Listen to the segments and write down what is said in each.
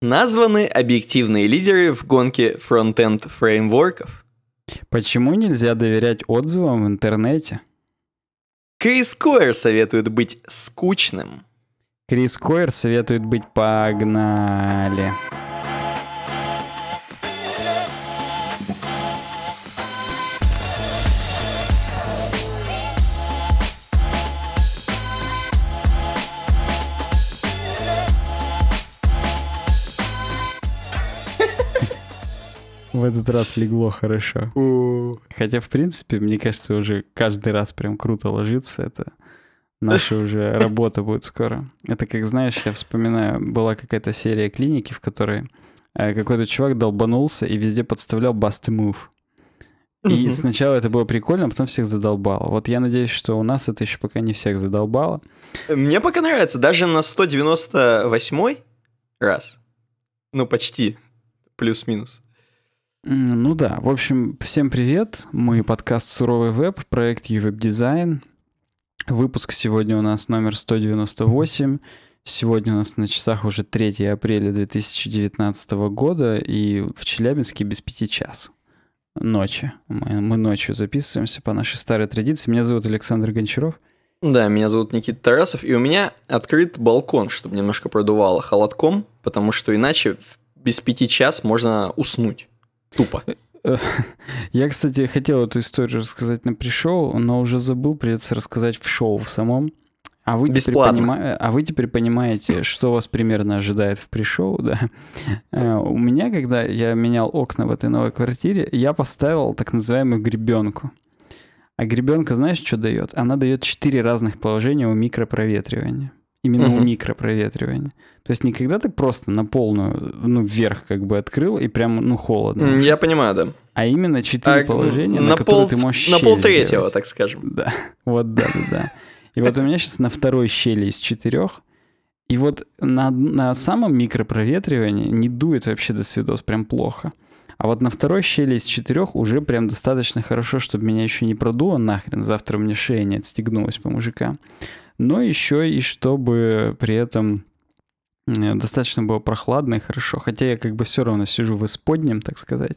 названы объективные лидеры в гонке фронтенд фреймворков? Почему нельзя доверять отзывам в интернете? Крис Койер советует быть скучным. Крис Койер советует быть погнали. этот раз легло хорошо. Хотя, в принципе, мне кажется, уже каждый раз прям круто ложится. Это наша уже работа будет скоро. Это как, знаешь, я вспоминаю, была какая-то серия клиники, в которой э, какой-то чувак долбанулся и везде подставлял басты мув. И сначала это было прикольно, а потом всех задолбало. Вот я надеюсь, что у нас это еще пока не всех задолбало. Мне пока нравится, даже на 198 раз, ну почти, плюс-минус, ну да, в общем, всем привет. Мы подкаст «Суровый веб», проект «Ювеб Дизайн». Выпуск сегодня у нас номер 198. Сегодня у нас на часах уже 3 апреля 2019 года, и в Челябинске без пяти час ночи. Мы, мы ночью записываемся по нашей старой традиции. Меня зовут Александр Гончаров. Да, меня зовут Никита Тарасов, и у меня открыт балкон, чтобы немножко продувало холодком, потому что иначе без пяти час можно уснуть. Тупо. Я, кстати, хотел эту историю рассказать на пришел, но уже забыл, придется рассказать в шоу в самом. А вы, теперь понима... а вы теперь понимаете, что вас примерно ожидает в пришел? да? Э, у меня, когда я менял окна в этой новой квартире, я поставил так называемую гребенку. А гребенка, знаешь, что дает? Она дает четыре разных положения у микропроветривания. Именно mm-hmm. у микропроветривания. То есть никогда ты просто на полную, ну, вверх как бы открыл и прям, ну, холодно. Я понимаю, да. А именно четыре а, положения, на, на пол, которые ты можешь На пол третьего, так скажем. Да, вот да, да, да. И вот у меня сейчас на второй щели из четырех. И вот на, на самом микропроветривании не дует вообще до свидос, прям плохо. А вот на второй щели из четырех уже прям достаточно хорошо, чтобы меня еще не продуло нахрен. Завтра мне шея не отстегнулась по мужикам но еще и чтобы при этом э, достаточно было прохладно и хорошо. Хотя я как бы все равно сижу в исподнем, так сказать.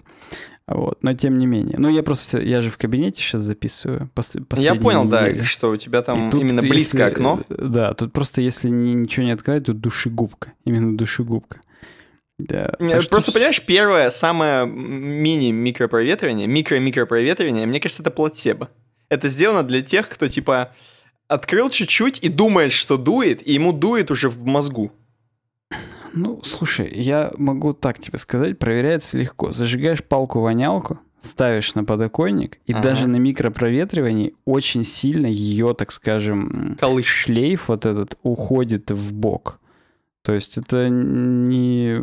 Вот, но тем не менее. Ну, я просто, я же в кабинете сейчас записываю. Пос, я понял, недели. да, что у тебя там тут, именно близкое если, окно. Да, тут просто, если не, ничего не открывать, тут душегубка. Именно душегубка. Да. Так просто, что... понимаешь, первое, самое мини-микропроветривание, микро-микропроветривание, мне кажется, это плацебо. Это сделано для тех, кто, типа, открыл чуть-чуть и думает, что дует, и ему дует уже в мозгу. Ну, слушай, я могу так тебе сказать, проверяется легко. Зажигаешь палку-вонялку, ставишь на подоконник, и ага. даже на микропроветривании очень сильно ее, так скажем, Колыш. шлейф вот этот уходит в бок. То есть это не...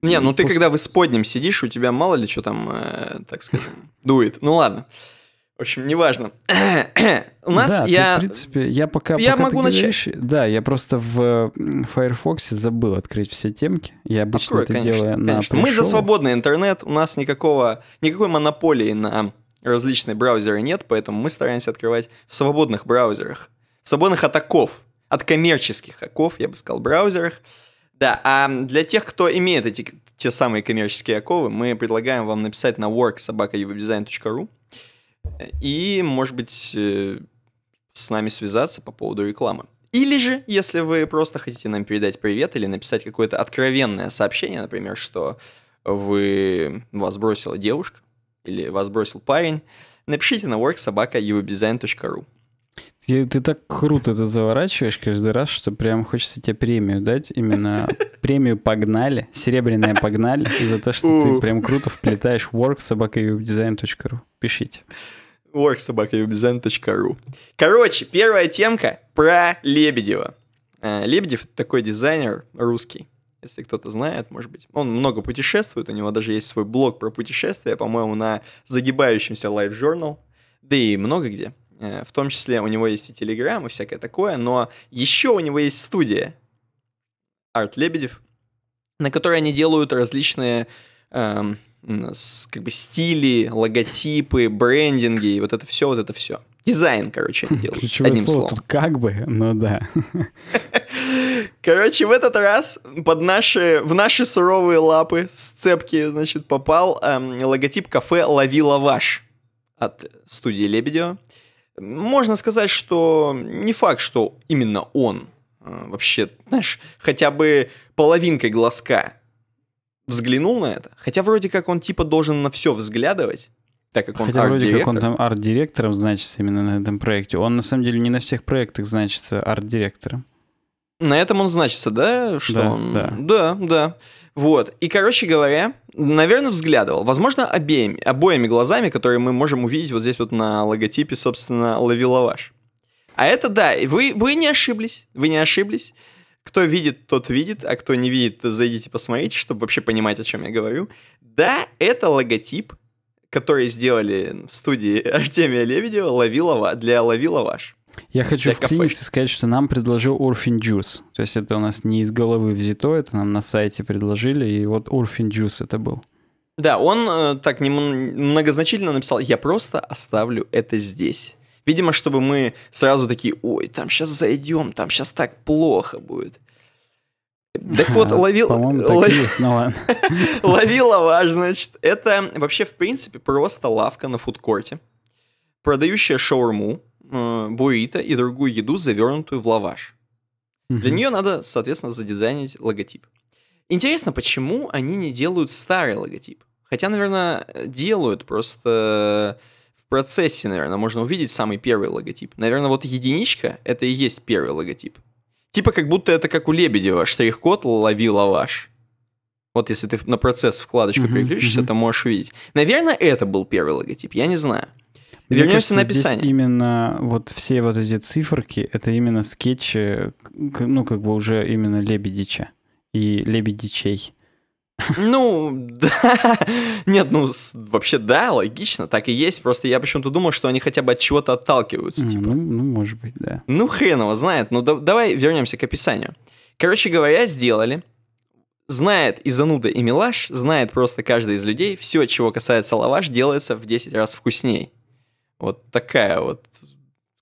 Не, ну ты когда в исподнем сидишь, у тебя мало ли что там, э, так скажем, дует. Ну ладно. В общем, неважно. У нас да, я... Ты, в принципе, я пока... Я пока могу говоришь, начать. Да, я просто в Firefox забыл открыть все темки. Я обычно Открой, это конечно, делаю конечно. на Мы за свободный интернет, у нас никакого, никакой монополии на различные браузеры нет, поэтому мы стараемся открывать в свободных браузерах. В свободных атаков, от коммерческих оков, я бы сказал, браузерах. Да, а для тех, кто имеет эти те самые коммерческие оковы, мы предлагаем вам написать на worksobaka.uwebdesign.ru и, может быть, э, с нами связаться по поводу рекламы. Или же, если вы просто хотите нам передать привет или написать какое-то откровенное сообщение, например, что вы вас бросила девушка или вас бросил парень, напишите на worksobaka.uvdesign.ru. Ты, ты так круто это заворачиваешь каждый раз, что прям хочется тебе премию дать. Именно премию «Погнали», серебряная «Погнали» за то, что ты прям круто вплетаешь worksobakawebdesign.ru. Пишите. worksobakawebdesign.ru Короче, первая темка про Лебедева. А, Лебедев — такой дизайнер русский, если кто-то знает, может быть. Он много путешествует, у него даже есть свой блог про путешествия, по-моему, на загибающемся Life Journal, да и много где. Э, в том числе у него есть и Телеграм, и всякое такое, но еще у него есть студия Арт Лебедев, на которой они делают различные эм, как бы стили, логотипы, брендинги, и вот это все, вот это все. Дизайн, короче, они делают. Ключевое одним слово словом. тут как бы, но да. Короче, в этот раз под наши, в наши суровые лапы сцепки, значит, попал эм, логотип кафе «Лови лаваш» от студии «Лебедева». Можно сказать, что не факт, что именно он э, вообще, знаешь, хотя бы половинкой глазка взглянул на это. Хотя вроде как он типа должен на все взглядывать. Так как он Хотя вроде как он там арт-директором значится именно на этом проекте. Он на самом деле не на всех проектах значится арт-директором. На этом он значится, да? Что да, он... да. Да, да. Вот. И, короче говоря, наверное, взглядывал. Возможно, обеими, обоими глазами, которые мы можем увидеть вот здесь вот на логотипе, собственно, лавилаваш. А это да, вы, вы не ошиблись. Вы не ошиблись. Кто видит, тот видит, а кто не видит, зайдите посмотрите, чтобы вообще понимать, о чем я говорю. Да, это логотип, который сделали в студии Артемия Лебедева «Лови лава», для «Лови лаваш». Я хочу в и сказать, что нам предложил Orphan Juice. То есть это у нас не из головы взято, это нам на сайте предложили, и вот Orphan Juice это был. Да, он э, так многозначительно написал, я просто оставлю это здесь. Видимо, чтобы мы сразу такие, ой, там сейчас зайдем, там сейчас так плохо будет. Так вот, ловил... Ну ловила ваш, значит. Это вообще, в принципе, просто лавка на фудкорте, продающая шаурму, э, буррито и другую еду, завернутую в лаваш. Угу. Для нее надо, соответственно, задизайнить логотип. Интересно, почему они не делают старый логотип? Хотя, наверное, э, делают, просто в процессе, наверное, можно увидеть самый первый логотип. Наверное, вот единичка — это и есть первый логотип. Типа как будто это как у Лебедева, штрих-код «Лови лаваш». Вот если ты на процесс вкладочку uh-huh, переключишься, uh-huh. ты можешь увидеть. Наверное, это был первый логотип, я не знаю. Вернемся на описание. именно вот все вот эти циферки, это именно скетчи, ну, как бы уже именно Лебедича и Лебедичей. Ну, да. Нет, ну, вообще, да, логично, так и есть. Просто я почему-то думал, что они хотя бы от чего-то отталкиваются. Типа. Ну, ну, может быть, да. Ну, хрен его знает. Ну, да, давай вернемся к описанию. Короче говоря, сделали. Знает и зануда, и милаш, знает просто каждый из людей. Все, чего касается лаваш, делается в 10 раз вкусней. Вот такая вот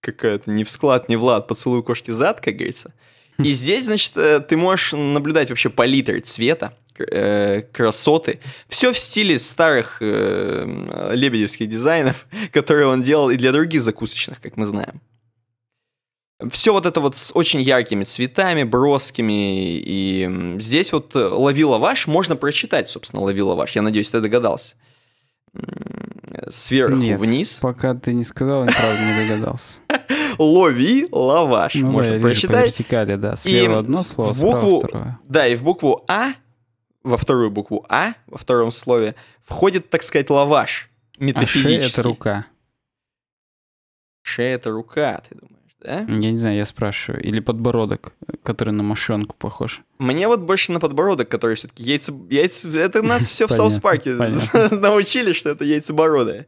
какая-то не в склад, не в лад, поцелуй кошки зад, как говорится. Хм. И здесь, значит, э, ты можешь наблюдать вообще палитры цвета, э, красоты. Все в стиле старых э, лебедевских дизайнов, которые он делал и для других закусочных, как мы знаем. Все вот это вот с очень яркими цветами, броскими, и здесь вот «Лови лаваш» можно прочитать, собственно, «Лови лаваш». Я надеюсь, ты догадался сверху Нет, вниз. пока ты не сказал, я правда не догадался. Лови лаваш. Ну, Можно да, прочитать. Вижу, по вертикали, да. Слева и одно слово, в букву, второе. Да, и в букву А, во вторую букву А, во втором слове, входит, так сказать, лаваш метафизический. А шея — это рука. Шея — это рука, ты думаешь? да? Я не знаю, я спрашиваю. Или подбородок, который на мошонку похож. Мне вот больше на подбородок, который все-таки яйца... яйца... Это нас все в Саус Парке научили, что это яйцебородое.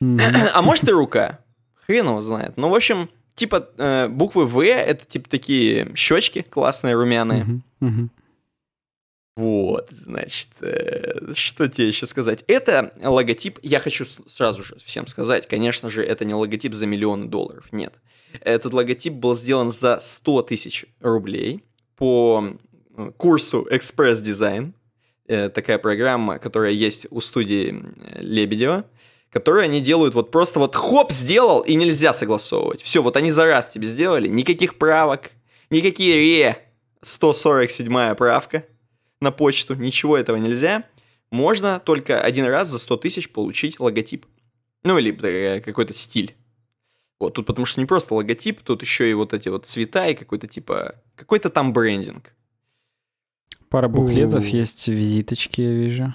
А может и рука. Хрен его знает. Ну, в общем, типа э, буквы В — это типа такие щечки классные, румяные. Вот, значит, э, что тебе еще сказать? Это логотип, я хочу сразу же всем сказать, конечно же, это не логотип за миллион долларов, нет. Этот логотип был сделан за 100 тысяч рублей по курсу Express Design, э, такая программа, которая есть у студии Лебедева, которую они делают вот просто вот хоп, сделал, и нельзя согласовывать. Все, вот они за раз тебе сделали, никаких правок, никакие ре, 147 правка – на почту, ничего этого нельзя. Можно только один раз за 100 тысяч получить логотип. Ну или э, какой-то стиль. Вот, тут потому что не просто логотип, тут еще и вот эти вот цвета и какой-то типа, какой-то там брендинг. Пара буклетов У -у -у. есть, визиточки, я вижу.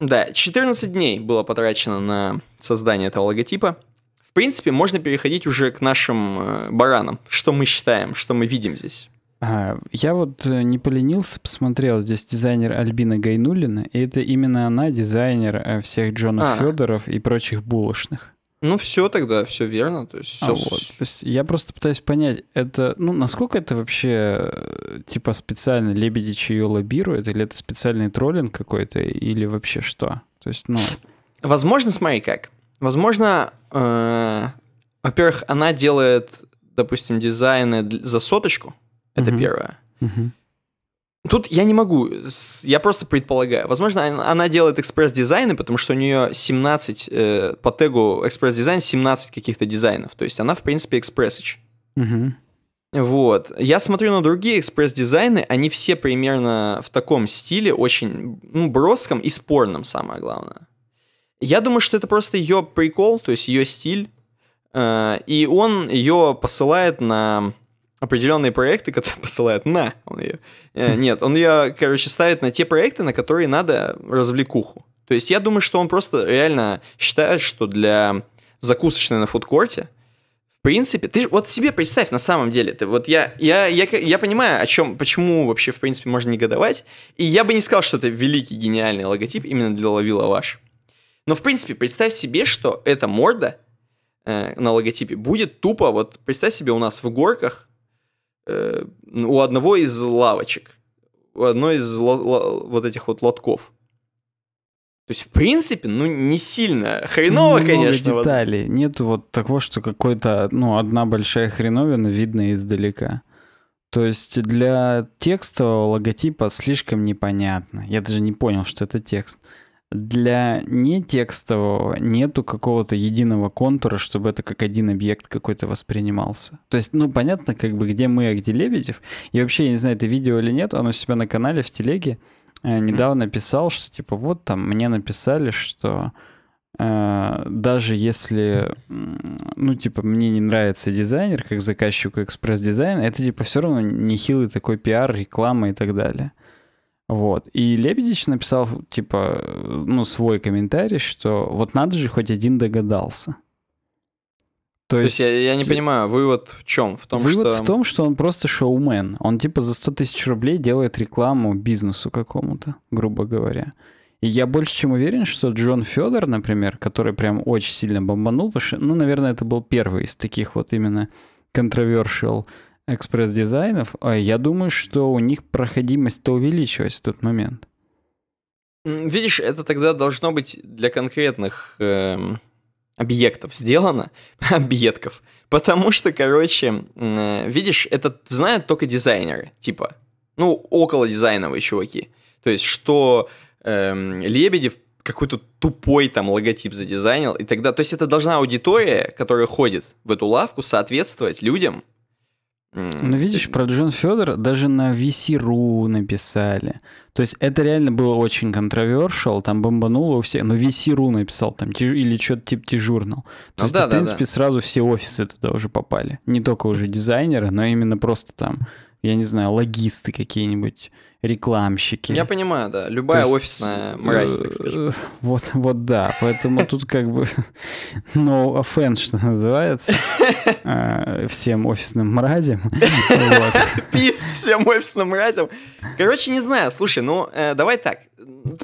Да, 14 дней было потрачено на создание этого логотипа. В принципе, можно переходить уже к нашим э, баранам, что мы считаем, что мы видим здесь. А, я вот э, не поленился, посмотрел. Здесь дизайнер Альбина Гайнулина, и это именно она дизайнер э, всех Джона а. Федоров и прочих булочных. Ну все тогда, все верно, то есть все. А вот, то есть я просто пытаюсь понять, это, ну насколько это вообще э, типа специально Лебедич ее лоббирует, или это специальный троллинг какой-то, или вообще что? То есть, ну. Возможно, смотри как. Возможно, э, во-первых, она делает, допустим, дизайны за соточку, это угу. первое. Угу. Тут я не могу, я просто предполагаю. Возможно, она делает экспресс-дизайны, потому что у нее 17, э, по тегу экспресс-дизайн 17 каких-то дизайнов. То есть она, в принципе, экспрессич. Угу. Вот. Я смотрю на другие экспресс-дизайны, они все примерно в таком стиле, очень ну, броском и спорном, самое главное. Я думаю, что это просто ее прикол, то есть ее стиль. Э, и он ее посылает на определенные проекты, которые посылает на. Он ее... Э, нет, он ее, короче, ставит на те проекты, на которые надо развлекуху. То есть я думаю, что он просто реально считает, что для закусочной на фудкорте, в принципе, ты вот себе представь на самом деле, ты вот я, я, я, я понимаю, о чем, почему вообще, в принципе, можно негодовать, и я бы не сказал, что это великий гениальный логотип именно для лови лаваш. Но, в принципе, представь себе, что эта морда э, на логотипе будет тупо, вот представь себе у нас в горках Э, у одного из лавочек, у одной из вот этих вот лотков. То есть, в принципе, ну, не сильно. Хреново, Много конечно. деталей. Вот. Нет вот такого, что какой-то, ну, одна большая хреновина видна издалека. То есть для текстового логотипа слишком непонятно. Я даже не понял, что это текст для не текстового нету какого-то единого контура, чтобы это как один объект какой-то воспринимался. То есть, ну, понятно, как бы, где мы, а где Лебедев. И вообще, я не знаю, это видео или нет, он у себя на канале в Телеге э, недавно писал, что, типа, вот там мне написали, что э, даже если, ну, типа, мне не нравится дизайнер, как заказчику экспресс-дизайн, это, типа, все равно нехилый такой пиар, реклама и так далее. Вот. И Лебедич написал, типа, ну, свой комментарий, что вот надо же, хоть один догадался. То, То есть, есть я, я не ты... понимаю, вывод в чем? В том, вывод что... в том, что он просто шоумен. Он типа за 100 тысяч рублей делает рекламу бизнесу какому-то, грубо говоря. И я больше чем уверен, что Джон Федор, например, который прям очень сильно бомбанул, потому что, ну, наверное, это был первый из таких вот именно контровершил экспресс-дизайнов, а я думаю, что у них проходимость-то увеличилась в тот момент. Видишь, это тогда должно быть для конкретных эм, объектов сделано. объектов. Потому что, короче, э, видишь, это знают только дизайнеры, типа. Ну, около дизайновые чуваки. То есть, что эм, Лебедев какой-то тупой там логотип задизайнил и тогда, то есть это должна аудитория, которая ходит в эту лавку, соответствовать людям, ну, видишь, про Джон Федор даже на VC.ru написали. То есть это реально было очень контровершал, там бомбануло у всех. Но ну, VC.ru написал там, или что-то типа T-журнал. То ну, есть, да, в принципе, да. сразу все офисы туда уже попали. Не только уже дизайнеры, но именно просто там я не знаю, логисты какие-нибудь, рекламщики. Я понимаю, да. Любая То есть, офисная мразь, так э, скажем. Вот, вот да. Поэтому тут как бы no offense, что называется, э, всем офисным мразям. Пис всем офисным мразям. Короче, не знаю. Слушай, ну э, давай так.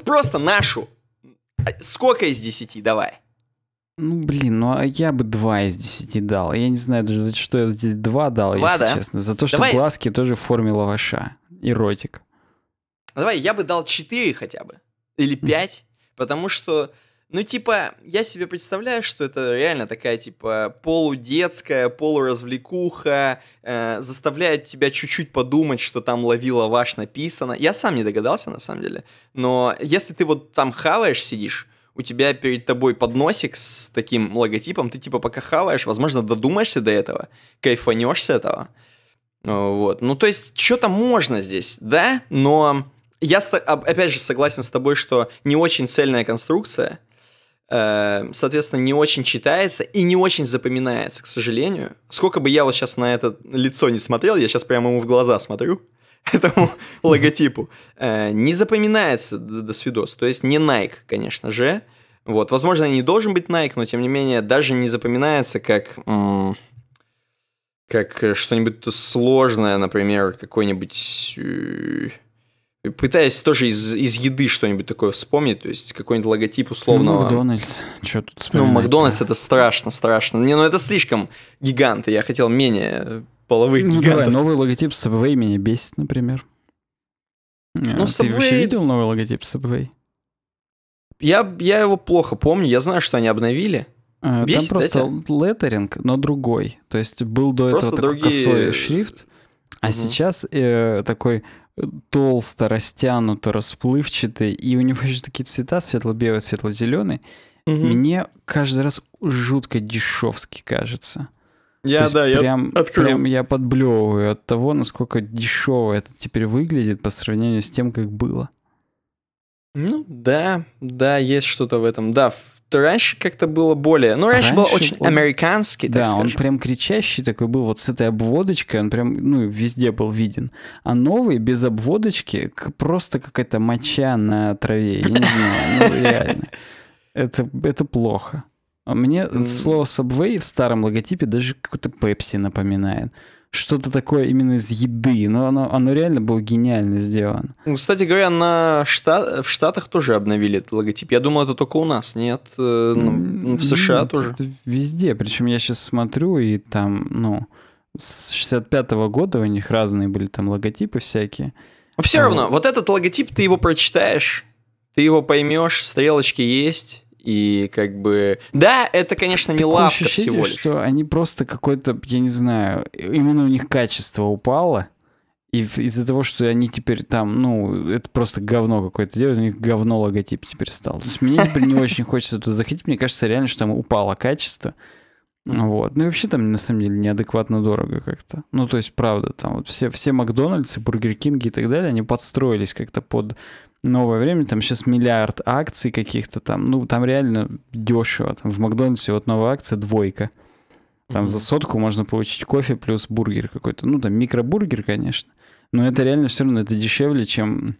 Просто нашу. Сколько из десяти? Давай. Ну, блин, ну а я бы 2 из 10 дал. Я не знаю даже, за что я здесь 2 дал, 2, если да? честно. За то, что Давай... глазки тоже в форме лаваша. И ротик. Давай, я бы дал 4 хотя бы. Или 5. Mm. Потому что, ну, типа, я себе представляю, что это реально такая, типа, полудетская, полуразвлекуха, э, заставляет тебя чуть-чуть подумать, что там «Лови лаваш» написано. Я сам не догадался, на самом деле. Но если ты вот там хаваешь, сидишь у тебя перед тобой подносик с таким логотипом, ты типа пока хаваешь, возможно, додумаешься до этого, кайфанешь с этого. Вот. Ну, то есть, что-то можно здесь, да, но я, а, опять же, согласен с тобой, что не очень цельная конструкция, э, соответственно, не очень читается и не очень запоминается, к сожалению. Сколько бы я вот сейчас на это лицо не смотрел, я сейчас прямо ему в глаза смотрю. этому логотипу. Э, не запоминается до свидос, то есть не Nike, конечно же. Вот, возможно, не должен быть Nike, но тем не менее даже не запоминается как как э, что-нибудь сложное, например, какой-нибудь э, пытаясь тоже из, из еды что-нибудь такое вспомнить, то есть какой-нибудь логотип условного... Ну, Макдональдс, что тут вспоминать Ну, Макдональдс это страшно, страшно. Не, ну это слишком гиганты, я хотел менее половых ну, Давай, новый логотип Subway меня бесит, например. Ну, а, Subway... Ты вообще видел новый логотип Subway? Я, я его плохо помню, я знаю, что они обновили. А, бесит, там просто да, леттеринг, но другой. То есть был до этого такой другие... косой шрифт, а угу. сейчас э, такой толсто, растянуто, расплывчатый, и у него еще такие цвета светло-белый, светло-зеленый. Угу. Мне каждый раз жутко дешевски кажется. Я, То есть да, прям, я открыл. Прям я подблевываю от того, насколько дешево это теперь выглядит по сравнению с тем, как было. Ну, да, да, есть что-то в этом. Да, раньше как-то было более... Ну, раньше, раньше был очень он... американский, так Да, скажем. он прям кричащий такой был, вот с этой обводочкой, он прям, ну, везде был виден. А новый, без обводочки, просто какая-то моча на траве, я не знаю, ну, реально. Это, это плохо. Мне слово Subway в старом логотипе даже какой-то Pepsi напоминает. Что-то такое именно из еды, но оно, оно реально было гениально сделано. Ну, кстати говоря, на штат, в Штатах тоже обновили этот логотип. Я думал, это только у нас, нет? Э, ну, в США нет, тоже. Везде. Причем я сейчас смотрю, и там, ну, с 65-го года у них разные были там логотипы всякие. все а равно, вот. вот этот логотип, ты его прочитаешь, ты его поймешь, стрелочки есть и как бы... Да, это, конечно, не лавка ощущение, всего лишь. что они просто какой то я не знаю, именно у них качество упало. И из-за того, что они теперь там, ну, это просто говно какое-то делают, у них говно логотип теперь стал. То есть мне теперь не очень хочется туда заходить. Мне кажется, реально, что там упало качество. Ну вот. Ну и вообще там, на самом деле, неадекватно дорого как-то. Ну, то есть, правда, там вот все, все Макдональдсы, Бургер Кинги и так далее, они подстроились как-то под новое время, там сейчас миллиард акций каких-то там, ну, там реально дешево. Там в Макдональдсе вот новая акция двойка. Там mm-hmm. за сотку можно получить кофе плюс бургер какой-то. Ну, там микробургер, конечно. Но это реально все равно это дешевле, чем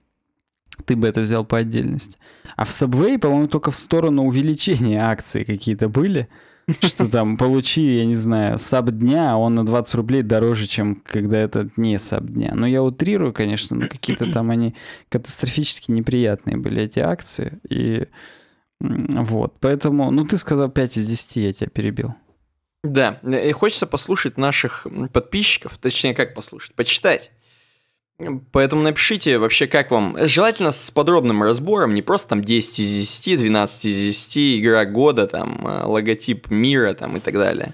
ты бы это взял по отдельности. А в Subway, по-моему, только в сторону увеличения акций какие-то были что там получи, я не знаю, саб дня, а он на 20 рублей дороже, чем когда это не саб дня. Но я утрирую, конечно, но какие-то там они катастрофически неприятные были эти акции. И вот, поэтому, ну ты сказал 5 из 10, я тебя перебил. Да, и хочется послушать наших подписчиков, точнее, как послушать, почитать. Поэтому напишите вообще, как вам. Желательно с подробным разбором, не просто там 10 из 10, 12 из 10, игра года, там, э, логотип мира там и так далее.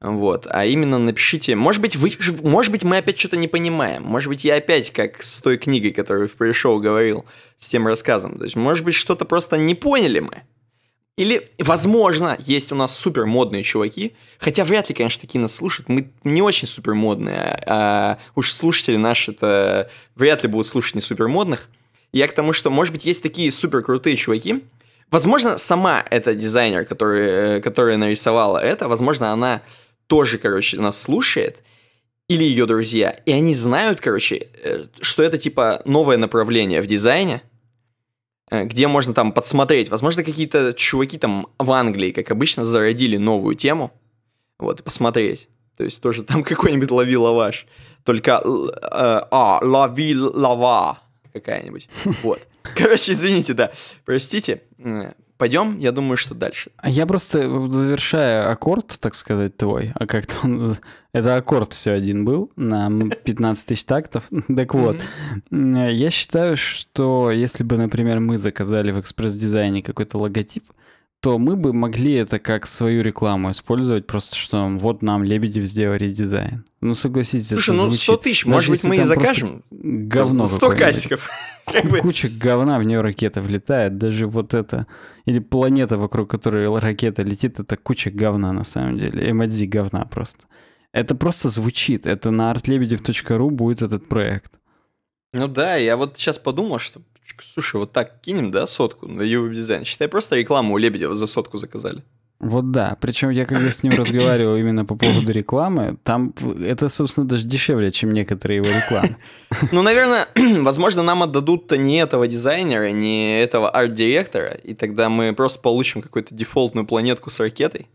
Вот, а именно напишите, может быть, вы, может быть, мы опять что-то не понимаем, может быть, я опять как с той книгой, которую в пришел говорил, с тем рассказом, то есть, может быть, что-то просто не поняли мы, или, возможно, есть у нас супер модные чуваки, хотя вряд ли, конечно, такие нас слушают, мы не очень супер модные, а, а уж слушатели наши это вряд ли будут слушать не супер модных. Я к тому, что, может быть, есть такие супер крутые чуваки, Возможно, сама эта дизайнер, который, э, которая нарисовала это, возможно, она тоже, короче, нас слушает, или ее друзья, и они знают, короче, э, что это, типа, новое направление в дизайне, Э, где можно там подсмотреть. Возможно, какие-то чуваки там в Англии, как обычно, зародили новую тему. Вот, и посмотреть. То есть тоже там какой-нибудь лови лаваш. Только э, а, лови лава какая-нибудь. Вот. Короче, извините, да. Простите. Э, пойдем, я думаю, что дальше. А я просто, завершая аккорд, так сказать, твой, а как-то он... Это аккорд все один был на 15 тысяч тактов. Так вот, я считаю, что если бы, например, мы заказали в экспресс-дизайне какой-то логотип, то мы бы могли это как свою рекламу использовать, просто что вот нам Лебедев сделал редизайн. Ну, согласитесь, Слушай, это ну звучит. 100 тысяч, может быть, мы и закажем? Говно 100 кассиков. Куча говна в нее ракета влетает, даже вот это. Или планета, вокруг которой ракета летит, это куча говна на самом деле. Эмодзи говна просто. Это просто звучит. Это на artlebedev.ru будет этот проект. Ну да, я вот сейчас подумал, что Чик, слушай, вот так кинем, да, сотку на ювеб дизайн. Считай, просто рекламу у Лебедева за сотку заказали. Вот да. Причем я когда с ним разговаривал именно по поводу рекламы, там это, собственно, даже дешевле, чем некоторые его рекламы. Ну, наверное, возможно, нам отдадут-то не этого дизайнера, не этого арт-директора, и тогда мы просто получим какую-то дефолтную планетку с ракетой.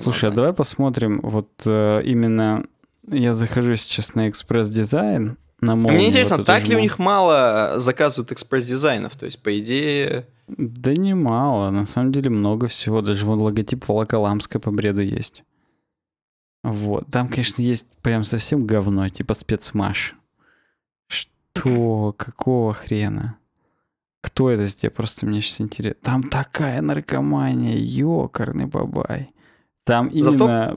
Слушай, а давай посмотрим, вот э, именно я захожу сейчас на Экспресс Дизайн на а молнию. Мне интересно, вот так ли у них мало э, заказывают экспресс-дизайнов? То есть, по идее... Да немало, на самом деле много всего. Даже вон логотип Волоколамска по бреду есть. Вот, там, конечно, есть прям совсем говно, типа спецмаш. Что? Какого хрена? Кто это здесь? Просто мне сейчас интересно. Там такая наркомания, ёкарный бабай. Там именно... Зато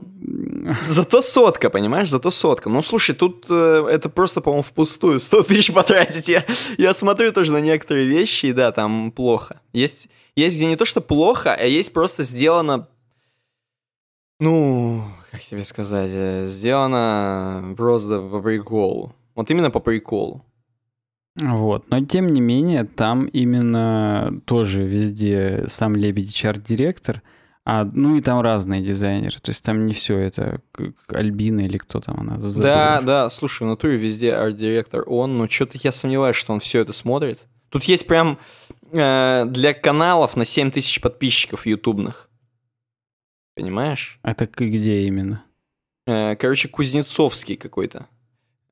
Зато сотка, понимаешь, зато сотка. Ну, слушай, тут э, это просто, по-моему, впустую 100 тысяч потратить. Я, я смотрю тоже на некоторые вещи, и да, там плохо. Есть, есть где не то, что плохо, а есть просто сделано... Ну, как тебе сказать, э, сделано просто по приколу. Вот именно по приколу. Вот, но тем не менее, там именно тоже везде сам Лебедич арт-директор — а, ну и там разные дизайнеры, то есть там не все это Альбина или кто там она. Забыл. Да, да, слушай, в натуре везде арт-директор он, но что-то я сомневаюсь, что он все это смотрит. Тут есть прям э, для каналов на 7 тысяч подписчиков ютубных. Понимаешь? Это где именно? Э, короче, Кузнецовский какой-то.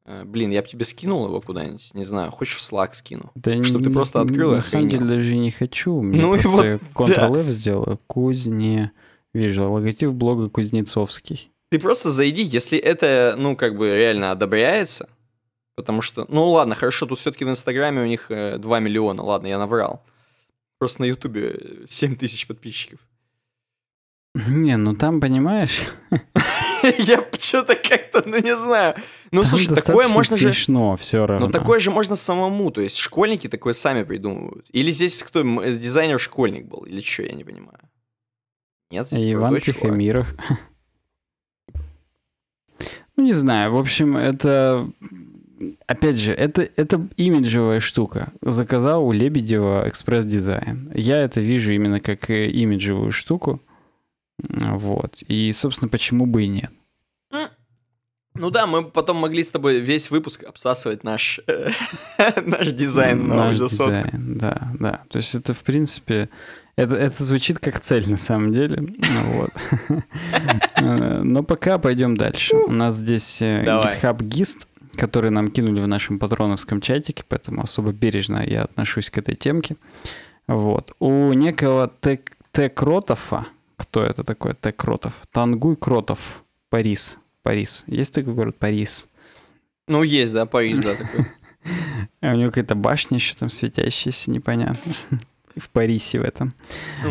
Э, блин, я бы тебе скинул его куда-нибудь, не знаю, хочешь в Slack скину? Да чтобы ты просто открыл На самом деле даже не хочу, мне ну просто вот, Ctrl-F да. сделаю, кузне, вижу, логотип блога Кузнецовский. Ты просто зайди, если это, ну, как бы реально одобряется, потому что, ну ладно, хорошо, тут все-таки в Инстаграме у них 2 э, миллиона, ладно, я наврал. Просто на Ютубе 7 э, тысяч подписчиков. Не, ну там, понимаешь... я что-то как-то, ну не знаю. Ну Там слушай, такое можно смешно же... все равно. Но такое же можно самому, то есть школьники такое сами придумывают. Или здесь кто, э, дизайнер школьник был, или что, я не понимаю. Нет, здесь Иван Тихомиров. Ну не знаю, в общем, это опять же, это, это имиджевая штука. Заказал у Лебедева экспресс-дизайн. Я это вижу именно как э, имиджевую штуку. Вот. И, собственно, почему бы и нет. Ну да, мы потом могли с тобой весь выпуск обсасывать наш, наш дизайн наш засовок. дизайн, да, да. То есть это, в принципе, это, это звучит как цель на самом деле. Ну вот. Но пока пойдем дальше. У нас здесь э, Давай. GitHub GIST, который нам кинули в нашем патроновском чатике, поэтому особо бережно я отношусь к этой темке. Вот. У некого Текротофа, кто это такой? Т. Кротов. Тангуй Кротов. Парис. Парис. Есть такой город Парис? Ну, есть, да, Парис, да, такой. А у него какая-то башня еще там светящаяся, непонятно. В Парисе в этом.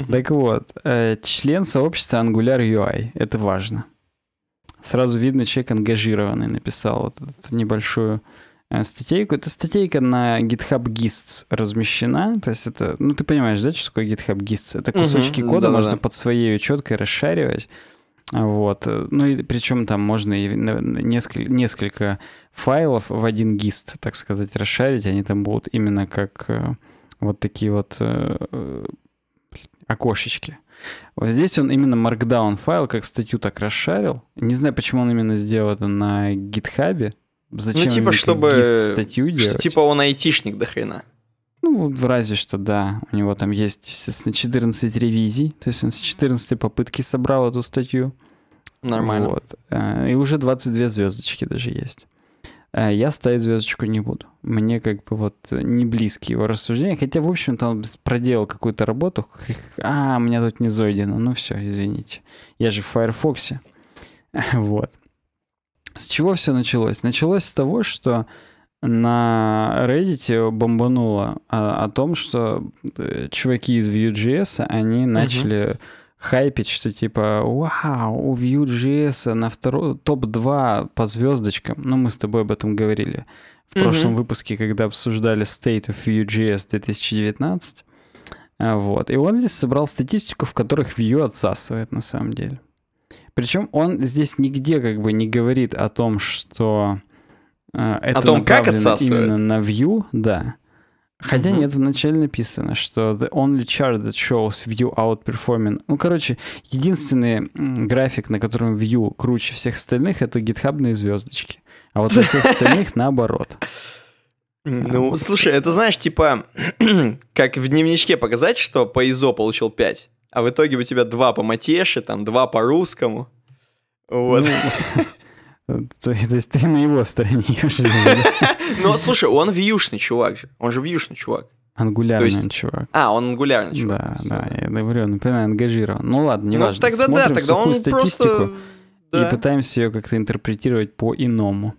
Так вот, э, член сообщества Angular UI. Это важно. Сразу видно, человек ангажированный написал вот эту небольшую Э, статейку. Это статейка на GitHub Gists размещена. То есть это, ну ты понимаешь, да, что такое GitHub Gists? Это кусочки угу, кода да, можно да. под своей четкой расшаривать. Вот. Ну и причем там можно и несколько, несколько файлов в один гист, так сказать, расшарить. Они там будут именно как э, вот такие вот э, окошечки. Вот здесь он именно Markdown файл, как статью так расшарил. Не знаю, почему он именно сделал это на гитхабе. Зачем ну, типа, чтобы... статью делать? Типа он айтишник до хрена. Ну, разве что, да. У него там есть, естественно, 14 ревизий. То есть он с 14 попытки собрал эту статью. Нормально. Вот. Э, и уже 22 звездочки даже есть. Э, я ставить звездочку не буду. Мне как бы вот не близкие его рассуждения. Хотя, в общем-то, он проделал какую-то работу. А, у меня тут не зайдено. Ну все, извините. Я же в Firefox. Вот. С чего все началось? Началось с того, что на Reddit бомбануло о, а, о том, что э, чуваки из Vue.js, они начали угу. хайпить, что типа, вау, у Vue.js на второй, топ-2 по звездочкам. Ну, мы с тобой об этом говорили в угу. прошлом выпуске, когда обсуждали State of Vue.js 2019. Вот. И он здесь собрал статистику, в которых Vue отсасывает на самом деле. Причем он здесь нигде как бы не говорит о том, что э, это о том, как именно на view, да. Хотя mm-hmm. нет, вначале написано, что the only chart that shows view outperforming. Ну, короче, единственный график, на котором view круче всех остальных, это гитхабные звездочки. А вот у всех остальных наоборот. А ну, слушай, это знаешь, типа, как в дневничке показать, что по ИЗО получил 5 а в итоге у тебя два по матеше, там два по русскому. Вот. Ну, то есть ты на его стороне уже. Ну, слушай, он вьюшный чувак же. Он же вьюшный чувак. Ангулярный есть... чувак. А, он ангулярный чувак. Да, да, я говорю, например, прям ангажирован. Ну ладно, ну, не важно. тогда да, тогда он статистику и пытаемся ее как-то интерпретировать по-иному.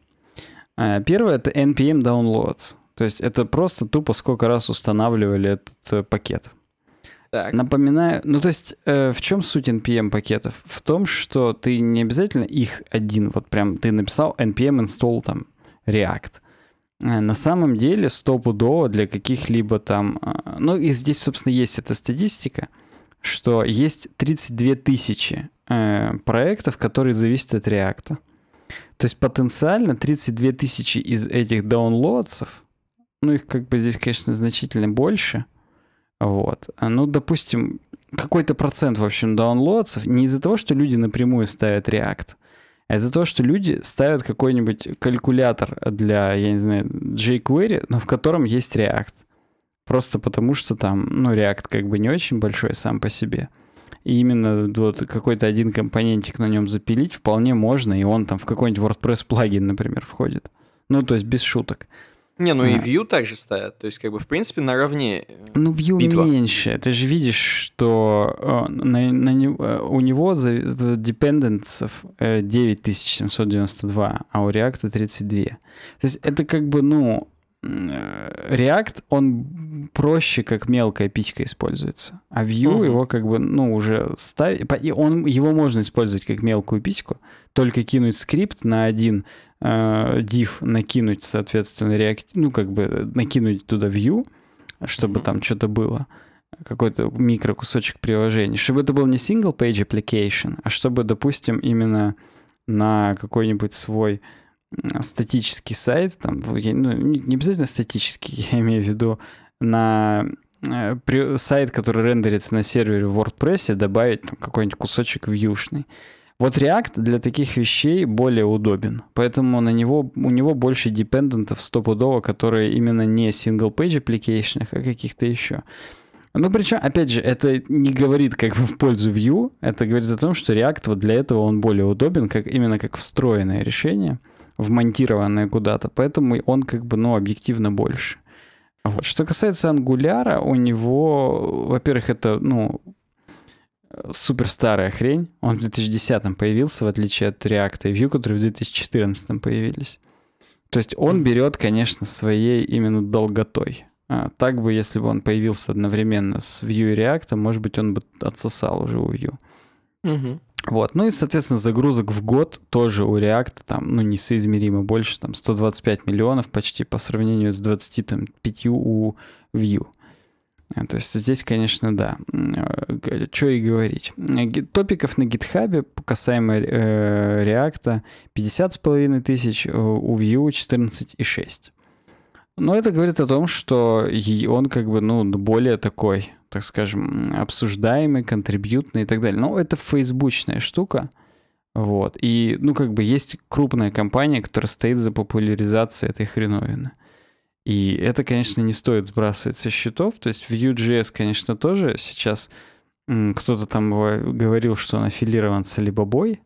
А, первое — это NPM downloads. То есть это просто тупо сколько раз устанавливали этот э, пакет. Так. Напоминаю, ну то есть э, в чем суть NPM пакетов? В том, что ты не обязательно их один, вот прям ты написал NPM install там React. Э, на самом деле стопудово для каких-либо там, а, ну и здесь, собственно, есть эта статистика, что есть 32 тысячи э, проектов, которые зависят от React. То есть потенциально 32 тысячи из этих даунлодсов, ну их как бы здесь, конечно, значительно больше – вот. А, ну, допустим, какой-то процент, в общем, даунлодсов не из-за того, что люди напрямую ставят React, а из-за того, что люди ставят какой-нибудь калькулятор для, я не знаю, jQuery, но в котором есть React. Просто потому, что там, ну, React как бы не очень большой сам по себе. И именно вот какой-то один компонентик на нем запилить вполне можно, и он там в какой-нибудь WordPress плагин, например, входит. Ну, то есть без шуток. Не, ну а. и View также стоят. То есть, как бы, в принципе, наравне. Э, ну, View битва. меньше. Ты же видишь, что э, на, на, на, э, у него dependenцев 9792, а у React 32. То есть это как бы, ну, Э, React, он проще, как мелкая писька используется. А Vue угу. его как бы, ну, уже ставить, И он, его можно использовать как мелкую письку, только кинуть скрипт на один э, div, накинуть, соответственно, React... Ну, как бы э, накинуть туда Vue, чтобы угу. там что-то было какой-то микро кусочек приложения, чтобы это был не single page application, а чтобы, допустим, именно на какой-нибудь свой статический сайт, там, ну, не обязательно статический, я имею в виду на э, сайт, который рендерится на сервере в WordPress, добавить какой-нибудь кусочек вьюшный. Вот React для таких вещей более удобен, поэтому на него, у него больше депендентов стопудово, которые именно не single-page application, а каких-то еще. Ну, причем, опять же, это не говорит как бы в пользу Vue, это говорит о том, что React вот для этого он более удобен, как, именно как встроенное решение — вмонтированное куда-то, поэтому он как бы, ну, объективно больше. Вот. Что касается ангуляра, у него, во-первых, это, ну, супер старая хрень. Он в 2010-м появился, в отличие от React и Vue, которые в 2014-м появились. То есть он берет, конечно, своей именно долготой. А, так бы, если бы он появился одновременно с Vue и React, может быть, он бы отсосал уже у Vue. Угу. Вот. Ну и, соответственно, загрузок в год тоже у React там, ну, несоизмеримо больше, там, 125 миллионов почти по сравнению с 25 у Vue. Э, то есть здесь, конечно, да, э, что и говорить. Э, топиков на гитхабе, касаемо э, React, половиной тысяч, у Vue 14,6. Но это говорит о том, что он как бы, ну, более такой так скажем, обсуждаемый, контрибьютный и так далее. Но это фейсбучная штука. Вот. И, ну, как бы есть крупная компания, которая стоит за популяризацией этой хреновины. И это, конечно, не стоит сбрасывать со счетов. То есть Vue.js, конечно, тоже сейчас кто-то там говорил, что он аффилирован с Alibaba.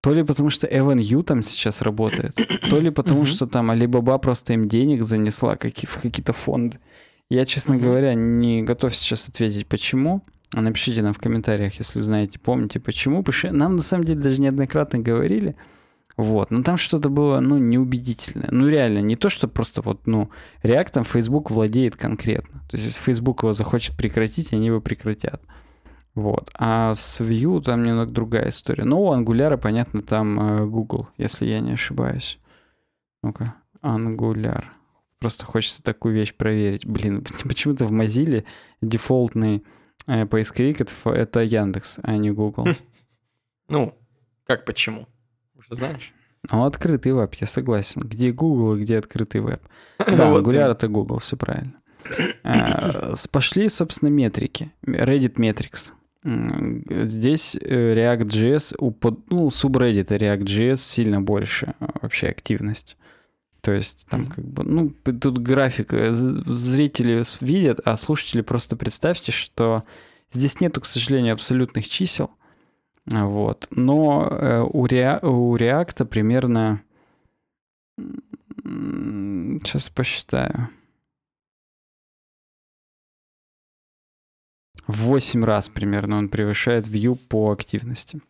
То ли потому, что Evan Ю там сейчас работает, то ли потому, что там Alibaba просто им денег занесла в какие-то фонды. Я, честно mm-hmm. говоря, не готов сейчас ответить, почему. Напишите нам в комментариях, если знаете, помните, почему. нам, на самом деле, даже неоднократно говорили, вот, но там что-то было, ну, неубедительное. Ну, реально, не то, что просто вот, ну, реактом Facebook владеет конкретно. То есть, если Facebook его захочет прекратить, они его прекратят. Вот. А с Vue там немного другая история. Ну, у Angular, понятно, там э, Google, если я не ошибаюсь. Ну-ка, Angular просто хочется такую вещь проверить. Блин, почему-то в Mozilla дефолтный э, поисковик это, Яндекс, а не Google. Хм. Ну, как почему? Уже знаешь. Ну, открытый веб, я согласен. Где Google и где открытый веб? Да, Angular — это Google, все правильно. Э, пошли, собственно, метрики. Reddit Metrics. Здесь э, React.js, ну, субреддита React.js сильно больше э, вообще активность. То есть там как бы, ну, тут график, э, зрители видят, а слушатели просто представьте, что здесь нету, к сожалению, абсолютных чисел, вот, но э, у, реакта примерно, сейчас посчитаю, в 8 раз примерно он превышает view по активности.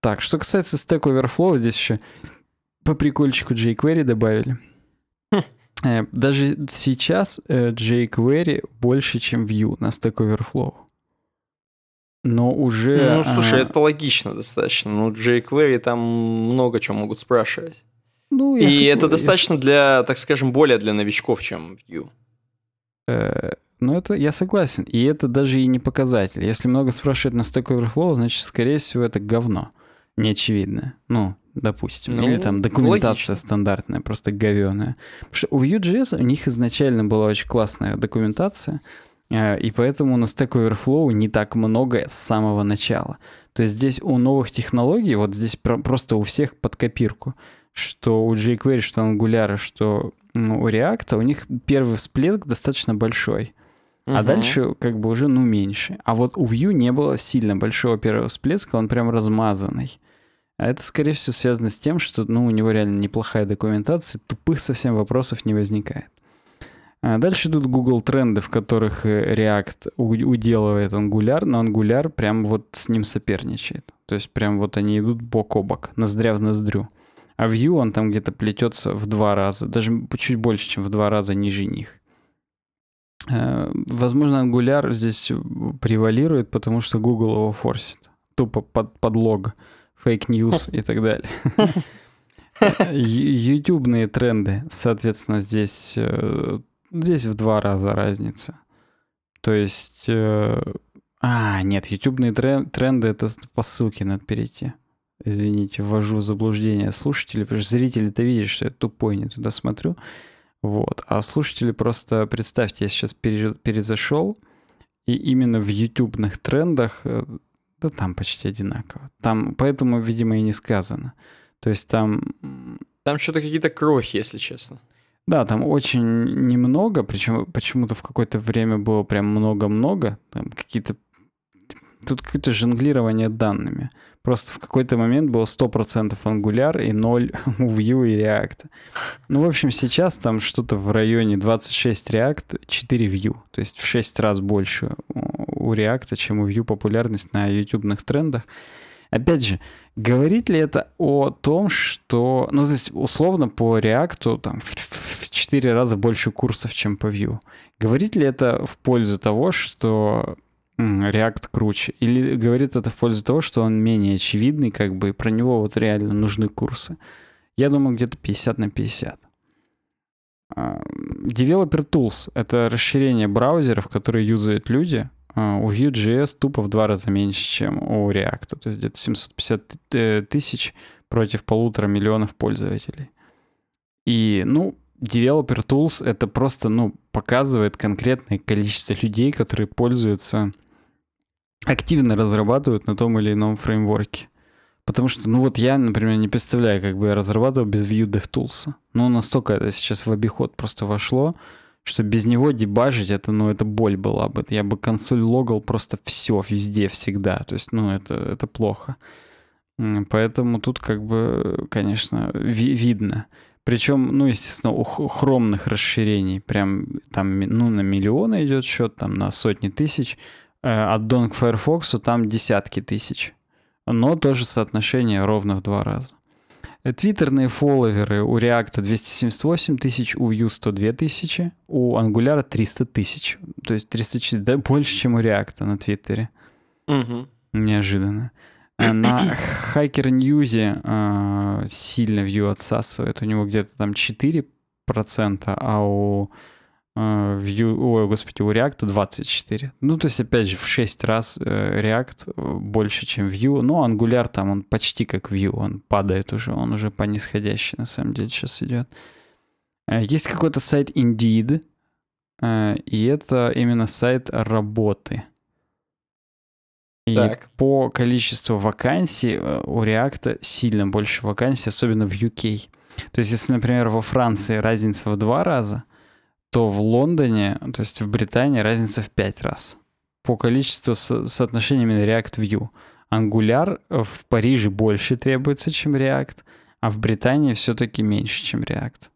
Так, что касается Stack Overflow, здесь еще по прикольчику jQuery добавили. Хм. Э, даже сейчас jQuery э, больше, чем Vue на Stack Overflow. Но уже... Ну, а, слушай, это логично достаточно. Ну, jQuery там много чего могут спрашивать. Ну, И сог... это достаточно я... для, так скажем, более для новичков, чем Vue. Э, ну, это я согласен. И это даже и не показатель. Если много спрашивают на Stack Overflow, значит, скорее всего, это говно. Неочевидное. Ну, допустим, ну, или там документация логично. стандартная, просто говёная. Потому что у Vue.js у них изначально была очень классная документация, э, и поэтому на Stack Overflow не так много с самого начала. То есть здесь у новых технологий, вот здесь просто у всех под копирку, что у jQuery, что у Angular, что ну, у React, у них первый всплеск достаточно большой. Угу. А дальше как бы уже, ну, меньше. А вот у Vue не было сильно большого первого всплеска, он прям размазанный. А это, скорее всего, связано с тем, что ну, у него реально неплохая документация, тупых совсем вопросов не возникает. А дальше идут Google тренды, в которых э, React уделывает Angular, но Angular прям вот с ним соперничает. То есть прям вот они идут бок о бок, ноздря в ноздрю. А Vue, он там где-то плетется в два раза, даже чуть больше, чем в два раза ниже них. А, возможно, Angular здесь э, превалирует, потому что Google его форсит. Тупо под, подлог. лог фейк-ньюс и так далее. Ютубные тренды, соответственно, здесь, э, здесь в два раза разница. То есть... Э, а, нет, ютубные тренды — это по ссылке надо перейти. Извините, ввожу в заблуждение слушателей, потому что зрители-то видят, что я тупой, не туда смотрю. Вот. А слушатели просто, представьте, я сейчас перезашел, и именно в ютубных трендах э, да там почти одинаково. Там, поэтому, видимо, и не сказано. То есть там... Там что-то какие-то крохи, если честно. Да, там очень немного, причем почему-то в какое-то время было прям много-много. Там какие-то... Тут какое-то жонглирование данными. Просто в какой-то момент было 100% Angular и 0 Vue и React. Ну, в общем, сейчас там что-то в районе 26 React, 4 Vue. То есть в 6 раз больше у React, чем у Vue популярность на ютубных трендах. Опять же, говорит ли это о том, что... Ну, то есть, условно, по React там, в, в 4 раза больше курсов, чем по Vue. Говорит ли это в пользу того, что React круче? Или говорит это в пользу того, что он менее очевидный, как бы, и про него вот реально нужны курсы? Я думаю, где-то 50 на 50. А, Developer Tools — это расширение браузеров, которые юзают люди, а, у Vue.js тупо в два раза меньше, чем у React. То есть где-то 750 э, тысяч против полутора миллионов пользователей. И, ну, Developer Tools это просто, ну, показывает конкретное количество людей, которые пользуются, активно разрабатывают на том или ином фреймворке. Потому что, ну вот я, например, не представляю, как бы я разрабатывал без Vue DevTools. Ну, настолько это сейчас в обиход просто вошло, что без него дебажить, это, ну, это боль была бы. Я бы консоль логал просто все, везде, всегда. То есть, ну, это, это плохо. Поэтому тут как бы, конечно, ви видно. Причем, ну, естественно, у хромных расширений прям там, ну, на миллионы идет счет, там, на сотни тысяч. Э, от Дон к Firefox там десятки тысяч. Но тоже соотношение ровно в два раза. Твиттерные фолловеры у React 278 тысяч, у Vue 102 тысячи, у Angular 300 тысяч. То есть 304, да, больше, чем у React на Твиттере. Угу. Неожиданно. А на Hacker News э, сильно Vue отсасывает. У него где-то там 4%, а у Э, в Ю... Ой, господи, у React 24. Ну, то есть, опять же, в 6 раз э, React э, больше, чем Vue. Но ну, Angular там, он почти как Vue, он падает уже, он уже по нисходящей, на самом деле, сейчас идет. Есть какой-то сайт Indeed, и это именно сайт работы. И так. по количеству вакансий у React сильно больше вакансий, особенно в UK. То есть, если, например, во Франции разница в два раза, то в Лондоне, то есть в Британии, разница в 5 раз по количеству со- соотношений именно React-View. Angular э, в Париже больше требуется, чем React, а в Британии все-таки меньше, чем React.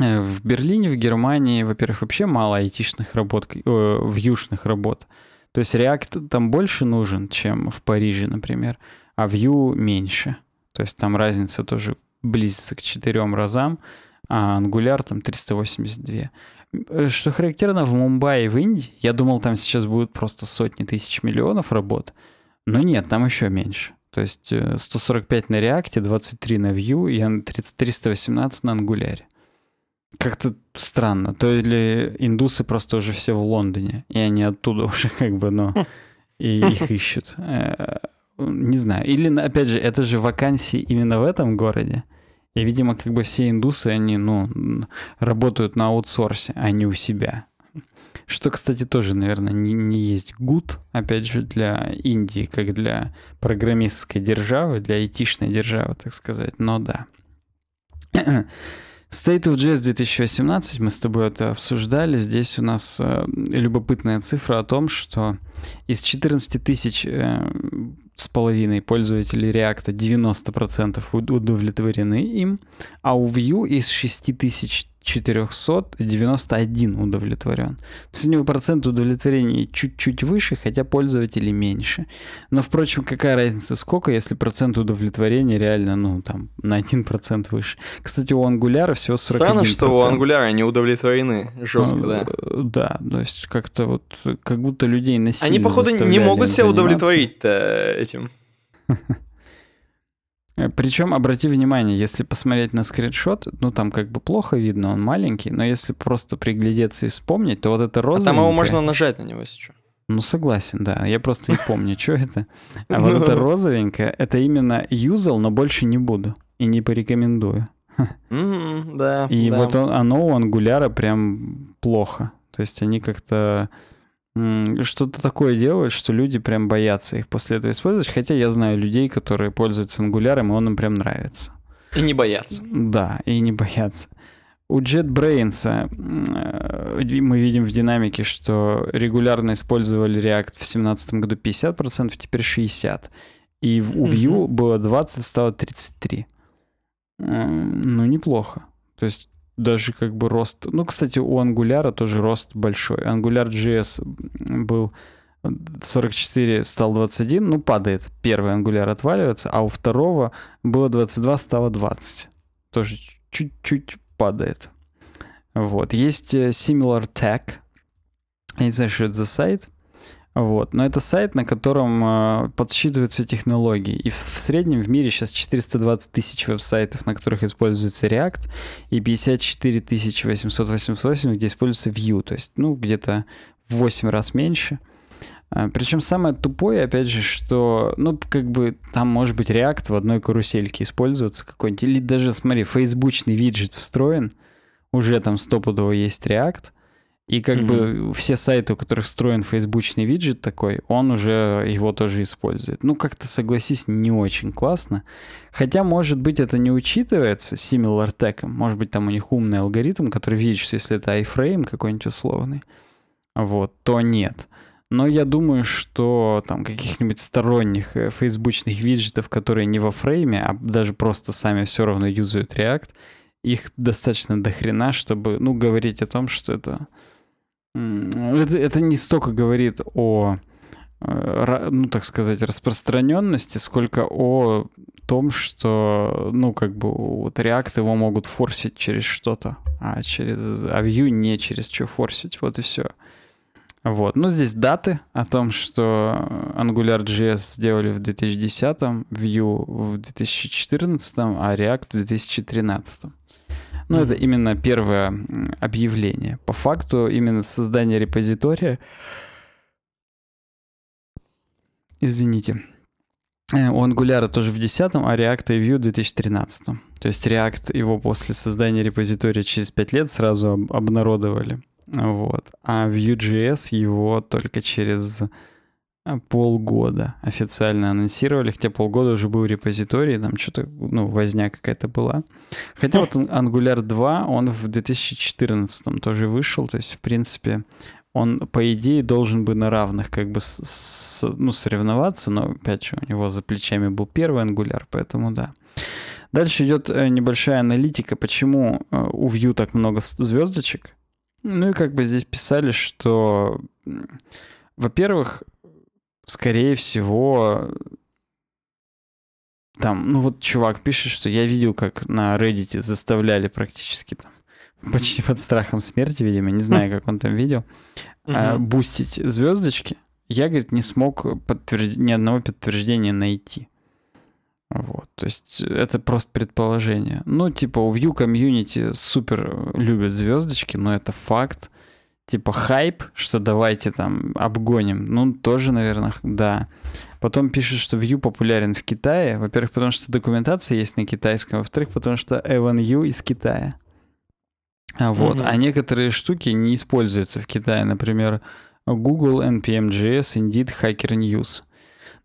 Э, в Берлине, в Германии, во-первых, вообще мало айтишных работ, э, вьюшных работ. То есть React там больше нужен, чем в Париже, например, а Vue меньше. То есть там разница тоже близится к четырем разам а Angular там 382. Э, что характерно, в Мумбаи, в Индии, я думал, там сейчас будут просто сотни тысяч миллионов работ, но нет, там еще меньше. То есть 145 э, на React, 23 на Vue и 318 на Angular. Как-то странно. То ли индусы просто уже все в Лондоне, и они оттуда уже как бы, ну, и их ищут. Э, не знаю. Или, опять же, это же вакансии именно в этом городе. И, видимо, как бы все индусы, они, ну, работают на аутсорсе, а не у себя. Что, кстати, тоже, наверное, не, не есть гуд, опять же, для Индии, как для программистской державы, для айтишной державы, так сказать, но да. State of Jazz 2018, мы с тобой это обсуждали, здесь у нас э, любопытная цифра о том, что из 14 тысяч э, с половиной пользователей React 90% удовлетворены им, а у Vue из 6000 491 удовлетворен. него процент удовлетворения чуть-чуть выше, хотя пользователей меньше. Но, впрочем, какая разница сколько, если процент удовлетворения реально, ну, там, на 1% выше. Кстати, у ангуляра всего 41%. Странно, что у ангуляра не удовлетворены жестко, да. Ну, да, то есть как-то вот, как будто людей насильно Они, походу, не могут себя удовлетворить-то этим. Э, Причем, обрати внимание, если посмотреть на скриншот, ну там как бы плохо видно, он маленький, но если просто приглядеться и вспомнить, то вот это розовенькое... А там его можно нажать на него, если что. Ну, согласен, да. Я просто не помню, что это. А вот это ну. розовенькое, это именно юзал, но больше не буду. И не порекомендую. Да. И вот оно у ангуляра прям плохо. То есть они как-то что-то такое делают, что люди прям боятся их после этого использовать. Хотя я знаю людей, которые пользуются Angular, и он им прям нравится. И не боятся. Да, и не боятся. У JetBrains э, э, мы видим в динамике, что регулярно использовали React в 2017 году 50%, теперь 60%. И у Vue было 20, стало 33. Ну, неплохо. То есть даже как бы рост... Ну, кстати, у Angular тоже рост большой. Angular.js был 44, стал 21, ну, падает. Первый Angular отваливается, а у второго было 22, стало 20. Тоже чуть-чуть падает. Вот. Есть э, Similar Tag. Я не знаю, что это за сайт. Вот. Но это сайт, на котором э, подсчитываются технологии. И в, среднем в мире сейчас 420 тысяч веб-сайтов, на которых используется React, и 54 888, где используется Vue. То есть, ну, где-то в 8 раз меньше. А, причем самое тупое, опять же, что, ну, как бы там может быть React в одной карусельке использоваться какой-нибудь. Или даже, смотри, фейсбучный виджет встроен, уже там стопудово есть React — и как mm бы все сайты, у которых встроен фейсбучный виджет такой, он уже его тоже использует. Ну, как-то согласись, не очень классно. Хотя, может быть, это не учитывается SimilarTech. Может быть, там у них умный алгоритм, который видит, что если это iFrame какой-нибудь условный, вот, то нет. Но я думаю, что там каких-нибудь сторонних э, фейсбучных виджетов, которые не во фрейме, а даже просто сами все равно юзают React, их достаточно дохрена, чтобы, ну, говорить о том, что это это, это не столько говорит о, э, ну так сказать, распространенности, сколько о том, что, ну как бы вот React его могут форсить через что-то, а через, а Vue не через что форсить, вот и все. Вот. Ну, здесь даты о том, что AngularJS сделали в 2010, Vue в 2014, а React в 2013. Но ну, mm это именно первое объявление. По факту именно создание репозитория... Извините. Э, у Angular тоже в 10 а React и Vue в 2013 -м. То есть React его после создания репозитория через 5 лет сразу обнародовали. Вот. А Vue.js его только через э, полгода официально анонсировали, хотя полгода уже был репозиторий, там что-то, ну, возня какая-то была. Хотя вот Angular 2, он в 2014 тоже вышел, то есть, в принципе, он, по идее, должен бы на равных как бы с, с, ну, соревноваться, но, опять же, у него за плечами был первый Angular, поэтому да. Дальше идет э, небольшая аналитика, почему э, у Vue так много звездочек. Ну и как бы здесь писали, что, во-первых, скорее всего, там, ну вот чувак пишет, что я видел, как на Reddit заставляли практически там почти под страхом смерти, видимо, не знаю, как он там видел, uh бустить звездочки. Я, говорит, не смог подтверд... ни одного подтверждения найти. Вот, то есть это просто предположение. Ну, типа, у View комьюнити супер любят звездочки, но это факт. Uh, типа хайп, что давайте там обгоним. Ну, тоже, наверное, да. Потом пишет, что Vue популярен в Китае. Во-первых, потому что документация есть на китайском. Во-вторых, потому что Evan Ю из Китая. А вот. mm А некоторые штуки не используются в Китае. Например, Google, NPM.js, Indeed, Hacker News.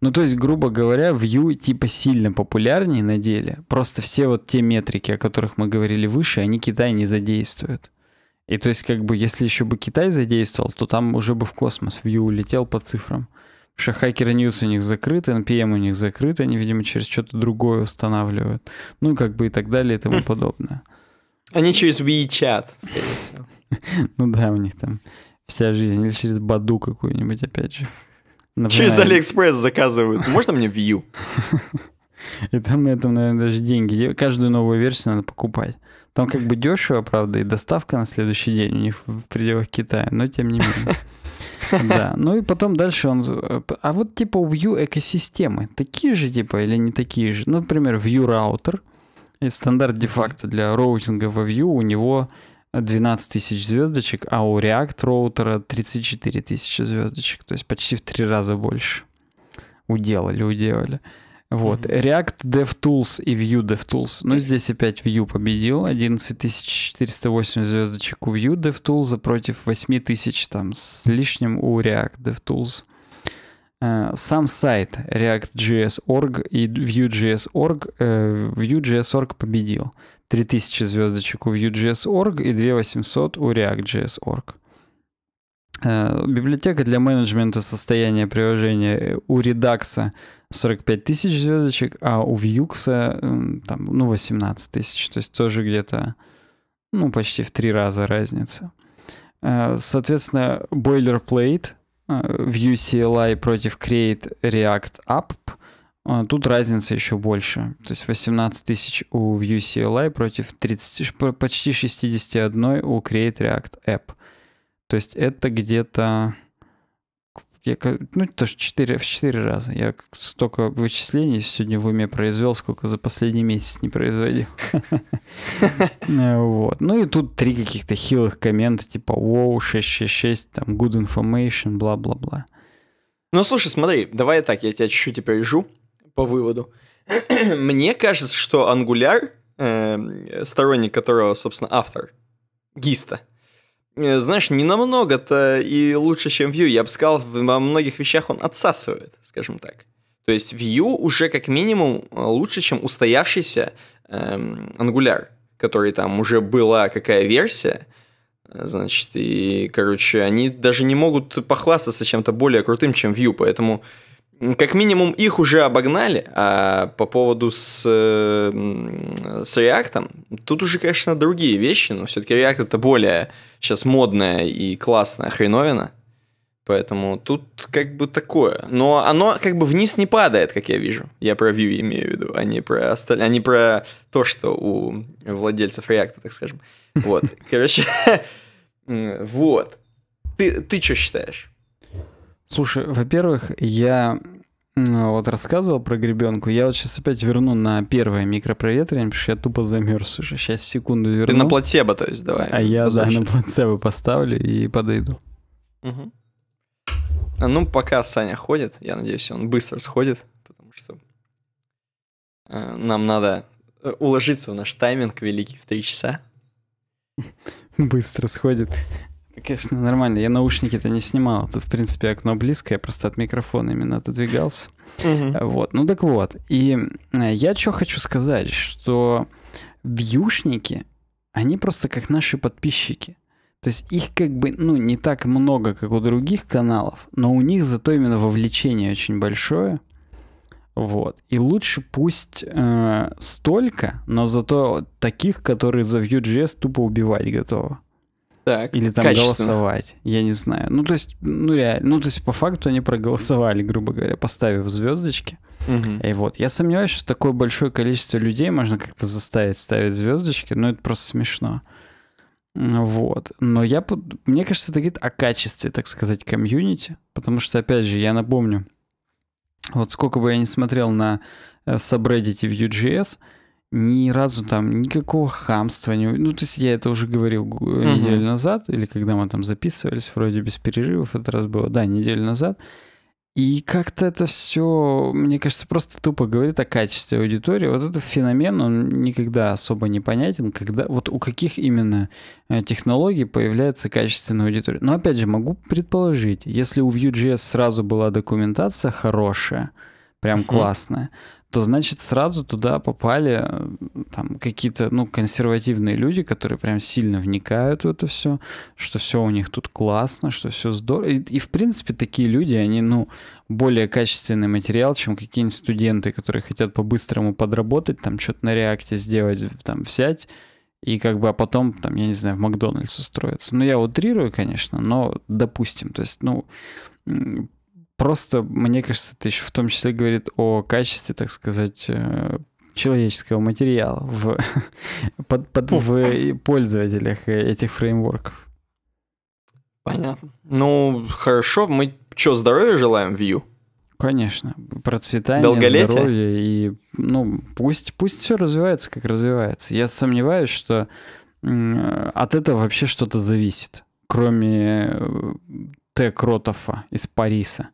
Ну, то есть, грубо говоря, Vue типа сильно популярнее на деле. Просто все вот те метрики, о которых мы говорили выше, они Китай не задействуют. И то есть, как бы, если еще бы Китай задействовал, то там уже бы в космос вью улетел по цифрам. Потому что Hacker News у них закрыт, NPM эм у них закрыт, они, видимо, через что-то другое устанавливают. Ну, как бы и так далее и тому подобное. Они через WeChat, скорее всего. Ну да, у них там вся жизнь. Или через Баду какую-нибудь, опять же. через Алиэкспресс заказывают. Можно мне View? И там на этом, наверное, даже деньги. Каждую новую версию надо покупать. Там как бы дешево, правда, и доставка на следующий день у них в пределах Китая, но тем не менее. Да, ну и потом дальше он... А вот типа у Vue экосистемы такие же типа или не такие же? Ну, например, Vue Router, и стандарт де-факто для роутинга во Vue у него 12 тысяч звездочек, а у React роутера 34 тысячи звездочек, то есть почти в три раза больше. Уделали, уделали. Вот. Mm-hmm. React DevTools и Vue DevTools. Ну, э, здесь опять Vue победил. 11408 звездочек у Vue DevTools против 8000 там с лишним у React DevTools. Э, сам сайт React.js.org и Vue.js.org э, Vue.js.org победил. 3000 звездочек у Vue.js.org и 2800 у React.js.org. Библиотека для менеджмента состояния приложения у Redux 45 тысяч звездочек, а у Вьюкса там, ну, 18 тысяч. То есть тоже где-то, ну, почти в три раза разница. Э, соответственно, boilerplate э, Vue CLI против Create React App. Э, тут разница еще больше. То есть 18 тысяч у Vue CLI против 30, почти 61 у Create React App. То есть это где-то я, ну, тоже 4, в 4 раза. Я столько вычислений сегодня в уме произвел, сколько за последний месяц не производил. Вот. Ну и тут три каких-то хилых коммента, типа «Воу», «666», там «Good information», бла-бла-бла. Ну, слушай, смотри, давай так, я тебя чуть-чуть опережу по выводу. Мне кажется, что Angular, эм, сторонник которого, собственно, автор, Гиста — Э, знаешь, не намного-то и лучше, чем Vue. Я бы сказал, во многих вещах он отсасывает, скажем так. То есть Vue уже как минимум э, лучше, чем устоявшийся эм, Angular, который там уже была какая версия, э, значит, и, короче, они даже не могут похвастаться чем-то более крутым, чем Vue, поэтому как минимум их уже обогнали, а по поводу с, э, с React, тут уже, конечно, другие вещи, но все-таки React это более сейчас модная и классная хреновина, поэтому тут как бы такое. Но оно как бы вниз не падает, как я вижу. Я про view имею в виду, а не про, осталь... а не про то, что у владельцев React, так скажем. Вот, короче, вот. Ты, ты что считаешь? Слушай, во-первых, я вот рассказывал про гребенку. Я вот сейчас опять верну на первое микропроветривание, потому что я тупо замерз уже. Сейчас секунду верну. Ты на плацебо, то есть, давай. А я, да, на плацебо поставлю и подойду. Угу. А ну, пока Саня ходит, я надеюсь, он быстро сходит, потому что э, нам надо э, уложиться в наш тайминг великий в три часа. Быстро сходит конечно, нормально. Я наушники-то не снимал. Тут, в принципе, окно близкое, я просто от микрофона именно отодвигался. Угу. Вот, ну так вот. И э, я что хочу сказать, что вьюшники, они просто как наши подписчики. То есть их как бы, ну, не так много, как у других каналов, но у них зато именно вовлечение очень большое. Вот. И лучше пусть э, столько, но зато таких, которые за Vue.js тупо убивать готовы. Так, Или там голосовать, я не знаю. Ну, то есть, ну реально, ну, то есть, по факту они проголосовали, грубо говоря, поставив звездочки. Угу. И вот, я сомневаюсь, что такое большое количество людей можно как-то заставить ставить звездочки, но это просто смешно. Вот. Но я, мне кажется, это говорит о качестве, так сказать, комьюнити, потому что, опять же, я напомню, вот сколько бы я ни смотрел на э, сабреддите Vue.js, ни разу там никакого хамства. Не... Ну, то есть я это уже говорил угу. неделю назад, или когда мы там записывались, вроде без перерывов это раз было, да, неделю назад. И как-то это все, мне кажется, просто тупо говорит о качестве аудитории. Вот этот феномен, он никогда особо не понятен, когда вот у каких именно э, технологий появляется качественная аудитория. Но опять же, могу предположить, если у Vue.js сразу была документация хорошая, прям uh-huh. классная, то значит сразу туда попали э, там какие-то, ну, консервативные люди, которые прям сильно вникают в это все, что все у них тут классно, что все здорово. И, и в принципе такие люди, они, ну, более качественный материал, чем какие-нибудь студенты, которые хотят по-быстрому подработать, там что-то на реакте сделать, там взять и как бы, а потом, там, я не знаю, в Макдональдс устроиться. Ну, я утрирую, конечно, но допустим, то есть, ну, просто, мне кажется, это еще в том числе говорит о качестве, так сказать, э, человеческого материала в, под, под, в э, пользователях э, этих фреймворков. Понятно. Ну, хорошо, мы что, здоровья желаем вью? Конечно, процветание, Долголетие? здоровье и ну пусть пусть все развивается, как развивается. Я сомневаюсь, что от этого вообще что-то зависит, кроме Т. Кротофа из Париса.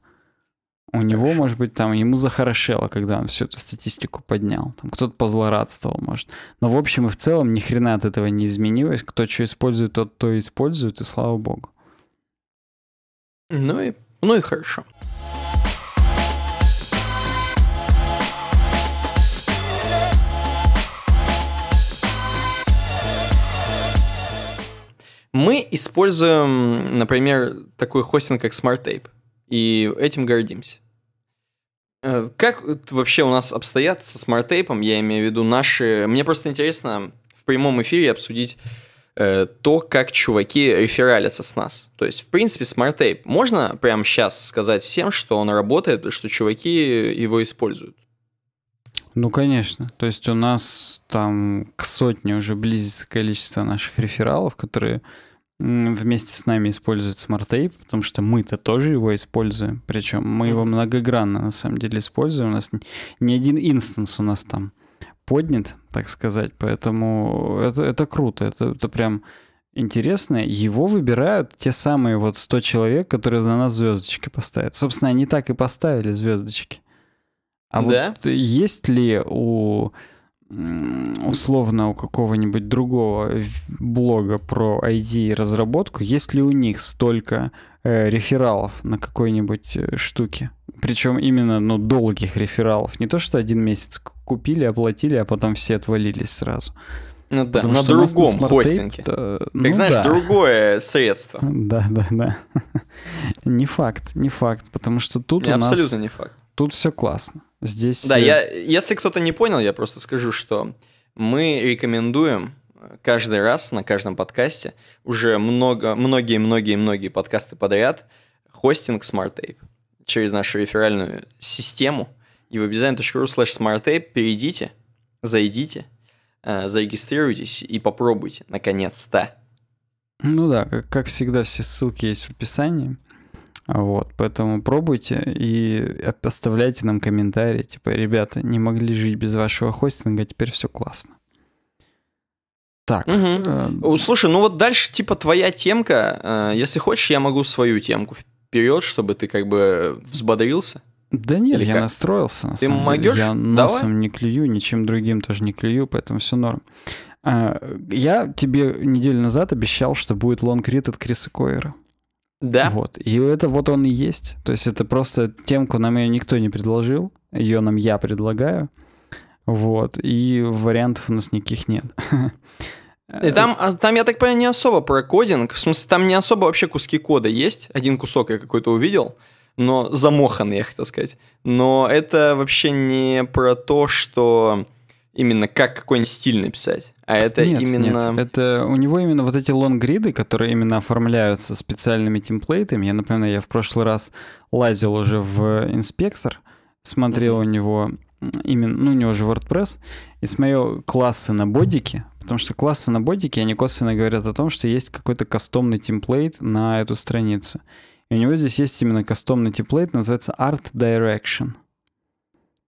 У него, Хорошо. может быть, там ему захорошело, когда он всю эту статистику поднял. Там кто-то позлорадствовал, может. Но в общем и в целом ни хрена от этого не изменилось. Кто что использует, тот то и использует, и слава богу. Ну и, ну и хорошо. Мы используем, например, такой хостинг, как SmartTape. И этим гордимся. Э, как вообще у нас обстоят со смарт-тейпом, я имею в виду наши... Мне просто интересно в прямом эфире обсудить э, то, как чуваки рефералятся с нас. То есть, в принципе, смарт-тейп. Можно прямо сейчас сказать всем, что он работает, что чуваки его используют? Ну, конечно. То есть у нас там к сотне уже близится количество наших рефералов, которые вместе с нами использует смарт потому что мы-то тоже его используем. Причем мы его многогранно на самом деле используем. У нас ни один инстанс у нас там поднят, так сказать. Поэтому это, это круто. Это, это прям интересно. Его выбирают те самые вот 100 человек, которые за нас звездочки поставят. Собственно, они так и поставили звездочки. А да? вот есть ли у условно у какого-нибудь другого блога про ID и разработку, есть ли у них столько э, рефералов на какой-нибудь э, штуке? Причем именно, ну, долгих рефералов. Не то, что один месяц купили, оплатили, а потом все отвалились сразу. Ну да, Потому на другом на хостинге. Э, то, как ну знаешь, да. другое средство. Да, да, да. не факт, не факт. Потому что тут у нас... Абсолютно не факт. Тут все классно. Здесь... Да, э, я, если кто-то не понял, я просто скажу, что мы рекомендуем каждый раз на каждом подкасте, уже много, многие-многие-многие подкасты подряд, хостинг SmartTape через нашу реферальную систему webdesign.ru slash smarttape перейдите, зайдите, э, зарегистрируйтесь и попробуйте, наконец-то. Ну да, как, как всегда, все ссылки есть в описании. Вот, поэтому пробуйте и оставляйте нам комментарии, типа, ребята, не могли жить без вашего хостинга, теперь все классно. Так. Угу. Э... Слушай, ну вот дальше, типа, твоя темка. Э, если хочешь, я могу свою темку вперед, чтобы ты как бы взбодрился. Да нет, Или я как? настроился. На ты самом могешь? Я носом Давай. не клюю, ничем другим тоже не клюю, поэтому все норм. Э, я тебе неделю назад обещал, что будет лонг-рид от Криса Койера. Да. Вот. И это вот он и есть. То есть это просто темку нам ее никто не предложил. Ее нам я предлагаю. Вот. И вариантов у нас никаких нет. И там, а, там, я так понимаю, не особо про кодинг. В смысле, там не особо вообще куски кода есть. Один кусок я какой-то увидел, но замоханный я хотел сказать. Но это вообще не про то, что именно как какой-нибудь стиль написать а это нет, именно... Нет, это у него именно вот эти лонгриды, которые именно оформляются специальными темплейтами. Я, например, я в прошлый раз лазил уже в инспектор, смотрел mm-hmm. у него именно, ну, у него же WordPress, и смотрел классы на бодике, потому что классы на бодике, они косвенно говорят о том, что есть какой-то кастомный темплейт на эту страницу. И у него здесь есть именно кастомный темплейт, называется Art Direction.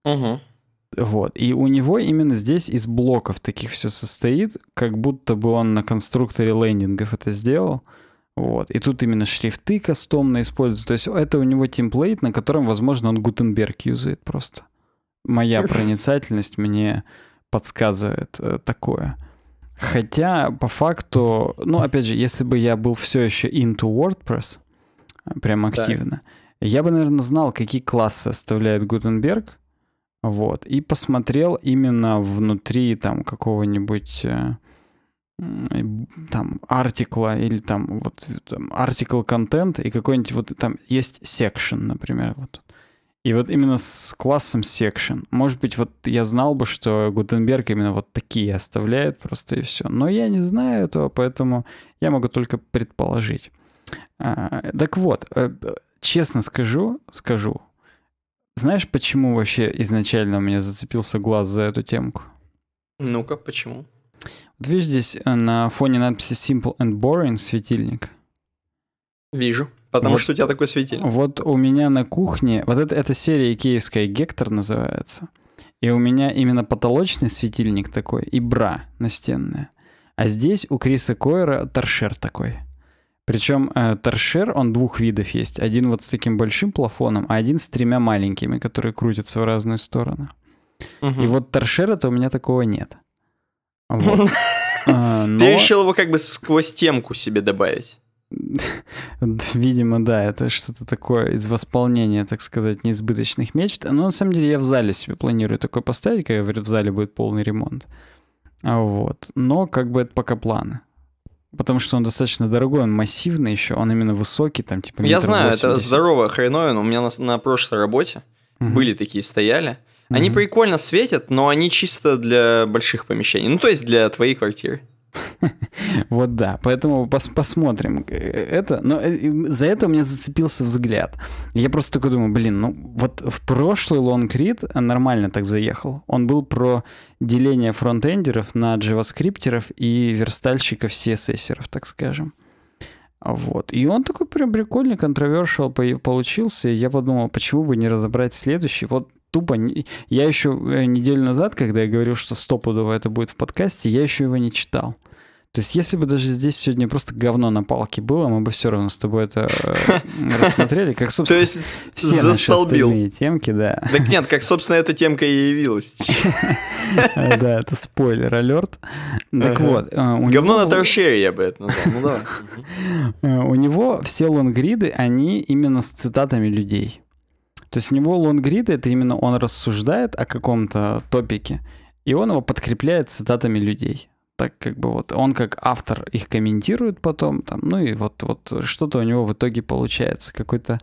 Угу. Вот. И у него именно здесь из блоков таких все состоит, как будто бы он на конструкторе лендингов это сделал. Вот. И тут именно шрифты кастомно используют. То есть это у него темплейт, на котором, возможно, он Гутенберг юзает просто. Моя проницательность мне подсказывает э, такое. Хотя, по факту, ну, опять же, если бы я был все еще into WordPress, э, прям активно, да. я бы, наверное, знал, какие классы оставляет Гутенберг, вот. И посмотрел именно внутри там какого-нибудь э, там артикла или там вот артикл контент и какой-нибудь вот там есть секшен например, вот. И вот именно с классом section. Может быть, вот я знал бы, что Гутенберг именно вот такие оставляет просто и все. Но я не знаю этого, поэтому я могу только предположить. А, так вот, э, честно скажу, скажу, знаешь, почему вообще изначально у меня зацепился глаз за эту темку? Ну-ка, почему? Вот видишь здесь э, на фоне надписи Simple and Boring светильник? Вижу. Потому вот, что у тебя такой светильник. Вот у меня на кухне... Вот это, эта серия икеевская Гектор называется. И у меня именно потолочный светильник такой и бра настенная. А здесь у Криса Койера торшер такой. Причем э, торшер, он двух видов есть. Один вот с таким большим плафоном, а один с тремя маленькими, которые крутятся в разные стороны. Угу. И вот торшера-то у меня такого нет. А, Ты решил его как бы сквозь темку себе добавить. Видимо, да, это что-то такое из восполнения, так сказать, неизбыточных мечт. Но на самом деле я в зале себе планирую такое поставить, когда в зале будет полный ремонт. Вот. Но как бы это пока планы. Потому что он достаточно дорогой, он массивный еще, он именно высокий, там типа Я знаю, 80. это здоровая хреновина. У меня на, на прошлой работе угу. были такие, стояли. Они угу. прикольно светят, но они чисто для больших помещений. Ну, то есть для твоей квартиры вот да, поэтому пос посмотрим э, это. Но э, за это у меня зацепился взгляд. Я просто такой думаю, блин, ну вот в прошлый Long Read нормально так заехал. Он был про деление фронтендеров на джаваскриптеров и верстальщиков CSS-еров, так скажем. Вот. И он такой прям прикольный, контровершал получился. И я подумал, почему бы не разобрать следующий. Вот тупо... Не... Я еще э, неделю назад, когда я говорил, что стопудово это будет в подкасте, я еще его не читал. То есть, если бы даже здесь сегодня просто говно на палке было, мы бы все равно с тобой это э, рассмотрели, как, собственно, То есть, все застолбил. наши темки, да. Так нет, как, собственно, эта темка и явилась. Да, это спойлер, алерт. Так вот. Э, говно на торшере я бы это назвал, ну э, У него все лонгриды, они именно с цитатами людей. То есть у него лонгриды — это именно он рассуждает о каком-то топике, и он его подкрепляет цитатами людей так как бы вот он как автор их комментирует потом, там, ну и вот, вот что-то у него в итоге получается, какой-то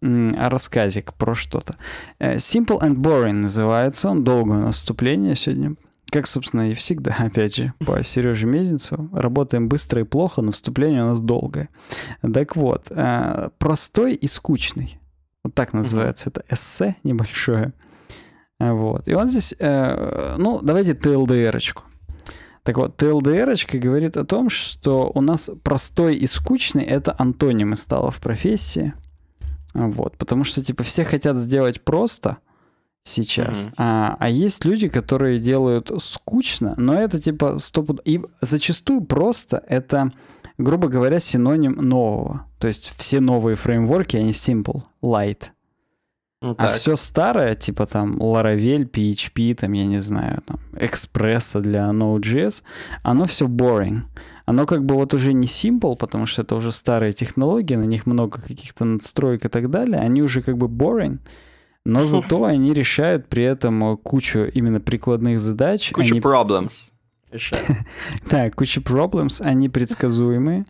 рассказик про что-то. Э, Simple and Boring называется он, долгое наступление сегодня, как, собственно, и всегда, опять же, по Сереже Мезенцеву. Работаем быстро и плохо, но вступление у нас долгое. Так вот, э, простой и скучный. Вот так называется это эссе небольшое. Э, вот. И он здесь, ну, давайте ТЛДРочку так вот, тлдр говорит о том, что у нас простой и скучный — это антонимы стало в профессии. Вот, потому что, типа, все хотят сделать просто сейчас, mm-hmm. а, а есть люди, которые делают скучно, но это, типа, стопуд... И зачастую просто это, грубо говоря, синоним нового. То есть все новые фреймворки, они simple, light — ну, а так. все старое, типа там Laravel, PHP, там, я не знаю, там, Экспресса для Node.js, оно все boring. Оно как бы вот уже не simple, потому что это уже старые технологии, на них много каких-то надстроек и так далее. Они уже как бы boring, но зато они решают при этом э, кучу именно прикладных задач. Кучу они... problems. да, куча problems, они предсказуемые,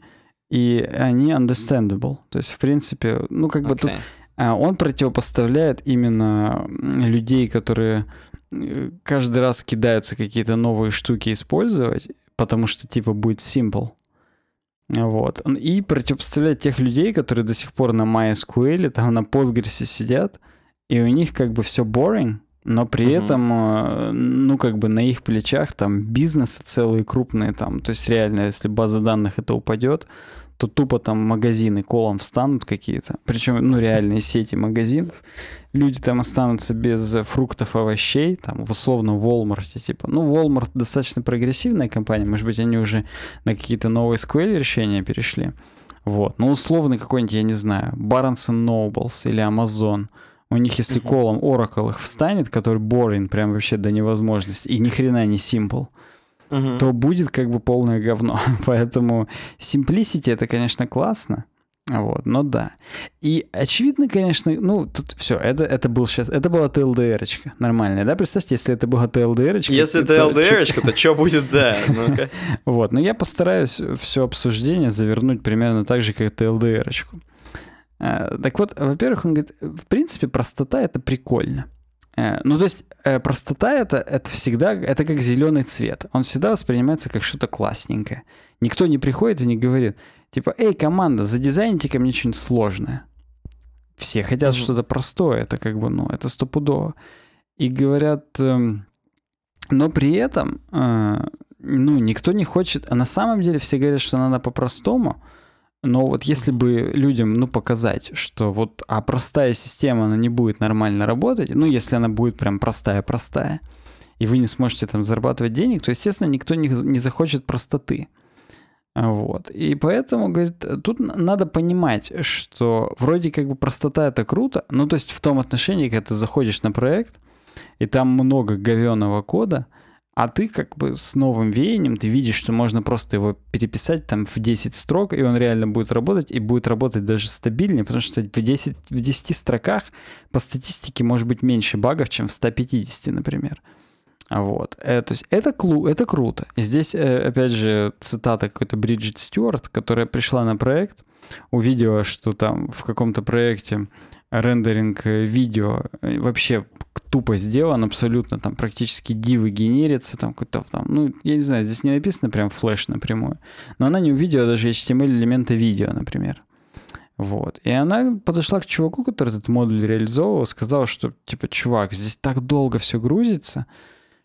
и они understandable. То есть, в принципе, ну как бы тут а он противопоставляет именно людей, которые э, каждый раз кидаются какие-то новые штуки использовать, потому что типа будет simple. Вот. И противопоставляет тех людей, которые до сих пор на MySQL, там на Postgres сидят, и у них как бы все boring, но при uh-huh. этом, э, ну, как бы на их плечах там бизнесы целые крупные там, то есть реально, если база данных это упадет, то тупо там магазины колом встанут какие-то, причем, ну, реальные сети магазинов, люди там останутся без фруктов, овощей, там, в условно Walmart, типа, ну, Walmart достаточно прогрессивная компания, может быть, они уже на какие-то новые SQL решения перешли, вот, ну, условно какой-нибудь, я не знаю, Barnes Nobles или Amazon, у них, если колом Oracle их встанет, который boring прям вообще до невозможности, и ни хрена не simple, угу. то будет как бы полное говно. Поэтому simplicity это, конечно, классно. Вот, но да. И очевидно, конечно, ну, тут все, это, это был сейчас, это была тлдр нормальная, да? Представьте, если это была тлдр Если это ЛДР, то что будет, да? Вот, но я постараюсь все обсуждение завернуть примерно так же, как тлдр э, Так вот, во-первых, он говорит, в принципе, простота — это прикольно. Э, ну, то есть э, простота это, это всегда, это как зеленый цвет. Он всегда воспринимается как что-то классненькое. Никто не приходит и не говорит, типа, эй, команда, задизайните ко мне что-нибудь сложное. Все хотят mm-hmm. что-то простое, это как бы, ну, это стопудово. И говорят, эм, но при этом, э, ну, никто не хочет, а на самом деле все говорят, что надо по-простому, mm но вот если бы людям, ну, показать, что вот, а простая система, она не будет нормально работать, ну, если она будет прям простая-простая, и вы не сможете там зарабатывать денег, то, естественно, никто не, не захочет простоты. Вот. И поэтому, говорит, тут надо понимать, что вроде как бы простота это круто, ну, то есть в том отношении, когда ты заходишь на проект, и там много говеного кода, а ты как бы с новым веянием, ты видишь, что можно просто его переписать там в 10 строк, и он реально будет работать, и будет работать даже стабильнее, потому что в 10, в 10 строках по статистике может быть меньше багов, чем в 150, например. Вот. Э, то есть это, клу, это круто. И здесь, э, опять же, цитата какой-то Бриджит Стюарт, которая пришла на проект, увидела, что там в каком-то проекте рендеринг э, видео э, вообще тупо сделан, абсолютно там практически дивы генерится, там какой-то там, ну, я не знаю, здесь не написано прям флеш напрямую, но она не увидела даже HTML элемента видео, например. Вот. И она подошла к чуваку, который этот модуль реализовывал, сказала, что, типа, чувак, здесь так долго все грузится,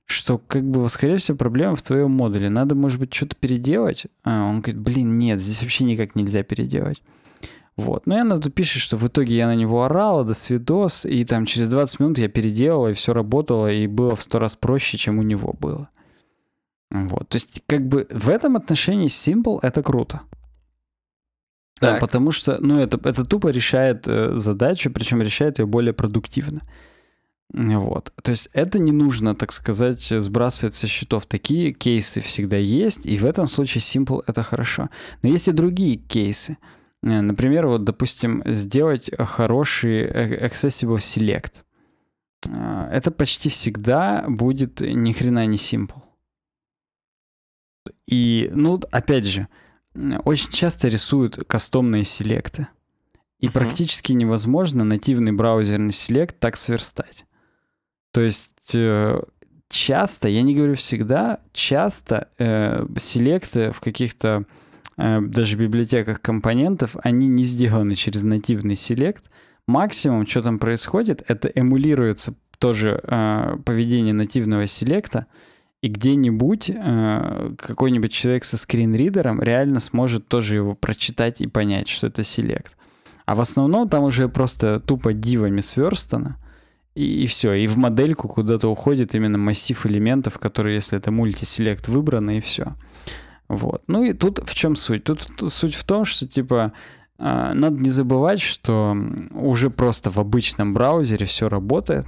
что, как бы, скорее всего, проблема в твоем модуле. Надо, может быть, что-то переделать. А он говорит, блин, нет, здесь вообще никак нельзя переделать. Вот. Но ну, она тут пишет, что в итоге я на него орала, до свидос, и там через 20 минут я переделала, и все работало, и было в сто раз проще, чем у него было. Вот. То есть, как бы в этом отношении Simple это круто. Да, потому что, ну, это, это тупо решает э, задачу, причем решает ее более продуктивно. Вот. То есть это не нужно, так сказать, сбрасывать со счетов. Такие кейсы всегда есть, и в этом случае Simple это хорошо. Но есть и другие кейсы. Э, например, вот, допустим, сделать хороший э, accessible select. Э, это почти всегда будет ни хрена не simple. И, ну, опять же, очень часто рисуют кастомные селекты. И uh-huh. практически невозможно нативный браузерный селект так сверстать. То есть часто, я не говорю всегда, часто э, селекты в каких-то Э, даже в библиотеках компонентов, они не сделаны через нативный селект. Максимум, что там происходит, это эмулируется тоже э, поведение нативного селекта, и где-нибудь э, какой-нибудь человек со скринридером реально сможет тоже его прочитать и понять, что это селект. А в основном там уже просто тупо дивами сверстано, и, и все. И в модельку куда-то уходит именно массив элементов, которые, если это мультиселект, выбраны, и все. Вот. Ну и тут в чем суть? Тут суть в том, что типа а, надо не забывать, что уже просто в обычном браузере все работает.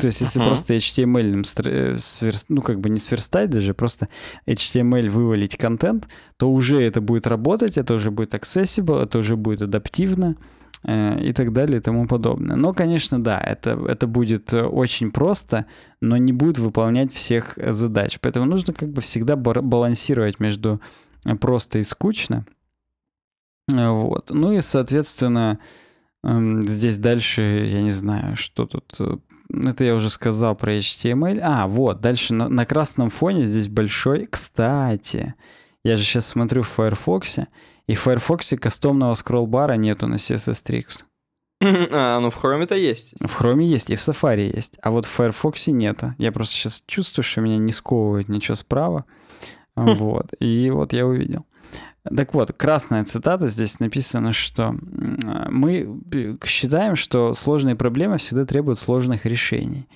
То есть, если uh-huh. просто HTML эм э, сверст... ну, как бы не сверстать даже, просто HTML эм вывалить контент, то уже это будет работать, это уже будет accessible, это уже будет адаптивно. uh и так далее и тому подобное. Но, конечно, да, это, это будет э, очень просто, но не будет выполнять всех э, задач. Поэтому нужно как бы всегда балансировать между э, просто и скучно. Вот. Ну и, соответственно, эм, здесь дальше, я не знаю, что тут... Это я уже сказал про HTML. А, вот, дальше на, на красном фоне здесь большой... Кстати, я же сейчас смотрю в Firefox, и в Firefox кастомного скролл-бара нету на CSS-Tricks. А, ну в Chrome-то есть. Ну, в Chrome есть, и в Safari есть. А вот в Firefox нету. Я просто сейчас чувствую, что меня не сковывает ничего справа. Вот. И вот я увидел. Так вот, красная цитата здесь написано, что а, мы э, считаем, что сложные проблемы всегда требуют сложных решений.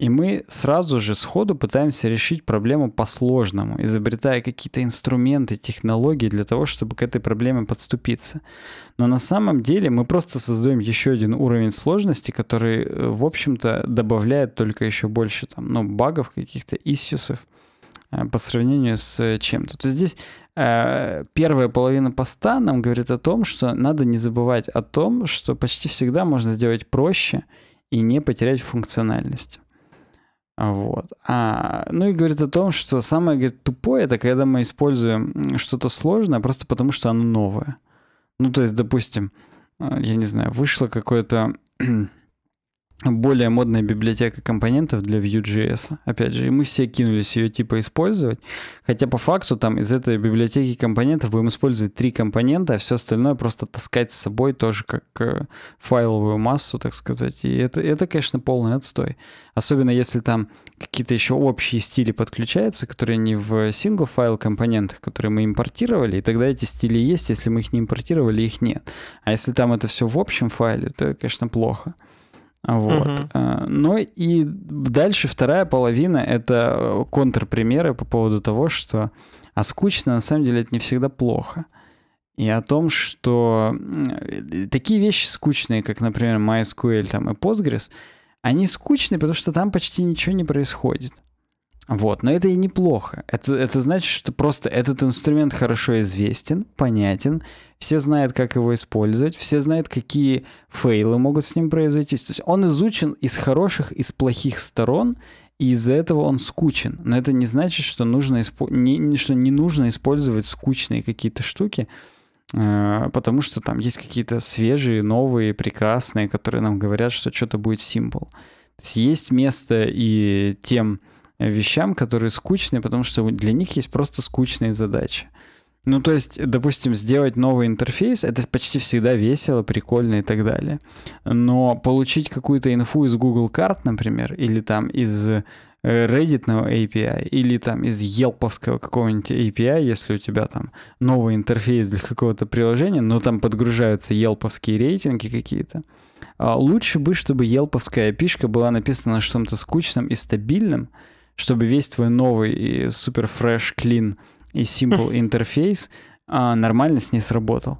И мы сразу же сходу пытаемся решить проблему по-сложному, изобретая какие-то инструменты, технологии для того, чтобы к этой проблеме подступиться. Но на самом деле мы просто создаем еще один уровень сложности, который, э, в общем-то, добавляет только еще больше там, ну, багов, каких-то иссюсов э, по сравнению с э, чем-то. То есть здесь э, первая половина поста нам говорит о том, что надо не забывать о том, что почти всегда можно сделать проще и не потерять функциональность. Вот. А, ну и говорит о том, что самое говорит, тупое, это когда мы используем что-то сложное просто потому, что оно новое. Ну то есть, допустим, э, я не знаю, вышло какое-то более модная библиотека компонентов для Vue.js. Опять же, мы все кинулись ее типа использовать. Хотя по факту там из этой библиотеки компонентов будем использовать три компонента, а все остальное просто таскать с собой тоже как э, файловую массу, так сказать. И это, это конечно, полный отстой. Особенно если там какие-то еще общие стили подключаются, которые не в сингл файл компонентах, которые мы импортировали, и тогда эти стили есть, если мы их не импортировали, их нет. А если там это все в общем файле, то, конечно, плохо. Вот. Угу. Ну и дальше вторая половина — это э, контрпримеры по поводу того, что а скучно на самом деле это не всегда плохо. И о том, что э, такие вещи скучные, как, например, MySQL там, и Postgres, они скучные, потому что там почти ничего не происходит. Вот, но это и неплохо. Это, это значит, что просто этот инструмент хорошо известен, понятен, все знают, как его использовать, все знают, какие фейлы могут с ним произойти. То есть он изучен из хороших, из плохих сторон, и из-за этого он скучен. Но это не значит, что, нужно испо... не, что не нужно использовать скучные какие-то штуки, э, потому что там есть какие-то свежие, новые, прекрасные, которые нам говорят, что что-то будет символ. То есть есть место и тем вещам, которые скучные, потому что для них есть просто скучные задачи. Ну, то есть, допустим, сделать новый интерфейс, это почти всегда весело, прикольно и так далее. Но получить какую-то инфу из Google карт, например, или там из э, Redditного API, или там из Елповского какого-нибудь API, если у тебя там новый интерфейс для какого-то приложения, но там подгружаются елповские рейтинги какие-то, а лучше бы, чтобы елповская API была написана на чем-то скучном и стабильном, чтобы весь твой новый супер фреш, клин и simple интерфейс а, нормально с ней сработал.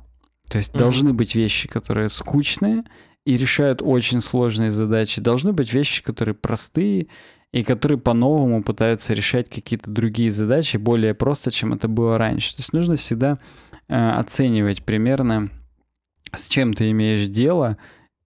То есть mm-hmm. должны быть вещи, которые скучные и решают очень сложные задачи. Должны быть вещи, которые простые и которые по-новому пытаются решать какие-то другие задачи более просто, чем это было раньше. То есть нужно всегда э, оценивать примерно, с чем ты имеешь дело,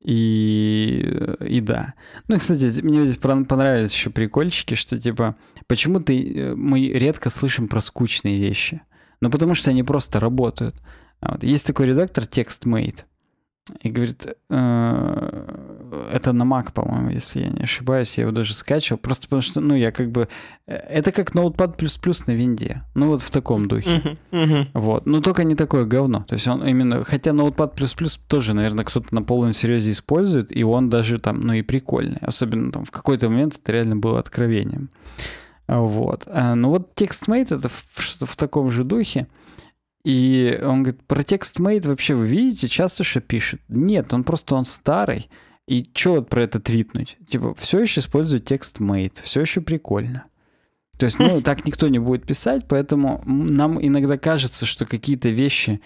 и, и да. Ну, кстати, мне здесь понравились еще прикольчики, что типа, почему ты, э, мы редко слышим про скучные вещи. Ну, потому что они просто работают. А вот. Есть такой редактор TextMate и говорит, «Э, это на Mac, по-моему, если я не ошибаюсь, я его даже скачивал, просто потому что, ну, я как бы, э, это как ноутпад плюс плюс на винде, ну, вот в таком духе, uh-huh, uh-huh. вот, но только не такое говно, то есть он именно, хотя ноутпад плюс плюс тоже, наверное, кто-то на полном серьезе использует, и он даже там, ну, и прикольный, особенно там в какой-то момент это реально было откровением, вот, а, ну, вот TextMate это что-то в таком же духе, и он говорит, про TextMate вообще вы видите, часто что пишут Нет, он просто, он старый. И что про это твитнуть? Типа, все еще используют TextMate, все еще прикольно. То есть, ну, так никто не будет писать, поэтому нам иногда кажется, что какие-то вещи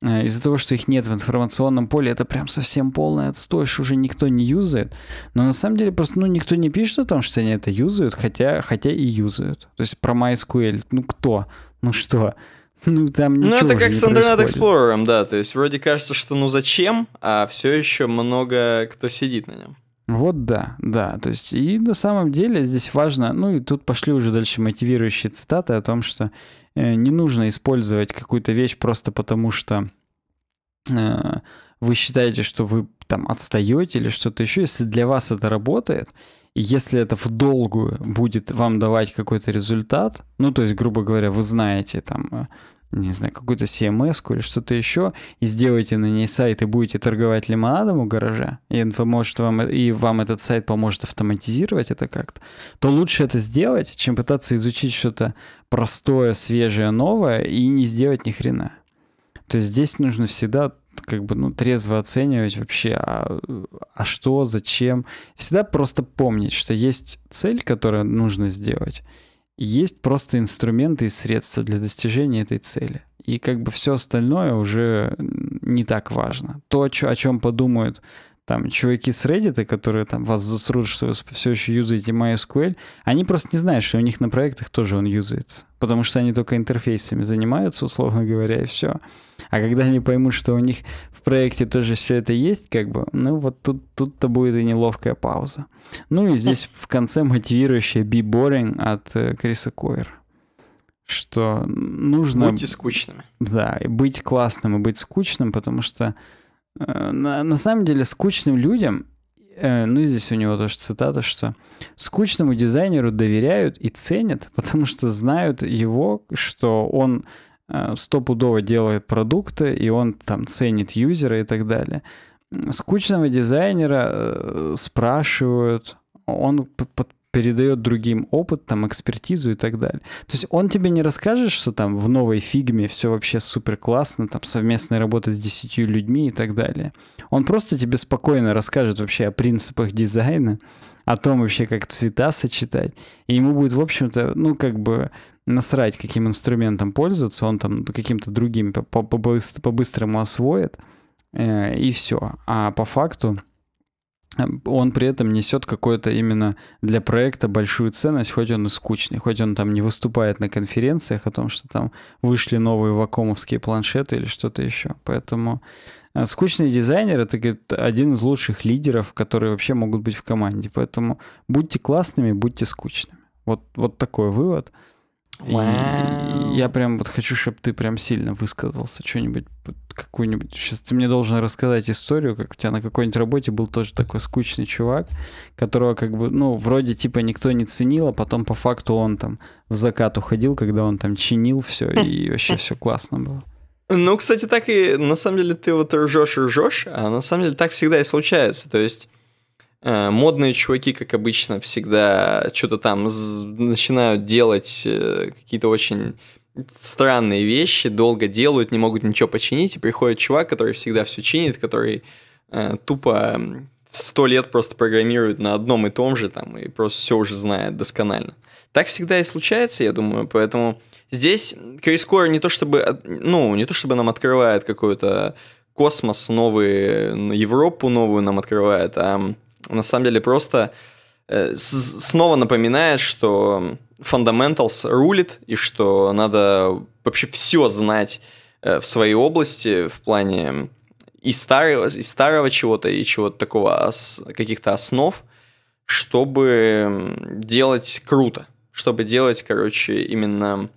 э, из-за того, что их нет в информационном поле, это прям совсем полный отстой, что уже никто не юзает. Но на самом деле просто ну, никто не пишет о том, что они это юзают, хотя, хотя и юзают. То есть про MySQL, ну кто? Ну что? Ну, там ну, ничего Ну, это как с Internet Explorer, да. То есть вроде кажется, что ну зачем, а все еще много кто сидит на нем. Вот да, да. То есть и на самом деле здесь важно, ну и тут пошли уже дальше мотивирующие цитаты о том, что э, не нужно использовать какую-то вещь просто потому, что э, вы считаете, что вы там отстаете или что-то еще, если для вас это работает, если это в долгую будет вам давать какой-то результат, ну, то есть, грубо говоря, вы знаете там, э, не знаю, какую-то CMS или что-то еще, и сделаете на ней сайт и будете торговать лимонадом у гаража, и, поможет вам, и вам этот сайт поможет автоматизировать это как-то, то лучше это сделать, чем пытаться изучить что-то простое, свежее, новое и не сделать ни хрена. То есть здесь нужно всегда как бы, ну, трезво оценивать вообще, а, а что, зачем. Всегда просто помнить, что есть цель, которую нужно сделать, есть просто инструменты и средства для достижения этой цели. И как бы все остальное уже не так важно. То, о чем подумают там чуваки с Reddit, которые там вас засрут, что вы все еще юзаете MySQL, они просто не знают, что у них на проектах тоже он юзается. Потому что они только интерфейсами занимаются, условно говоря, и все. А когда они поймут, что у них в проекте тоже все это есть, как бы, ну вот тут, тут-то будет и неловкая пауза. Ну и здесь в конце мотивирующая Be Boring от э, Криса Койера что нужно... Будьте скучными. Да, и быть классным и быть скучным, потому что Э, на, на самом деле скучным людям, э, ну здесь у него тоже цитата, что скучному дизайнеру доверяют и ценят, потому что знают его, что он э, стопудово делает продукты, и он там ценит юзера и так далее. Скучного дизайнера э, спрашивают, он под передает другим опыт, там, экспертизу и так далее. То есть он тебе не расскажет, что там в новой фигме все вообще супер классно, там совместная работа с десятью людьми и так далее. Он просто тебе спокойно расскажет вообще о принципах дизайна, о том вообще, как цвета сочетать. И ему будет, в общем-то, ну, как бы насрать, каким инструментом пользоваться, он там каким-то другим по-быстрому освоит, э, и все. А по факту он при этом несет какую-то именно для проекта большую ценность, хоть он и скучный, хоть он там не выступает на конференциях о том, что там вышли новые вакомовские планшеты или что-то еще. Поэтому э, скучный дизайнер это говорит, один из лучших лидеров, которые вообще могут быть в команде. Поэтому будьте классными, будьте скучными. Вот, вот такой вывод. Wow. И я прям вот хочу, чтобы ты прям сильно высказался что-нибудь какую-нибудь... Сейчас ты мне должен рассказать историю, как у тебя на какой-нибудь работе был тоже такой скучный чувак, которого как бы, ну, вроде типа никто не ценил, а потом по факту он там в закат уходил, когда он там чинил все, и вообще все классно было. Ну, кстати, так и на самом деле ты вот ржешь, ржешь, а на самом деле так всегда и случается. То есть э, модные чуваки, как обычно, всегда что-то там начинают делать э, какие-то очень странные вещи, долго делают, не могут ничего починить, и приходит чувак, который всегда все чинит, который э, тупо сто лет просто программирует на одном и том же, там, и просто все уже знает досконально. Так всегда и случается, я думаю, поэтому здесь Крис Кор не то чтобы, ну, не то чтобы нам открывает какой-то космос новый, Европу новую нам открывает, а на самом деле просто Э, снова напоминает, что fundamentals рулит, и что надо вообще все знать э, в своей области в плане и старого, и старого чего-то, и чего-то такого, каких-то основ, чтобы делать круто, чтобы делать, короче, именно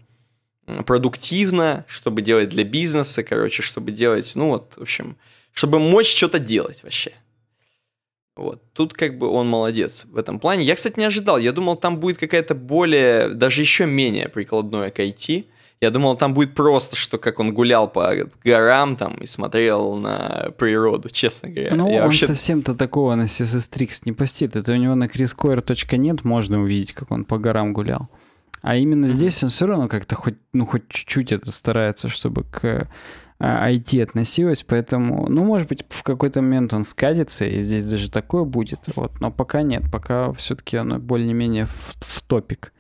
продуктивно, чтобы делать для бизнеса, короче, чтобы делать, ну вот, в общем, чтобы мочь что-то делать вообще. Вот. Тут как бы он молодец в этом плане. Я, кстати, не ожидал. Я думал, там будет какая-то более, даже еще менее прикладное к IT. Я думал, там будет просто, что как он гулял по горам там и смотрел на природу, честно говоря. Ну, я он вообще... совсем-то такого на CSS не постит. Это у него на chriscoir.net можно увидеть, как он по горам гулял. А именно mm-hmm. здесь он все равно как-то хоть, ну, хоть чуть-чуть это старается, чтобы к IT а, относилась, поэтому, ну, может быть, в какой-то момент он скатится, и здесь даже такое будет, вот, но пока нет, пока все-таки оно более-менее в, в топик.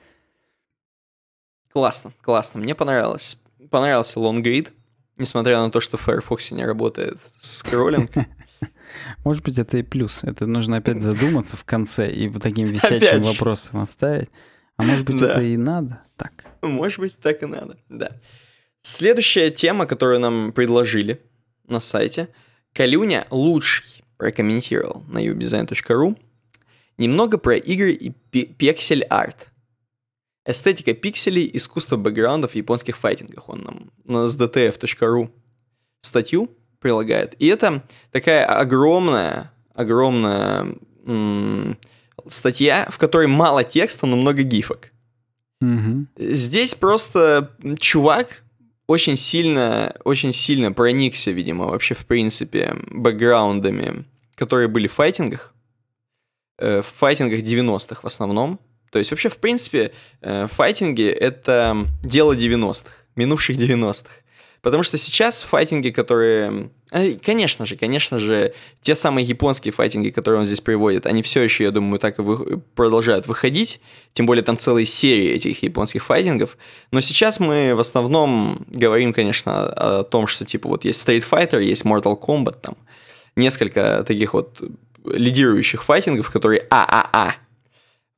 Классно, классно, мне понравилось. Понравился лонгрид, несмотря на то, что в Firefox не работает скроллинг. Может быть, это и плюс. Это нужно опять задуматься в конце и вот таким висячим вопросом оставить. А может быть, это и надо так? Может быть, так и надо, да. Следующая тема, которую нам предложили на сайте. Калюня лучший прокомментировал на udesign.ru. Немного про игры и пиксель-арт. Эстетика пикселей, искусство бэкграундов в японских файтингах. Он нам на sdtf.ru статью прилагает. И это такая огромная, огромная м- статья, в которой мало текста, но много гифок. Угу. Здесь просто чувак очень сильно, очень сильно проникся, видимо, вообще в принципе бэкграундами, которые были в файтингах, э, в файтингах 90-х в основном. То есть вообще, в принципе, э, файтинги — это дело 90-х, минувших 90-х. Потому что сейчас файтинги, которые... Э, конечно же, конечно же, те самые японские файтинги, которые он здесь приводит, они все еще, я думаю, так и вы... Э, продолжают выходить. Тем более там целые серии этих японских файтингов. Но сейчас мы в основном говорим, конечно, о том, что типа вот есть Street Fighter, есть Mortal Kombat, там несколько таких вот лидирующих файтингов, которые ААА.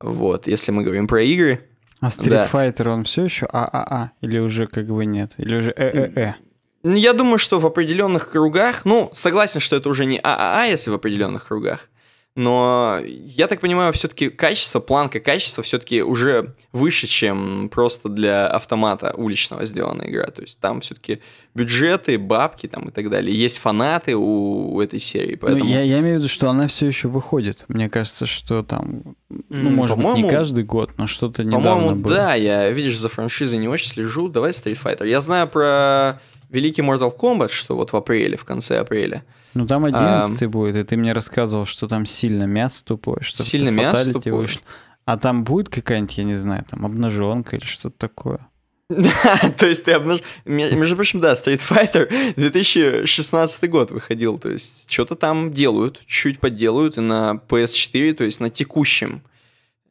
Вот, если мы говорим про игры. А Street да. Fighter он все еще ААА? Или уже как бы нет? Или уже ЭЭЭ? Я думаю, что в определенных кругах, ну, согласен, что это уже не ААА, если в определенных кругах, но я так понимаю, все-таки качество, планка качества все-таки уже выше, чем просто для автомата уличного сделана игра. То есть там все-таки бюджеты, бабки там и так далее. Есть фанаты у, у этой серии, ну, поэтому... Ну, я, я имею в виду, что она все еще выходит. Мне кажется, что там, ну, может быть, не каждый год, но что-то недавно По-моему, было. да, я, видишь, за франшизой не очень слежу. Давай Street Fighter. Я знаю про великий Mortal Kombat, что вот в апреле, в конце апреля. Ну там 11 а, будет, и ты мне рассказывал, что там сильно мясо тупое, что сильно мясо тупое. Вышло. А там будет какая-нибудь, я не знаю, там обнаженка или что-то такое. Да, то есть ты обнаж... Между прочим, да, Street Fighter 2016 год выходил, то есть что-то там делают, чуть подделают и на PS4, то есть на текущем,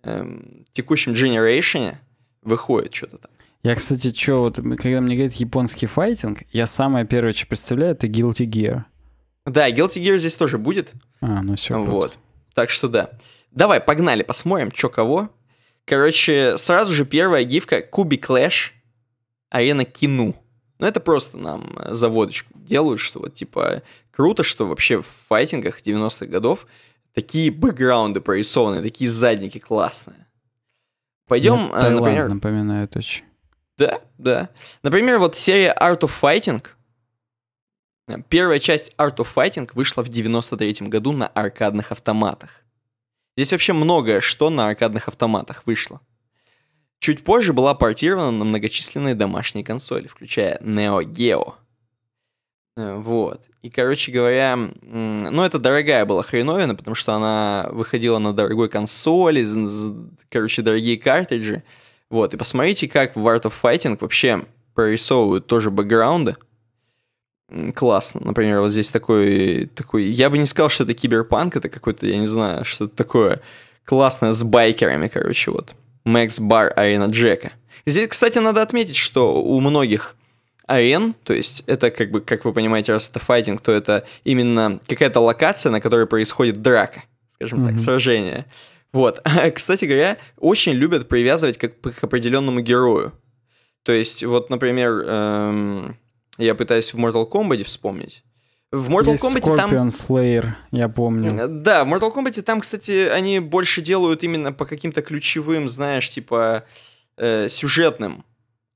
эм, текущем Generation выходит что-то там. Я, кстати, что, вот, когда мне говорят японский файтинг, я самое первое, что представляю, это Guilty Gear. Да, Guilty Gear здесь тоже будет. А, ну все. Вот. Круто. Так что да. Давай, погнали, посмотрим, что кого. Короче, сразу же первая гифка Куби Клэш Арена Кину. Ну, это просто нам э, заводочку делают, что вот, типа, круто, что вообще в файтингах 90-х годов такие бэкграунды прорисованы, такие задники классные. Пойдем, Нет, ну, э, Таиланд например... напоминает очень. Да, да. Например, вот серия Art of Fighting. Э, первая часть Art of Fighting вышла в 93 году на аркадных автоматах. Здесь вообще многое, что на аркадных автоматах вышло. Чуть позже была портирована на многочисленные домашние консоли, включая Neo Geo. Э, вот. И, короче говоря, ну, это дорогая была хреновина, потому что она выходила на дорогой консоли, короче, дорогие картриджи. Вот, и посмотрите, как в Art of Fighting вообще прорисовывают тоже бэкграунды. Классно. Например, вот здесь такой, такой... Я бы не сказал, что это киберпанк, это какой-то, я не знаю, что-то такое классное с байкерами, короче, вот. Макс Бар Арена Джека. Здесь, кстати, надо отметить, что у многих арен, то есть это, как бы, как вы понимаете, раз это файтинг, то это именно какая-то локация, на которой происходит драка, скажем mm-hmm. так, сражение. Вот. Кстати говоря, очень любят привязывать как к определенному герою. То есть, вот, например, эм, я пытаюсь в Mortal Kombat вспомнить. В Mortal Есть Kombat Scorpion там... Slayer, я помню. Э, да, в Mortal Kombat там, кстати, они больше делают именно по каким-то ключевым, знаешь, типа э, сюжетным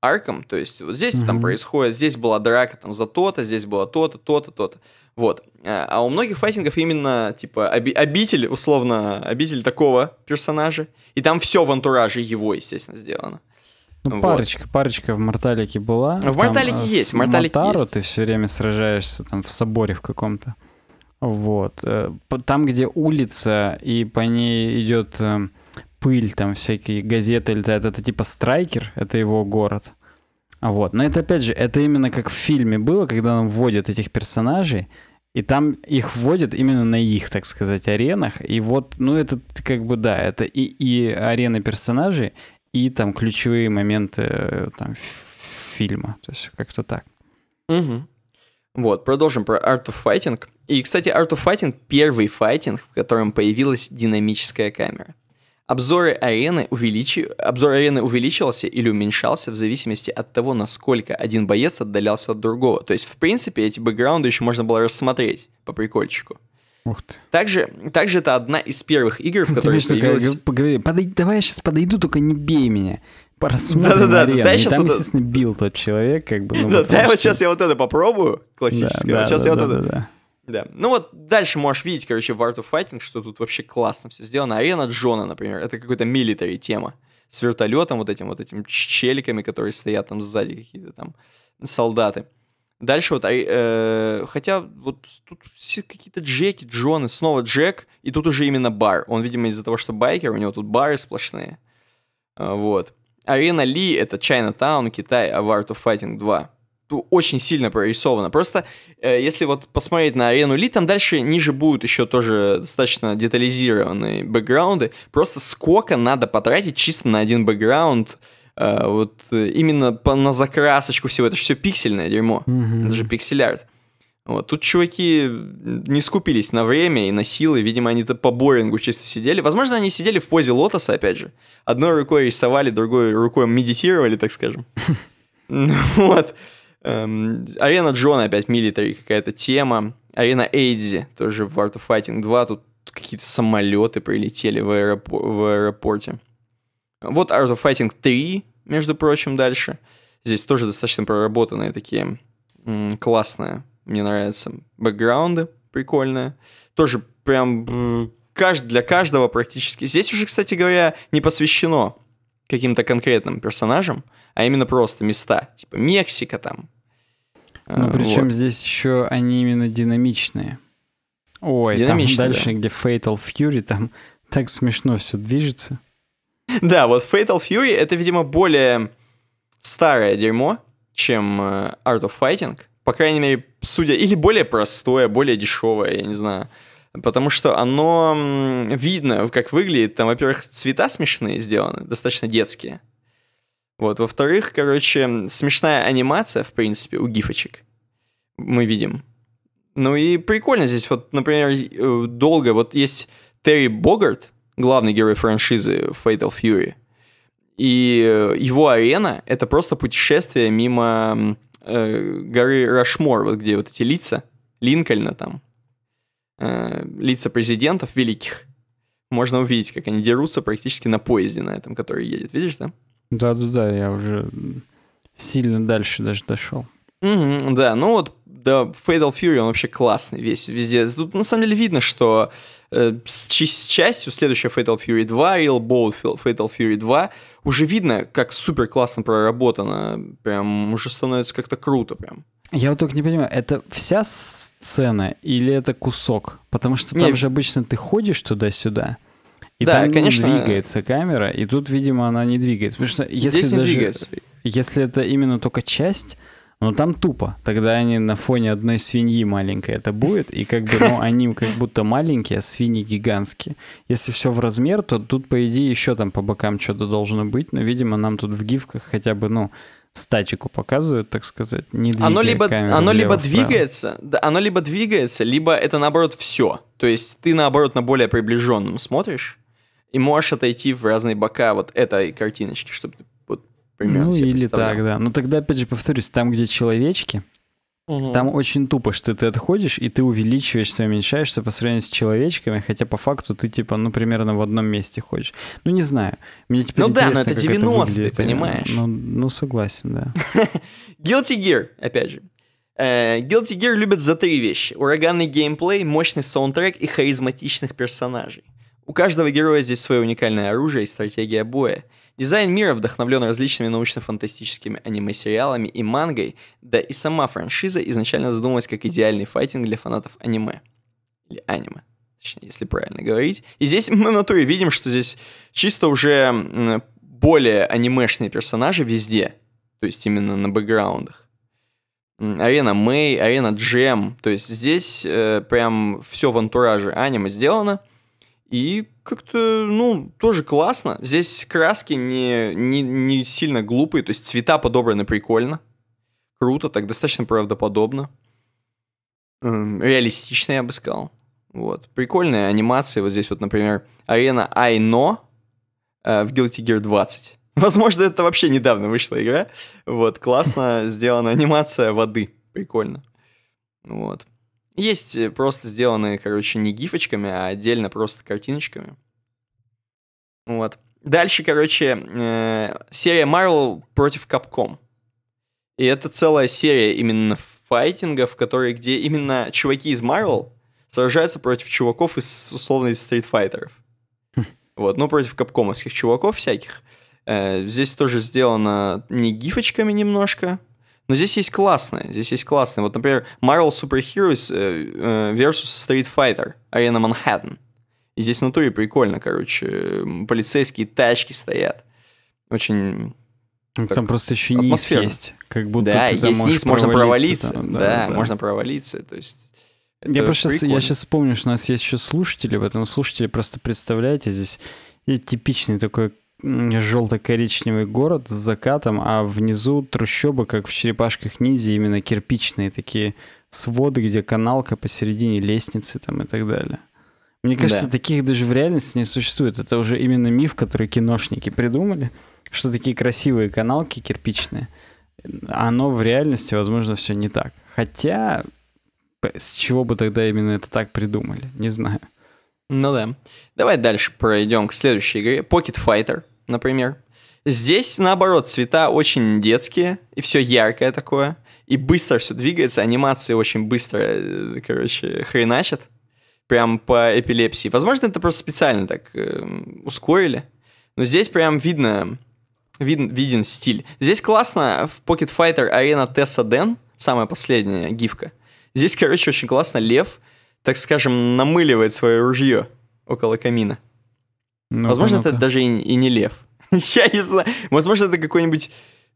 аркам, то есть вот здесь mm-hmm. там происходит, здесь была драка там за то-то, здесь было то-то, то-то, то-то. Вот. А, а у многих файтингов именно, типа, оби- обитель, условно, обитель такого персонажа, и там все в антураже его, естественно, сделано. Ну, вот. парочка, парочка в Морталике была. В Морталике там, э, есть, в Морталике Мортару есть. ты все время сражаешься там в соборе в каком-то. Вот. Э, там, где улица, и по ней идет э, пыль, там всякие газеты летают. Это типа Страйкер, это его город. Вот. Но это, опять же, это именно как в фильме было, когда нам вводят этих персонажей, и там их вводят именно на их, так сказать, аренах. И вот, ну, это как бы, да, это и, и арены персонажей, и там ключевые моменты э, там, фильма. То есть как-то так. Угу. Вот, продолжим про Art of Fighting. И, кстати, Art of Fighting — первый файтинг, в котором появилась динамическая камера. Обзоры арены, увеличи... Обзор арены увеличивался или уменьшался в зависимости от того, насколько один боец отдалялся от другого. То есть, в принципе, эти бэкграунды еще можно было рассмотреть по прикольчику. Ух ты. Также, также это одна из первых игр, в которой появилась... Поговори, Подойди. давай я сейчас подойду, только не бей меня. Просмотрим да, да, арену. Да, да, там, вот естественно, бил тот человек. Как бы, ну, да, да, вот сейчас я вот это попробую, классическое. Да, вот да, сейчас да, я вот да, это... Да, да. Да. Ну вот дальше можешь видеть, короче, в Art of Fighting, что тут вообще классно все сделано. Арена Джона, например, это какая то милитари тема с вертолетом, вот этим вот этим челиками, которые стоят там сзади какие-то там солдаты. Дальше вот, э, хотя вот тут все какие-то Джеки, Джоны, снова Джек, и тут уже именно бар. Он, видимо, из-за того, что байкер, у него тут бары сплошные. А, вот. Арена Ли — это Чайна Таун, Китай, а в Art of Fighting 2 очень сильно прорисовано. Просто э, если вот посмотреть на арену Ли, там дальше ниже будут еще тоже достаточно детализированные бэкграунды. Просто сколько надо потратить чисто на один бэкграунд, э, вот э, именно по, на закрасочку всего. Это же все пиксельное дерьмо, mm-hmm. это же пиксель-арт. Вот. Тут чуваки не скупились на время и на силы, видимо, они-то по борингу чисто сидели. Возможно, они сидели в позе лотоса, опять же. Одной рукой рисовали, другой рукой медитировали, так скажем. Ну вот. Эм, Арена Джона опять милитари какая-то тема. Арена Эйдзи тоже в Art of Fighting 2. Тут какие-то самолеты прилетели в, аэропор- в аэропорте. Вот Art of Fighting 3, между прочим, дальше. Здесь тоже достаточно проработанные такие м- классные, мне нравятся, бэкграунды прикольные. Тоже прям кажд- для каждого практически. Здесь уже, кстати говоря, не посвящено каким-то конкретным персонажам, а именно просто места. Типа Мексика там, а, ну, причем вот. здесь еще они именно динамичные. Ой, Динамичные, там дальше, да. где Fatal Fury, там так смешно все движется. Да, вот Fatal Fury это, видимо, более старое дерьмо, чем э, Art of Fighting. По крайней мере, судя, или более простое, более дешевое, я не знаю. Потому что оно видно, как выглядит. Там, во-первых, цвета смешные сделаны, достаточно детские. Вот, во-вторых, короче, смешная анимация, в принципе, у гифочек. Мы видим. Ну и прикольно здесь, вот, например, э, долго, вот есть Терри Богарт, главный герой франшизы Fatal Fury, и э, его арена — это просто путешествие мимо э, горы Рашмор, вот где вот эти лица Линкольна там, э, лица президентов великих. Можно увидеть, как они дерутся практически на поезде на этом, который едет, видишь, да? Да-да-да, я уже сильно дальше даже дошел. Mm-hmm, да, ну вот да, Fatal Fury, он вообще классный весь, везде. Тут на самом деле видно, что э, с, с частью следующая Fatal Fury 2, Real Bold Fatal Fury 2, уже видно, как супер классно проработано. Прям уже становится как-то круто прям. Я вот только не понимаю, это вся сцена или это кусок? Потому что там Нет. же обычно ты ходишь туда-сюда. И да, там конечно... двигается камера, и тут, видимо, она не двигается. Потому что если Здесь не даже... двигается. Если это именно только часть, ну там тупо. Тогда они на фоне одной свиньи маленькой это будет, и как бы, ну, они как будто маленькие, а свиньи гигантские. Если все в размер, то тут, по идее, еще там по бокам что-то должно быть, но, видимо, нам тут в гифках хотя бы, ну, статику показывают, так сказать, не оно либо, оно либо двигается, да, оно либо двигается, либо это наоборот все. То есть ты наоборот на более приближенном смотришь, и можешь отойти в разные бока вот этой картиночки, чтобы ты вот, примерно Ну или так, да. Ну тогда, опять же, повторюсь, там, где человечки, Угу. Там очень тупо, что ты отходишь, и ты увеличиваешься, уменьшаешься по сравнению с человечками, хотя по факту ты, типа, ну, примерно в одном месте ходишь. Ну, не знаю. Мне теперь ну да, но это 90-е, понимаешь? Ну, ну, согласен, да. Guilty Gear, опять же. Э, Guilty Gear любят за три вещи. Ураганный геймплей, мощный саундтрек и харизматичных персонажей. У каждого героя здесь свое уникальное оружие и стратегия боя. Дизайн мира вдохновлен различными научно-фантастическими аниме-сериалами и мангой, да и сама франшиза изначально задумалась как идеальный файтинг для фанатов аниме. Или аниме, точнее, если правильно говорить. И здесь мы в натуре видим, что здесь чисто уже более анимешные персонажи везде, то есть именно на бэкграундах. Арена Мэй, Арена Джем, то есть здесь э, прям все в антураже аниме сделано — и как-то, ну, тоже классно. Здесь краски не, не, не сильно глупые, то есть цвета подобраны прикольно. Круто, так достаточно правдоподобно. Эм, реалистично, я бы сказал. Вот. Прикольные анимации. Вот здесь вот, например, арена Айно э, в Guilty Gear 20. Возможно, это вообще недавно вышла игра. Вот, классно сделана анимация воды. Прикольно. Вот. Есть э, просто сделанные, короче, не гифочками, а отдельно просто картиночками. Вот. Дальше, короче, э, серия Marvel против Capcom. И это целая серия именно файтингов, которые, где именно чуваки из Marvel сражаются против чуваков из, условно, из стритфайтеров. Вот, ну, против капкомовских чуваков всяких. Э, здесь тоже сделано не гифочками немножко, но здесь есть классное, здесь есть классное, Вот, например, Marvel Super Heroes э, э, versus Street Fighter, Arena Manhattan, И здесь в натуре прикольно, короче, полицейские тачки стоят. Очень... Там так, просто еще низ есть, как будто да, ты есть низ, можно провалиться. Там, да, да, да, можно провалиться, то есть... Я просто я сейчас вспомню, что у нас есть еще слушатели, в этом слушатели просто представляете, здесь типичный такой желто-коричневый город с закатом, а внизу трущобы, как в черепашках ниндзя, именно кирпичные такие своды, где каналка посередине лестницы там и так далее. Мне кажется, да. таких даже в реальности не существует. Это уже именно миф, который киношники придумали, что такие красивые каналки кирпичные. Оно в реальности, возможно, все не так. Хотя, с чего бы тогда именно это так придумали, не знаю. Ну да. Давай дальше пройдем к следующей игре. Pocket Fighter, например. Здесь, наоборот, цвета очень детские, и все яркое такое, и быстро все двигается, анимации очень быстро, э, короче, хреначат, прям по эпилепсии. Возможно, это просто специально так э, ускорили, но здесь прям видно, виден, виден стиль. Здесь классно в Pocket Fighter арена Тесса Ден, самая последняя гифка. Здесь, короче, очень классно лев — так скажем, намыливает свое ружье около камина. ну Возможно, это даже и, и не лев. Я не знаю. Возможно, это какой-нибудь,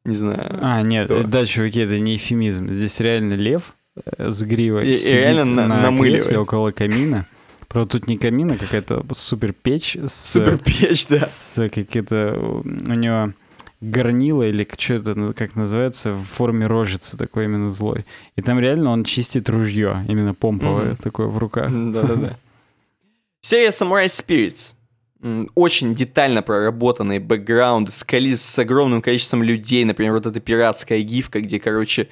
не знаю. А, нет, кто. да, чуваки, это не эфемизм. Здесь реально лев э, с гривой и, сидит реально на, на кресле около камина. Правда, тут не камина, а какая-то супер печь. С, супер печь, да. С какие-то... У него горнило или что это, как называется, в форме рожицы такой именно злой. И там реально он чистит ружье, именно помповое mm-hmm. такое в руках. Да-да-да. Серия Samurai Spirits. Очень детально проработанные бэкграунды, скали с огромным количеством людей, например, вот эта пиратская гифка, где, короче,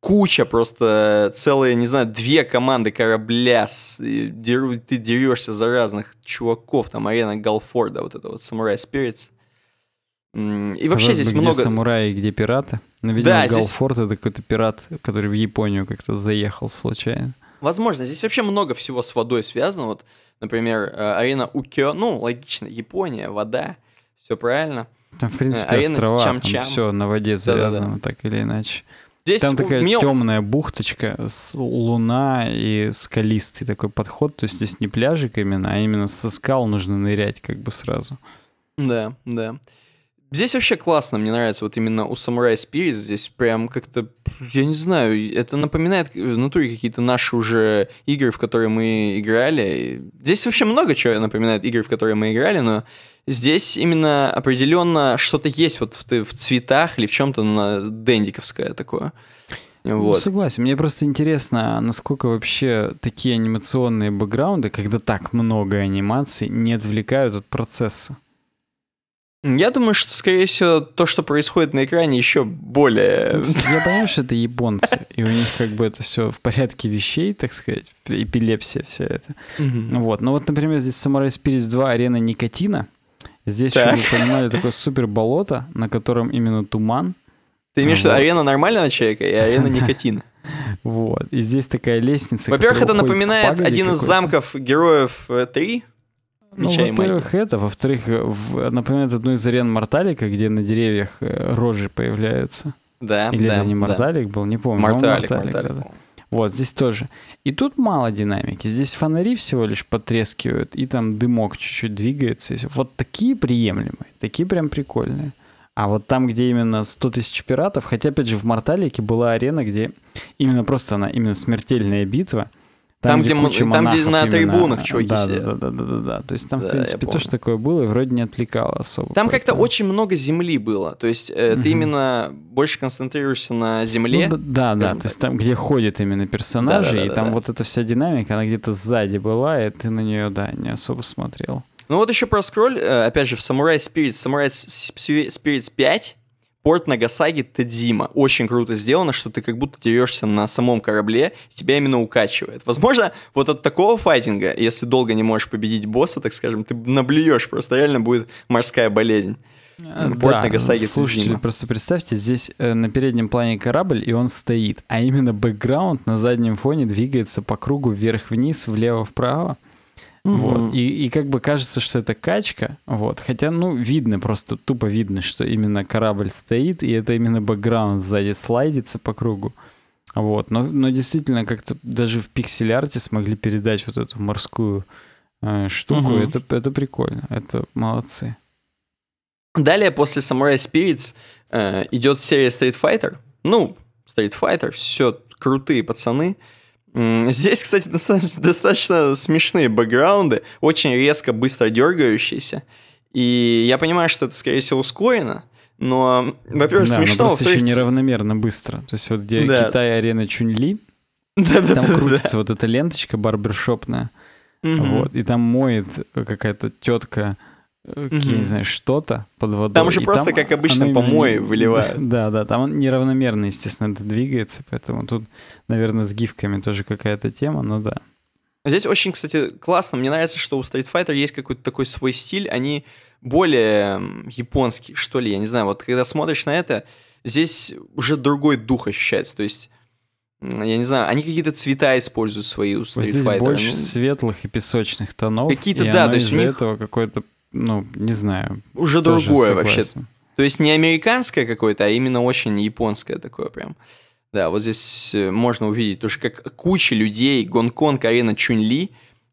куча просто, целые, не знаю, две команды корабля, с, деру, ты дерешься за разных чуваков, там арена Галфорда, вот это вот Samurai Spirits. И вообще Казалось здесь бы, много... Где самураи, где пираты. Но, ну, видимо, да, Галфорд здесь... — это какой-то пират, который в Японию как-то заехал случайно. Возможно. Здесь вообще много всего с водой связано. Вот, например, э, арена Укё. Ну, логично, Япония, вода, все правильно. Там, в принципе, арена острова, Чам -Чам. там все на воде завязано, да -да -да. так или иначе. Здесь там такая мел... темная бухточка, с луна и скалистый такой подход. То есть здесь не пляжик именно, а именно со скал нужно нырять как бы сразу. Да, да. Здесь вообще классно, мне нравится вот именно у Samurai Spirit, здесь прям как-то, я не знаю, это напоминает э, внутри какие-то наши уже игры, в которые мы играли. Здесь вообще много чего напоминает игры, в которые мы играли, но здесь именно определенно что-то есть вот в, в цветах или в чем-то на дендиковское такое. Ну, вот. Ну, согласен. Мне просто интересно, насколько вообще такие анимационные бэкграунды, когда так много анимаций, не отвлекают от процесса. Я думаю, что, скорее всего, то, что происходит на экране, еще более... Ну, я понимаю, что это японцы, и у них как бы это все в порядке вещей, так сказать, эпилепсия вся эта. Вот, но ну вот, например, здесь Samurai Spirits 2 арена никотина. Здесь, так. чтобы вы понимали, такое супер болото, на котором именно туман. Ты имеешь в виду арена нормального человека и арена никотина? Вот, и здесь такая лестница. Во-первых, это напоминает один из замков героев 3, э, ну, во-первых, это. Во-вторых, в, напоминает одну из арен Морталика, где на деревьях э, рожи появляются. Да, Или да, это не Морталик да. был, не помню. Морталик, Морталик, Морталик да. Вот, здесь тоже. И тут мало динамики. Здесь фонари всего лишь потрескивают, и там дымок чуть-чуть двигается. Вот такие приемлемые, такие прям прикольные. А вот там, где именно 100 тысяч пиратов, хотя, опять же, в Морталике была арена, где именно просто она, именно смертельная битва, там, где, где там, где на именно. трибунах чуваки да, сидят. Да, да, да, да, да. То есть там, да, в принципе, тоже такое было, и вроде не отвлекало особо. Там как-то очень много земли было. То есть э, ты именно больше концентрируешься на земле. Ну, да, да, так. то есть там, где ходят именно персонажи, да, да, да, и да, там да. вот эта вся динамика, она где-то сзади была, и ты на нее, да, не особо смотрел. Ну вот еще про скроль, э, опять же, в Samurai Spirits, Samurai Spirits 5 порт Нагасаги Тадзима. Очень круто сделано, что ты как будто дерешься на самом корабле, и тебя именно укачивает. Возможно, вот от такого файтинга, если долго не можешь победить босса, так скажем, ты наблюешь, просто реально будет морская болезнь. А, порт да, Нагасаги слушайте, Тудзима. просто представьте, здесь э, на переднем плане корабль, и он стоит, а именно бэкграунд на заднем фоне двигается по кругу вверх-вниз, влево-вправо. Mm-hmm. Вот. И, и как бы кажется, что это качка. Вот. Хотя, ну, видно, просто тупо видно, что именно корабль стоит, и это именно бэкграунд сзади слайдится по кругу. Вот. Но, но действительно, как-то даже в пиксель-арте смогли передать вот эту морскую э, штуку. Mm-hmm. Это, это прикольно. Это молодцы. Далее, после Samurai Spirits, э, идет серия Street Fighter. Ну, Street Fighter, все крутые пацаны. Э, Здесь, кстати, достаточно, достаточно смешные бэкграунды, очень резко, быстро дергающиеся. И я понимаю, что это, скорее всего, ускорено, но, во-первых, да, смешно. Но просто еще неравномерно быстро. То есть вот где да. Китай арена Чунли, да, там да, крутится да. вот эта ленточка барбершопная, угу. вот, и там моет какая-то тетка угу. не знаю, что-то под водой. Там уже просто, там как обычно, помои не... выливают. Да, да, там он неравномерно, естественно, это двигается, поэтому тут, наверное, с гифками тоже какая-то тема, но да. Здесь очень, кстати, классно. Мне нравится, что у Street Fighter есть какой-то такой свой стиль. Они более японские, что ли, я не знаю. Вот когда смотришь на это, здесь уже другой дух ощущается. То есть я не знаю, они какие-то цвета используют свои у Street вот здесь Fighter. больше ну, светлых и песочных тонов. Какие-то, да, то есть из-за них... этого какой-то ну, не знаю. Уже другое вообще. То есть не американское какое-то, а именно очень японское такое прям. Да, вот здесь э, можно увидеть, тоже как куча людей, Гонконг, арена Чунли,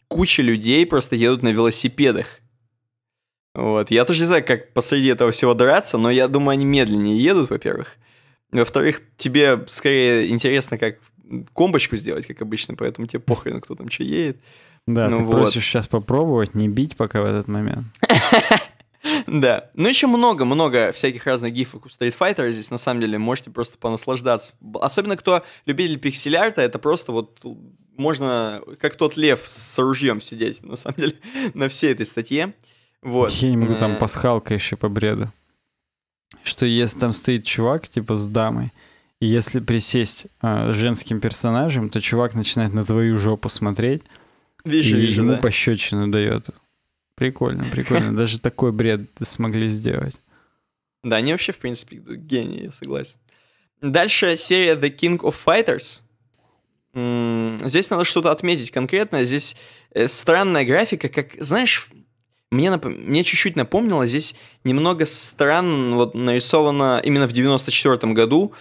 куча людей просто едут на велосипедах. Вот, я тоже не знаю, как посреди этого всего драться, но я думаю, они медленнее едут, во-первых. Во-вторых, тебе скорее интересно, как комбочку сделать, как обычно, поэтому тебе похрен, кто там что едет. Да, ну, ты вот. просишь сейчас попробовать не бить пока в этот момент. Да. Ну, еще много-много всяких разных гифок у Street Fighter здесь, на самом деле, можете просто понаслаждаться. Особенно, кто любитель пиксель-арта, это просто вот можно, как тот лев с ружьем сидеть, на самом деле, на всей этой статье. Вот. Я не могу, там э. пасхалка еще по бреду. Что если там стоит чувак, типа, с дамой, и если присесть э, женским персонажем, то чувак начинает на твою жопу смотреть, Вижу, и вижу, ему да. пощечину дает. Прикольно, прикольно. Даже такой бред смогли сделать. Да, они вообще, в принципе, гении, я согласен. Дальше серия The King of Fighters. Здесь надо что-то отметить конкретно. Здесь э, странная графика, как, знаешь, мне, нап... мне чуть-чуть напомнило, здесь немного странно вот нарисовано именно в 94 году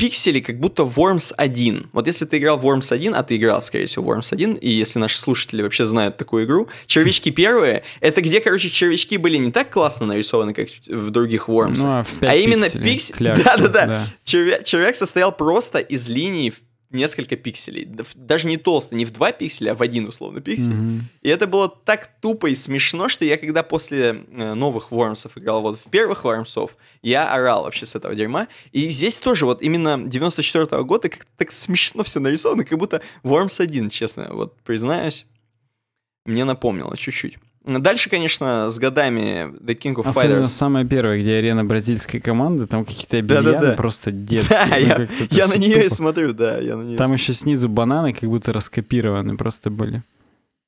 пиксели как будто Worms 1. Вот если ты играл Worms 1, а ты играл, скорее всего, Worms 1, и если наши слушатели вообще знают такую игру, червячки первые, это где, короче, червячки были не так классно нарисованы, как в других Worms, ну, а, а именно пикселей, Да-да-да, червя... червяк состоял просто из линий в несколько пикселей. Даже не толсто, не в 2 пикселя, а в один условно пиксель. Mm-hmm. И это было так тупо и смешно, что я когда после э, новых Вормсов играл, вот в первых Вормсов, я орал вообще с этого дерьма. И здесь тоже вот именно 94 -го года как-то так смешно все нарисовано, как будто Вормс 1, честно, вот признаюсь, мне напомнило чуть-чуть. Дальше, конечно, с годами The King of Особенно Fighters... самая первая, где арена бразильской команды, там какие-то обезьяны да, да, да. просто детские. Да, ну, я, я на нее тупо. и смотрю, да. Я на нее там смотрю. еще снизу бананы как будто раскопированы просто были.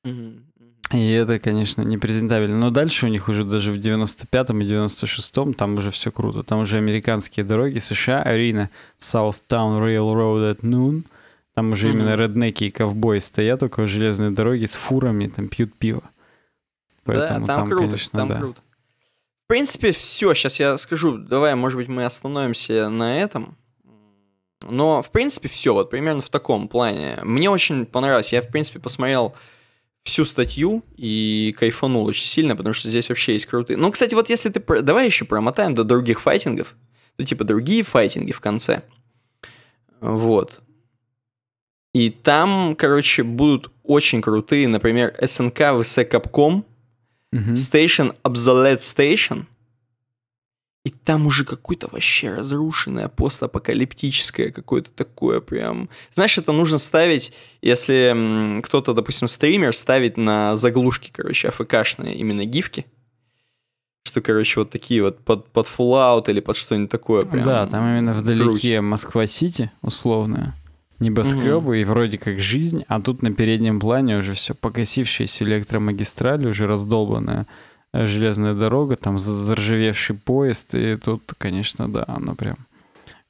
Угу. И это, конечно, непрезентабельно. Но дальше у них уже даже в 95-м и 96-м там уже все круто. Там уже американские дороги, США, арена Southtown Railroad at Noon. Там уже mm-hmm. именно реднеки и ковбои стоят около железной дороги с фурами, там пьют пиво. Поэтому да, там, там круто, конечно, там да. круто. В принципе, все. Сейчас я скажу. Давай, может быть, мы остановимся на этом. Но, в принципе, все. Вот примерно в таком плане. Мне очень понравилось. Я, в принципе, посмотрел всю статью и кайфанул очень сильно, потому что здесь вообще есть крутые... Ну, кстати, вот если ты... Давай еще промотаем до других файтингов. Ну, типа, другие файтинги в конце. Вот. И там, короче, будут очень крутые, например, СНК ВС Капком — угу. Station Obsolete Station. И там уже какое-то вообще разрушенное постапокалиптическое какое-то такое прям... Знаешь, это нужно ставить, если кто-то, допустим, стример, ставить на заглушки, короче, АФКшные именно гифки. Что, короче, вот такие вот под, под Fallout или под что-нибудь такое прям. Да, там именно вдалеке Москва-Сити условная небоскребы угу. и вроде как жизнь, а тут на переднем плане уже все покосившаяся электромагистраль, уже раздолбанная э, железная дорога, там заржавевший поезд, и тут, конечно, да, оно прям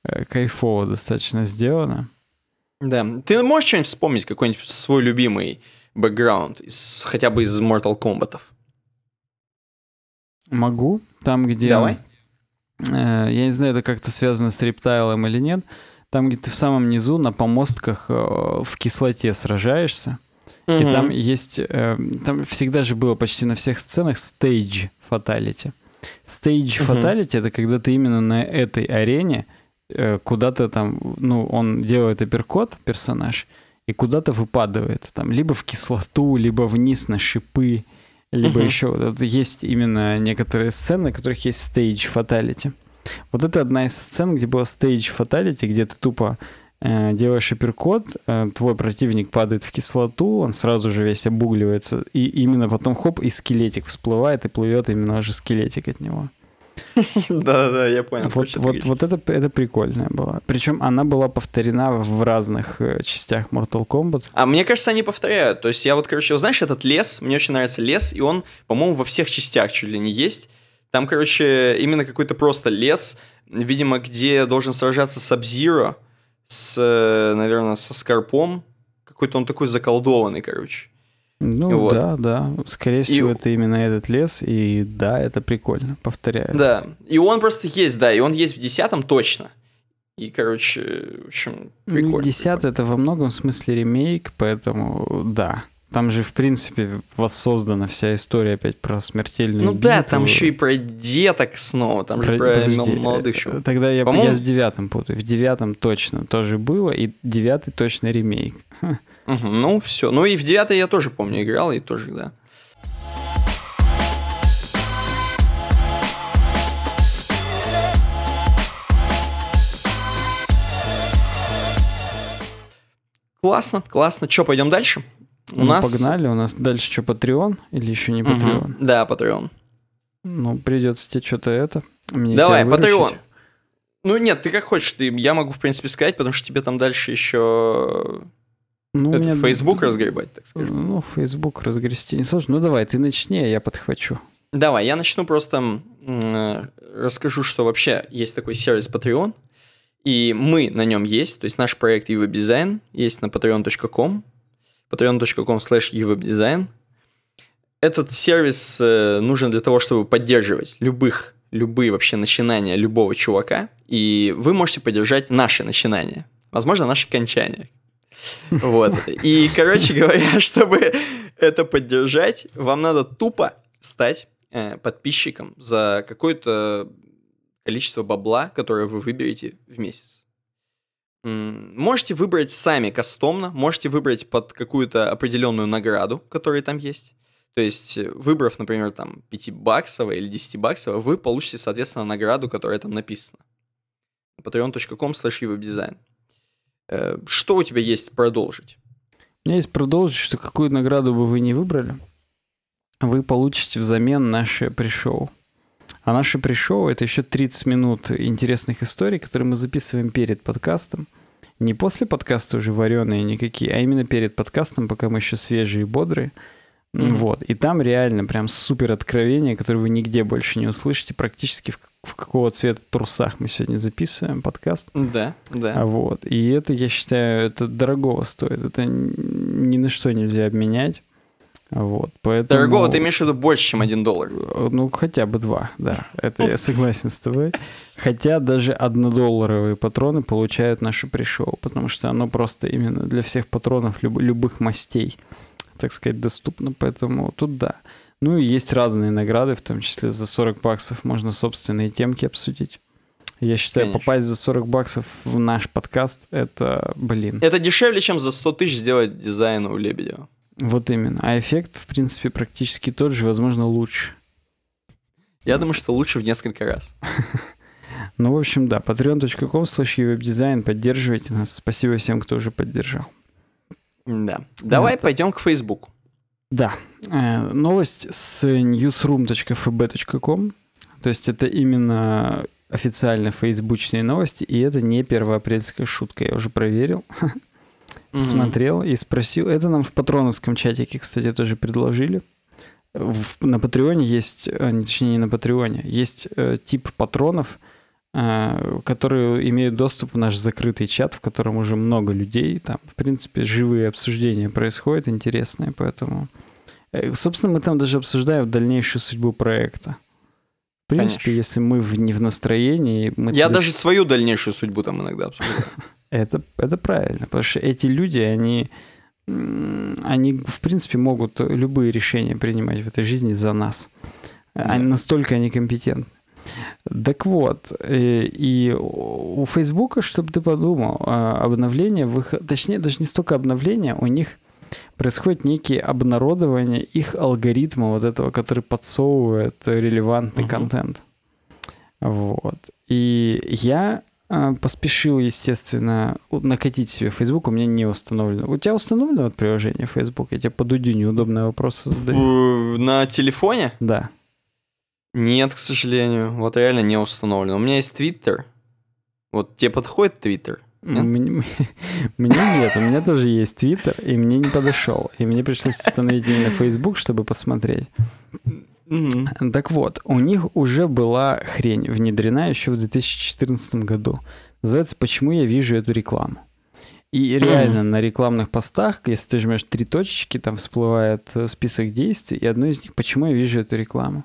э, кайфово достаточно сделано. Да, ты можешь что-нибудь вспомнить, какой-нибудь свой любимый бэкграунд, хотя бы из Mortal Kombat? Могу, там где... Давай. Э, я не знаю, это как-то связано с рептайлом или нет, там, где ты в самом низу на помостках э, в кислоте сражаешься. Угу. И там есть... Э, там всегда же было почти на всех сценах стейдж фаталити. Стейдж фаталити — это когда ты именно на этой арене э, куда-то там... Ну, он делает апперкот, персонаж, и куда-то выпадывает. Там либо в кислоту, либо вниз на шипы, либо угу. еще... Вот, есть именно некоторые сцены, в которых есть стейдж фаталити. Вот это одна из сцен, где была стейдж фаталити, где ты тупо э, делаешь апперкот, э, твой противник падает в кислоту, он сразу же весь обугливается, и именно потом хоп, и скелетик всплывает, и плывет именно же скелетик от него. Да-да, я понял. Вот, вот, вот это, это прикольная была. Причем она была повторена в разных э, частях Mortal Kombat. А мне кажется, они повторяют. То есть я вот, короче, знаешь, этот лес, мне очень нравится лес, и он, по-моему, во всех частях чуть ли не есть. Там, короче, именно какой-то просто лес, видимо, где должен сражаться Сабзира с, э, наверное, со Скорпом. Какой-то он такой заколдованный, короче. Ну вот. да, да. Скорее всего, и... это именно этот лес, и да, это прикольно, повторяю. Да, и он просто есть, да, и он есть в десятом точно. И, короче, в общем, ну, прикольно. Десятый — это во многом смысле ремейк, поэтому да. Там же, в принципе, воссоздана вся история опять про смертельную Ну битву. да, там еще и про деток снова, там про, же про подожди, молодых еще. Э, тогда я, я с девятым путаю. В девятом точно тоже было, и девятый точно ремейк. Угу, ну все. Ну и в девятый я тоже помню играл, и тоже, да. Классно, классно. Че, пойдем дальше? У ну, нас... погнали, у нас дальше что, Patreon или еще не Patreon? Угу. Да, Patreon. Ну, придется тебе что-то это. Мне Давай, Patreon. Ну нет, ты как хочешь, ты, я могу, в принципе, сказать, потому что тебе там дальше еще ну, это меня... Facebook разгребать, так скажем. Ну, Facebook разгрести не сложно. Ну давай, ты начни, а я подхвачу. Давай, я начну просто расскажу, что вообще есть такой сервис Patreon, и мы на нем есть, то есть наш проект UV Design есть на patreon.com, patreon.com slash evwebdesign. Этот сервис э, нужен для того, чтобы поддерживать любых, любые вообще начинания любого чувака, и вы можете поддержать наши начинания, возможно, наши кончания. Вот. И, короче говоря, чтобы это поддержать, вам надо тупо стать э, подписчиком за какое-то количество бабла, которое вы выберете в месяц. Можете выбрать сами кастомно, можете выбрать под какую-то определенную награду, которая там есть. То есть, э, выбрав, например, там 5-баксовое или 10-баксовое, вы получите, соответственно, награду, которая там написана. patreon.com slash э, Что у тебя есть продолжить? У меня есть продолжить, что какую награду бы вы не выбрали, вы получите взамен наше пришел. А наше пришел это еще 30 минут интересных историй, которые мы записываем перед подкастом. Не после подкаста уже вареные никакие, а именно перед подкастом, пока мы еще свежие и бодрые. Mm-hmm. Вот. И там реально прям супер откровение, которое вы нигде больше не услышите, практически в, в какого цвета трусах мы сегодня записываем подкаст. Да, да. А вот. И это, я считаю, это дорого стоит. Это ни на что нельзя обменять. Вот, поэтому... Дорогого ты имеешь в виду больше, чем один доллар? Э, ну, хотя бы два, да. Это я согласен с тобой. Хотя даже однодолларовые патроны получают наше пришел, потому что оно просто именно для всех патронов люб- любых мастей, так сказать, доступно. Поэтому тут да. Ну и есть разные награды, в том числе за 40 баксов можно собственные темки обсудить. Я считаю, Конечно. попасть за 40 баксов в наш подкаст, это, блин. Это дешевле, чем за 100 тысяч сделать дизайн у Лебедева. Вот именно. А эффект, в принципе, практически тот же, возможно, лучше. Я думаю, что лучше в несколько раз. Ну, в общем, да, patreon.com slash веб-дизайн, поддерживайте нас. Спасибо всем, кто уже поддержал. Да. Давай ну, пойдем к Facebook. Да. Э, новость с newsroom.fb.com. То есть это именно официально фейсбучные новости, и это не первоапрельская шутка, я уже проверил. mm-hmm. смотрел и спросил. Это нам в патроновском чатике, кстати, тоже предложили. В, на Патреоне есть, а, точнее, не на Патреоне, есть э, тип патронов, э, которые имеют доступ в наш закрытый чат, в котором уже много людей. Там, в принципе, живые обсуждения происходят, интересные, поэтому... Э, собственно, мы там даже обсуждаем дальнейшую судьбу проекта. В принципе, Конечно. если мы в, не в настроении... Мы Я туда... даже свою дальнейшую судьбу там иногда обсуждаю. Это, это правильно, потому что эти люди, они, они, в принципе, могут любые решения принимать в этой жизни за нас. Они, настолько они компетентны. Так вот, э, и у Фейсбука, чтобы ты подумал, э, обновление, выход... точнее, даже не столько обновление, у них происходит некие обнародования их алгоритма вот этого, который подсовывает релевантный uh-huh. контент. Вот. И я а, поспешил, естественно, накатить себе Facebook. У меня не установлено. У тебя установлено вот приложение Facebook? Я тебе по дудю неудобные вопросы задаю. На телефоне? Да. Нет, к сожалению. Вот реально не установлено. У меня есть Twitter. Вот тебе подходит Twitter? Мне нет, у меня тоже есть Твиттер, и мне не подошел. И мне пришлось установить именно Facebook, чтобы посмотреть. Угу. Так вот, у них уже была хрень внедрена еще в 2014 году. Называется «Почему я вижу эту рекламу?». И реально на рекламных постах, если ты жмешь три точечки, там всплывает э, список действий, и одно из них «Почему я вижу эту рекламу?».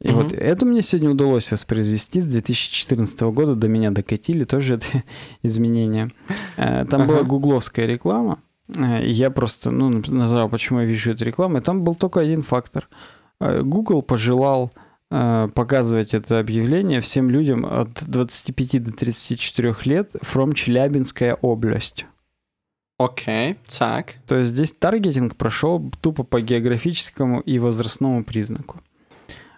И mm вот это мне сегодня удалось воспроизвести. С 2014 года до меня докатили тоже это изменение. Э, там uh была гугловская реклама. Э, я просто ну, назвал, почему я вижу эту рекламу. И там был только один фактор – а, Google пожелал э, показывать это объявление всем людям от 25 до 34 лет from Челябинская область. Окей, okay, так. То есть здесь таргетинг прошел тупо по географическому и возрастному признаку.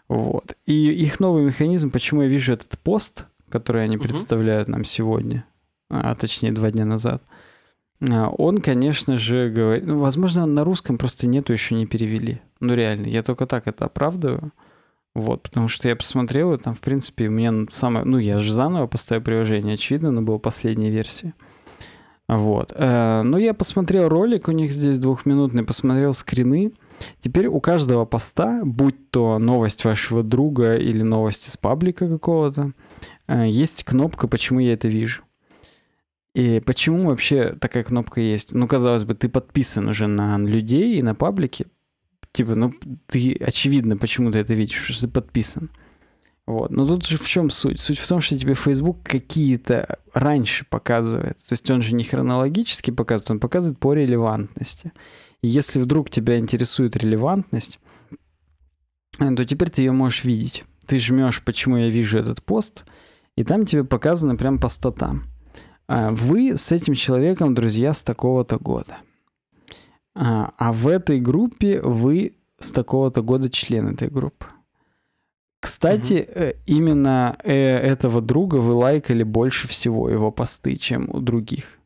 Вот. И их новый механизм, почему я вижу этот пост, который они uh-huh. представляют нам сегодня, а точнее два дня назад, а, он, конечно же, говорит... Ну, возможно, на русском просто нету еще не перевели. Ну, реально, я только так это оправдываю. Вот, потому что я посмотрел, и там, в принципе, у меня самое... Ну, я же заново поставил приложение, очевидно, но было последней версии. Вот. Э, но я посмотрел ролик, у них здесь двухминутный, посмотрел скрины. Теперь у каждого поста, будь то новость вашего друга или новость из паблика какого-то, э, есть кнопка «Почему я это вижу». И почему вообще такая кнопка есть? Ну, казалось бы, ты подписан уже на людей и на паблики. Типа, ну, ты, очевидно, почему ты это видишь, что ты подписан. Вот. Но тут же в чем суть? Суть в том, что тебе Facebook какие-то раньше показывает. То есть он же не хронологически показывает, он показывает по релевантности. И если вдруг тебя интересует релевантность, э, то теперь ты ее можешь видеть. Ты жмешь, почему я вижу этот пост, и там тебе показана прям по а, вы с этим человеком друзья с такого-то года. А, а в этой группе вы с такого-то года член этой группы. Кстати, угу. именно э, этого друга вы лайкали больше всего его посты, чем у других.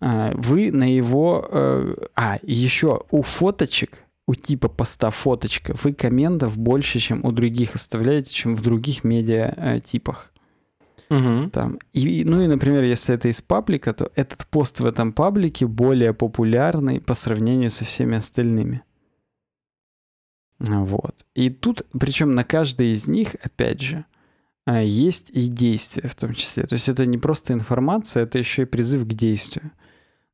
А, вы на его... Э, а, еще у фоточек, у типа поста фоточка, вы комментов больше, чем у других оставляете, чем в других медиа типах. Угу. Там. И, ну и, например, если это из паблика, то этот пост в этом паблике более популярный по сравнению со всеми остальными. Вот. И тут, причем на каждой из них, опять же, а, есть и действие в том числе. То есть это не просто информация, это еще и призыв к действию.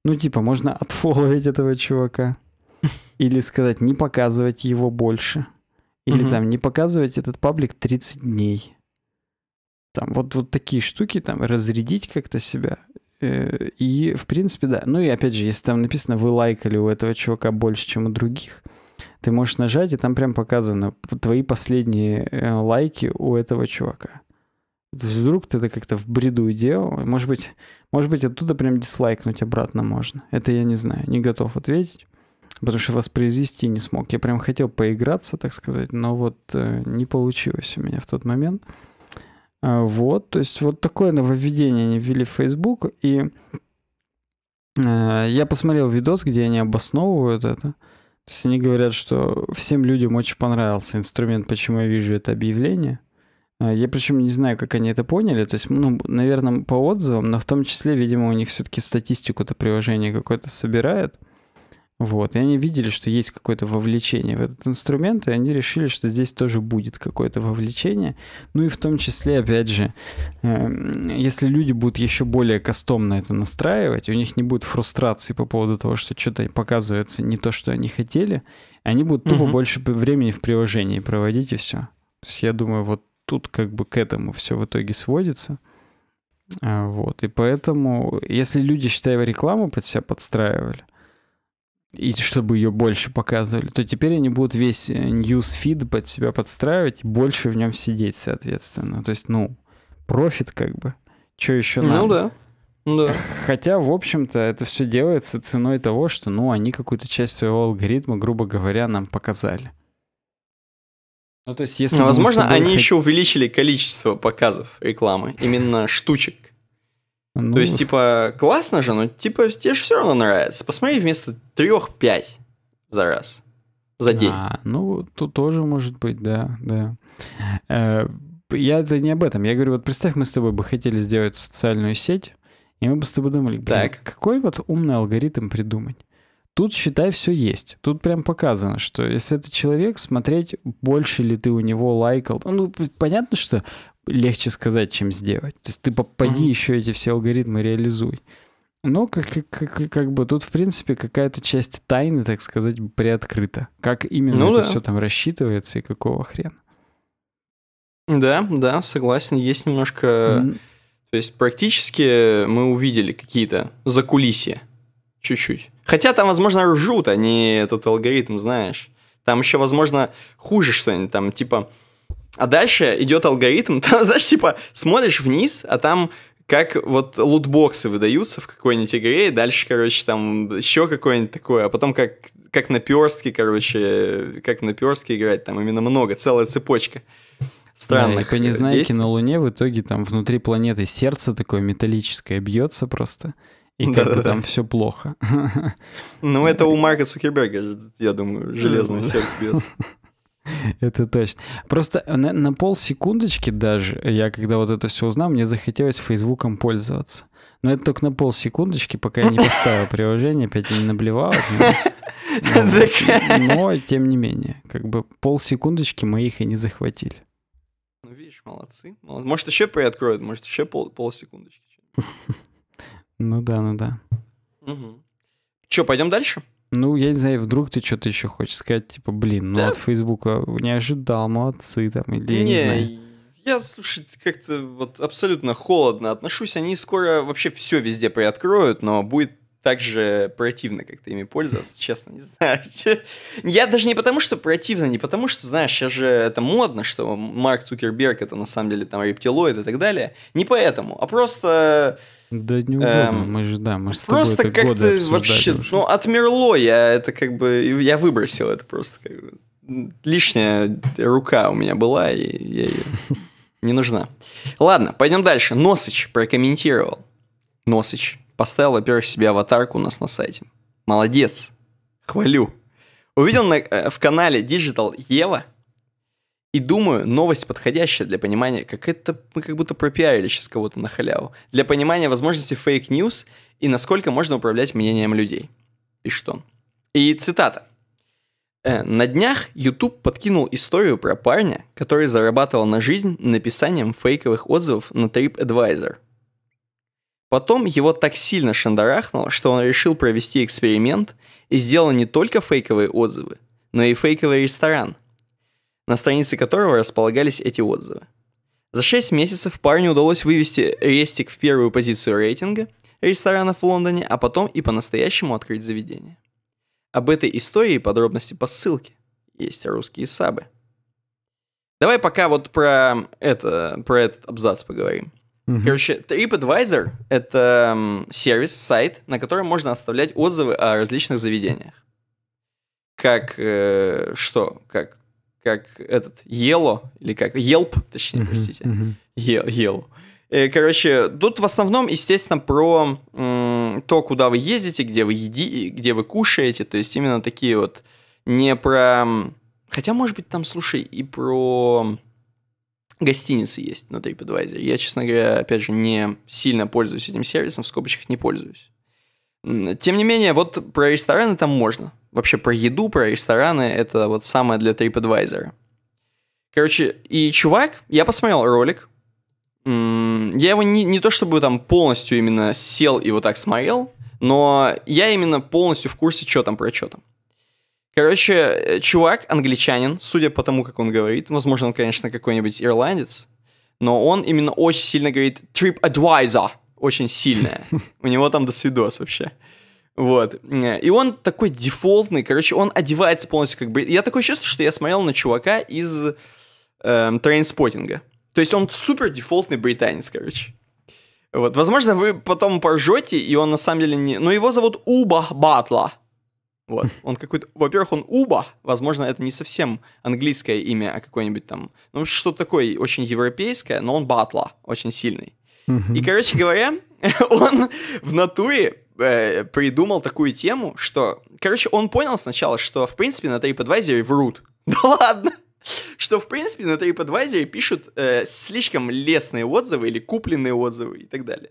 Ну, типа, можно отфоловить этого чувака. Или сказать, не показывать его больше. Или угу. там, не показывать этот паблик 30 дней. Там вот, вот такие штуки, там, разрядить как-то себя. Э, и, в принципе, да. Ну и, опять же, если там написано, вы лайкали у этого чувака больше, чем у других, ты можешь нажать, и там прям показано твои последние э, лайки у этого чувака. Вдруг ты это как-то в бреду делал. Может быть, может быть, оттуда прям дизлайкнуть обратно можно. Это я не знаю, не готов ответить. Потому что воспроизвести не смог. Я прям хотел поиграться, так сказать, но вот э, не получилось у меня в тот момент. А, вот, то есть вот такое нововведение они ввели в Facebook, и э, я посмотрел видос, где они обосновывают это. То есть они говорят, что всем людям очень понравился инструмент, почему я вижу это объявление. А, я причем не знаю, как они это поняли. То есть, ну, наверное, по отзывам, но в том числе, видимо, у них все-таки статистику-то приложение какое-то собирает. Вот, и они видели, что есть какое-то вовлечение в этот инструмент, и они решили, что здесь тоже будет какое-то вовлечение. Ну и в том числе, опять же, эм, если люди будут еще более кастомно это настраивать, у них не будет фрустрации по поводу того, что что-то показывается не то, что они хотели, они будут тупо угу. больше времени в приложении проводить и все. То есть я думаю, вот тут как бы к этому все в итоге сводится. А, вот, и поэтому, если люди, считай, рекламу под себя подстраивали, и чтобы ее больше показывали, то теперь они будут весь э, ньюсфид под себя подстраивать и больше в нем сидеть, соответственно. То есть, ну, профит как бы. Что еще ну надо? Ну да. Да. Хотя, в общем-то, это все делается ценой того, что, ну, они какую-то часть своего алгоритма, грубо говоря, нам показали. Ну, то есть, если... Ну, возможно, они хот... еще увеличили количество показов рекламы, именно штучек. Ну... То есть, типа, классно же, но типа тебе же все равно нравится. Посмотри вместо трех пять за раз, за а, день. А, ну, тут тоже может быть, да, да. Э, я это не об этом. Я говорю, вот представь, мы с тобой бы хотели сделать социальную сеть, и мы бы с тобой думали, блин, так. какой вот умный алгоритм придумать? Тут, считай, все есть. Тут прям показано, что если это человек, смотреть, больше ли ты у него лайкал. Ну, понятно, что легче сказать, чем сделать. То есть ты попади еще эти все алгоритмы реализуй. Но как, как, как, как бы тут, в принципе, какая-то часть тайны, так сказать, приоткрыта. Как именно ну, это да. все там рассчитывается и какого хрена. Да, да, согласен. Есть немножко... mm То есть практически мы увидели какие-то закулисья. Чуть-чуть. Хотя там, возможно, ржут они этот алгоритм, знаешь. Там еще, возможно, хуже что-нибудь. Там типа а дальше идет алгоритм, там, знаешь, типа, смотришь вниз, а там как вот лутбоксы выдаются в какой-нибудь игре, и дальше, короче, там еще какое-нибудь такое, а потом как, как на наперстки, короче, как на наперстки играть, там именно много, целая цепочка. Странно. Да, и по незнайке действий. на Луне в итоге там внутри планеты сердце такое металлическое бьется просто, и да, как да, бы да. там все плохо. Ну, это у Марка Цукерберга, я думаю, железное ну, сердце бьется. Это точно. Просто э, на, на полсекундочки даже, я когда вот это все узнал, мне захотелось Фейсбуком пользоваться. Но это только на полсекундочки, пока я не поставил приложение, опять не наблевал. Но, тем не менее, как бы полсекундочки моих и не захватили. Ну, видишь, молодцы. Может, еще приоткроют, может, еще пол, полсекундочки. Ну да, ну да. Че, пойдем дальше? Ну, я не знаю, вдруг ты что-то еще хочешь сказать, типа, блин, ну да. от Фейсбука не ожидал, молодцы там, или я не, не знаю. Я, слушай, как-то вот абсолютно холодно отношусь. Они скоро вообще все везде приоткроют, но будет так же противно как-то ими пользоваться, честно, не знаю. Я даже не потому, что противно, не потому, что, знаешь, сейчас же это модно, что Марк Цукерберг это на самом деле там рептилоид и так далее. Не поэтому, а просто да неудобно, эм, мы же, да, мы же Просто как-то вообще, уже. ну, отмерло, я это как бы, я выбросил это просто. Как бы. Лишняя рука у меня была, и я ее не нужна. Ладно, пойдем дальше. Носыч прокомментировал. Носыч поставил, во-первых, себе аватарку у нас на сайте. Молодец, хвалю. Увидел на, э, в канале Digital Ева и думаю, новость подходящая для понимания, как это мы как будто пропиарили сейчас кого-то на халяву, для понимания возможности фейк-ньюс и насколько можно управлять мнением людей. И что? И цитата. «Э, на днях YouTube подкинул историю про парня, который зарабатывал на жизнь написанием фейковых отзывов на TripAdvisor. Потом его так сильно шандарахнуло, что он решил провести эксперимент и сделал не только фейковые отзывы, но и фейковый ресторан – на странице которого располагались эти отзывы. За 6 месяцев парню удалось вывести рестик в первую позицию рейтинга ресторанов в Лондоне, а потом и по-настоящему открыть заведение. Об этой истории подробности по ссылке. Есть русские сабы. Давай пока вот про, это, про этот абзац поговорим. Угу. Короче, TripAdvisor — это сервис, сайт, на котором можно оставлять отзывы о различных заведениях. Как э, что? Как как этот Ело или как Елп, точнее, простите. Yellow. Короче, тут в основном, естественно, про то, куда вы ездите, где вы еди, где вы кушаете, то есть именно такие вот не про, хотя может быть там, слушай, и про гостиницы есть на TripAdvisor. Я, честно говоря, опять же, не сильно пользуюсь этим сервисом, в скобочках не пользуюсь. Тем не менее, вот про рестораны там можно вообще про еду, про рестораны, это вот самое для TripAdvisor. Короче, и чувак, я посмотрел ролик, я его не, не то чтобы там полностью именно сел и вот так смотрел, но я именно полностью в курсе, что там про что там. Короче, э, чувак, англичанин, судя по тому, как он говорит, возможно, он, конечно, какой-нибудь ирландец, но он именно очень сильно говорит TripAdvisor, очень сильное. У него там до свидос вообще. Вот. Э, и он такой дефолтный, короче, он одевается полностью как бы... Я такое чувство, что я смотрел на чувака из эм, Трейнспотинга. То есть он супер дефолтный британец, короче. Вот, возможно, вы потом поржете, и он на самом деле не... Но его зовут Уба Батла. Вот, он какой-то... Во-первых, он Уба, возможно, это не совсем английское имя, а какое-нибудь там... Ну, что такое очень европейское, но он Батла, очень сильный. И, короче говоря, он в натуре э, придумал такую тему, что... Короче, он понял сначала, что, в принципе, на TripAdvisor врут. Да ладно! Что, в принципе, на TripAdvisor пишут э, слишком лестные отзывы или купленные отзывы и так далее.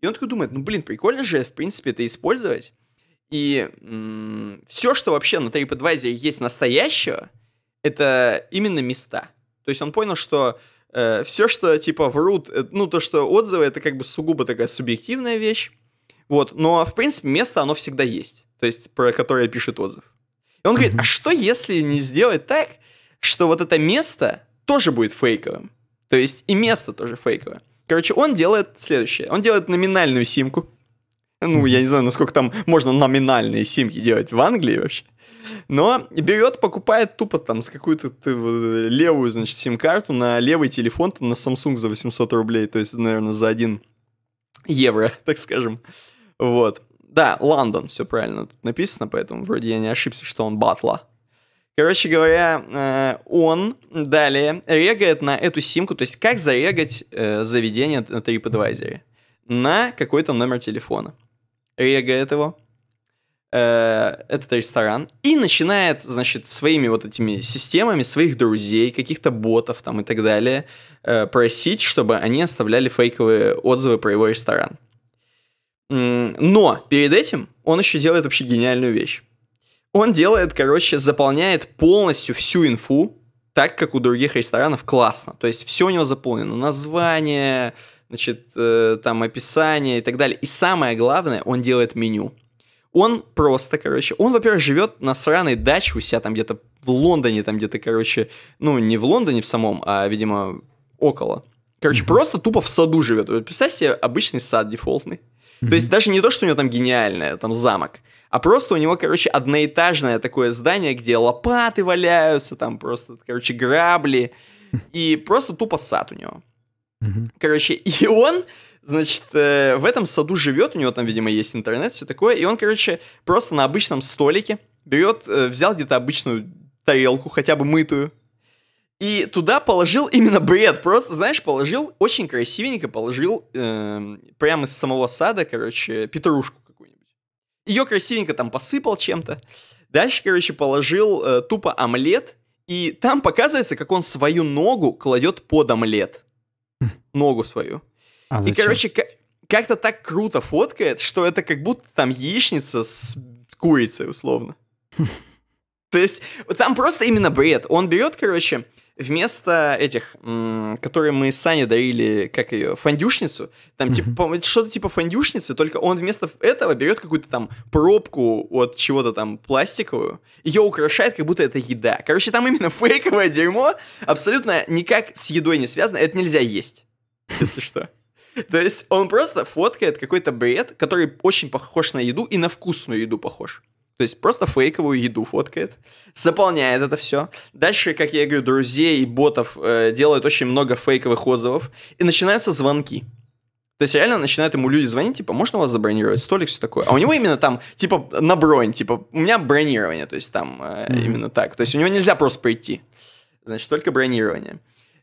И он такой думает, ну, блин, прикольно же, в принципе, это использовать. И м- все, что вообще на TripAdvisor есть настоящего, это именно места. То есть он понял, что э, все, что, типа, врут, э, ну, то, что отзывы, это как бы сугубо такая субъективная вещь, вот, но, в принципе, место оно всегда есть, то есть про которое пишет отзыв. И он говорит, а что если не сделать так, что вот это место тоже будет фейковым? То есть и место тоже фейковое. Короче, он делает следующее. Он делает номинальную симку. Ну, я не знаю, насколько там можно номинальные симки делать в Англии вообще. Но берет, покупает тупо там с какую-то э, левую, значит, сим-карту на левый телефон, там, на Samsung за 800 рублей, то есть, наверное, за один евро, так скажем. Вот. Да, Лондон, все правильно тут написано, поэтому вроде я не ошибся, что он батла. Короче говоря, э, он далее регает на эту симку, то есть как зарегать э, заведение на TripAdvisor на какой-то номер телефона. Регает его, Э, этот ресторан и начинает, значит, своими вот этими системами, своих друзей, каких-то ботов там и так далее э, просить, чтобы они оставляли фейковые отзывы про его ресторан. Но перед этим он еще делает вообще гениальную вещь. Он делает, короче, заполняет полностью всю инфу, так как у других ресторанов классно. То есть все у него заполнено. Название, значит, э, там описание и так далее. И самое главное, он делает меню. Он просто, короче, он, во-первых, живет на сраной даче у себя там где-то в Лондоне, там где-то, короче, ну, не в Лондоне в самом, а, видимо, около. Короче, mm-hmm. просто тупо в саду живет. Представь себе обычный сад дефолтный. Mm-hmm. То есть даже не то, что у него там гениальное, там замок, а просто у него, короче, одноэтажное такое здание, где лопаты валяются, там просто, короче, грабли, и просто тупо сад у него. Mm-hmm. Короче, и он Значит, э, в этом саду живет, у него там, видимо, есть интернет, все такое. И он, короче, просто на обычном столике берет, э, взял где-то обычную тарелку, хотя бы мытую, и туда положил именно бред. Просто, знаешь, положил очень красивенько, положил э, прямо из самого сада, короче, петрушку какую-нибудь. Ее красивенько там посыпал чем-то. Дальше, короче, положил э, тупо омлет. И там показывается, как он свою ногу кладет под омлет. Хм. Ногу свою. А зачем? И, короче, как-то так круто фоткает, что это как будто там яичница с курицей, условно. То есть там просто именно бред. Он берет, короче, вместо этих, которые мы Сане дарили, как ее, фондюшницу, там типа что-то типа фондюшницы, только он вместо этого берет какую-то там пробку от чего-то там пластиковую, ее украшает, как будто это еда. Короче, там именно фейковое дерьмо, абсолютно никак с едой не связано, это нельзя есть, если что. То есть он просто фоткает какой-то бред, который очень похож на еду и на вкусную еду похож. То есть просто фейковую еду фоткает, заполняет это все. Дальше, как я говорю, друзей и ботов э, делают очень много фейковых отзывов. И начинаются звонки. То есть реально начинают ему люди звонить, типа, можно у вас забронировать столик, все такое. А у него именно там, типа, на бронь, типа, у меня бронирование, то есть там э, mm-hmm. именно так. То есть у него нельзя просто прийти. Значит, только бронирование.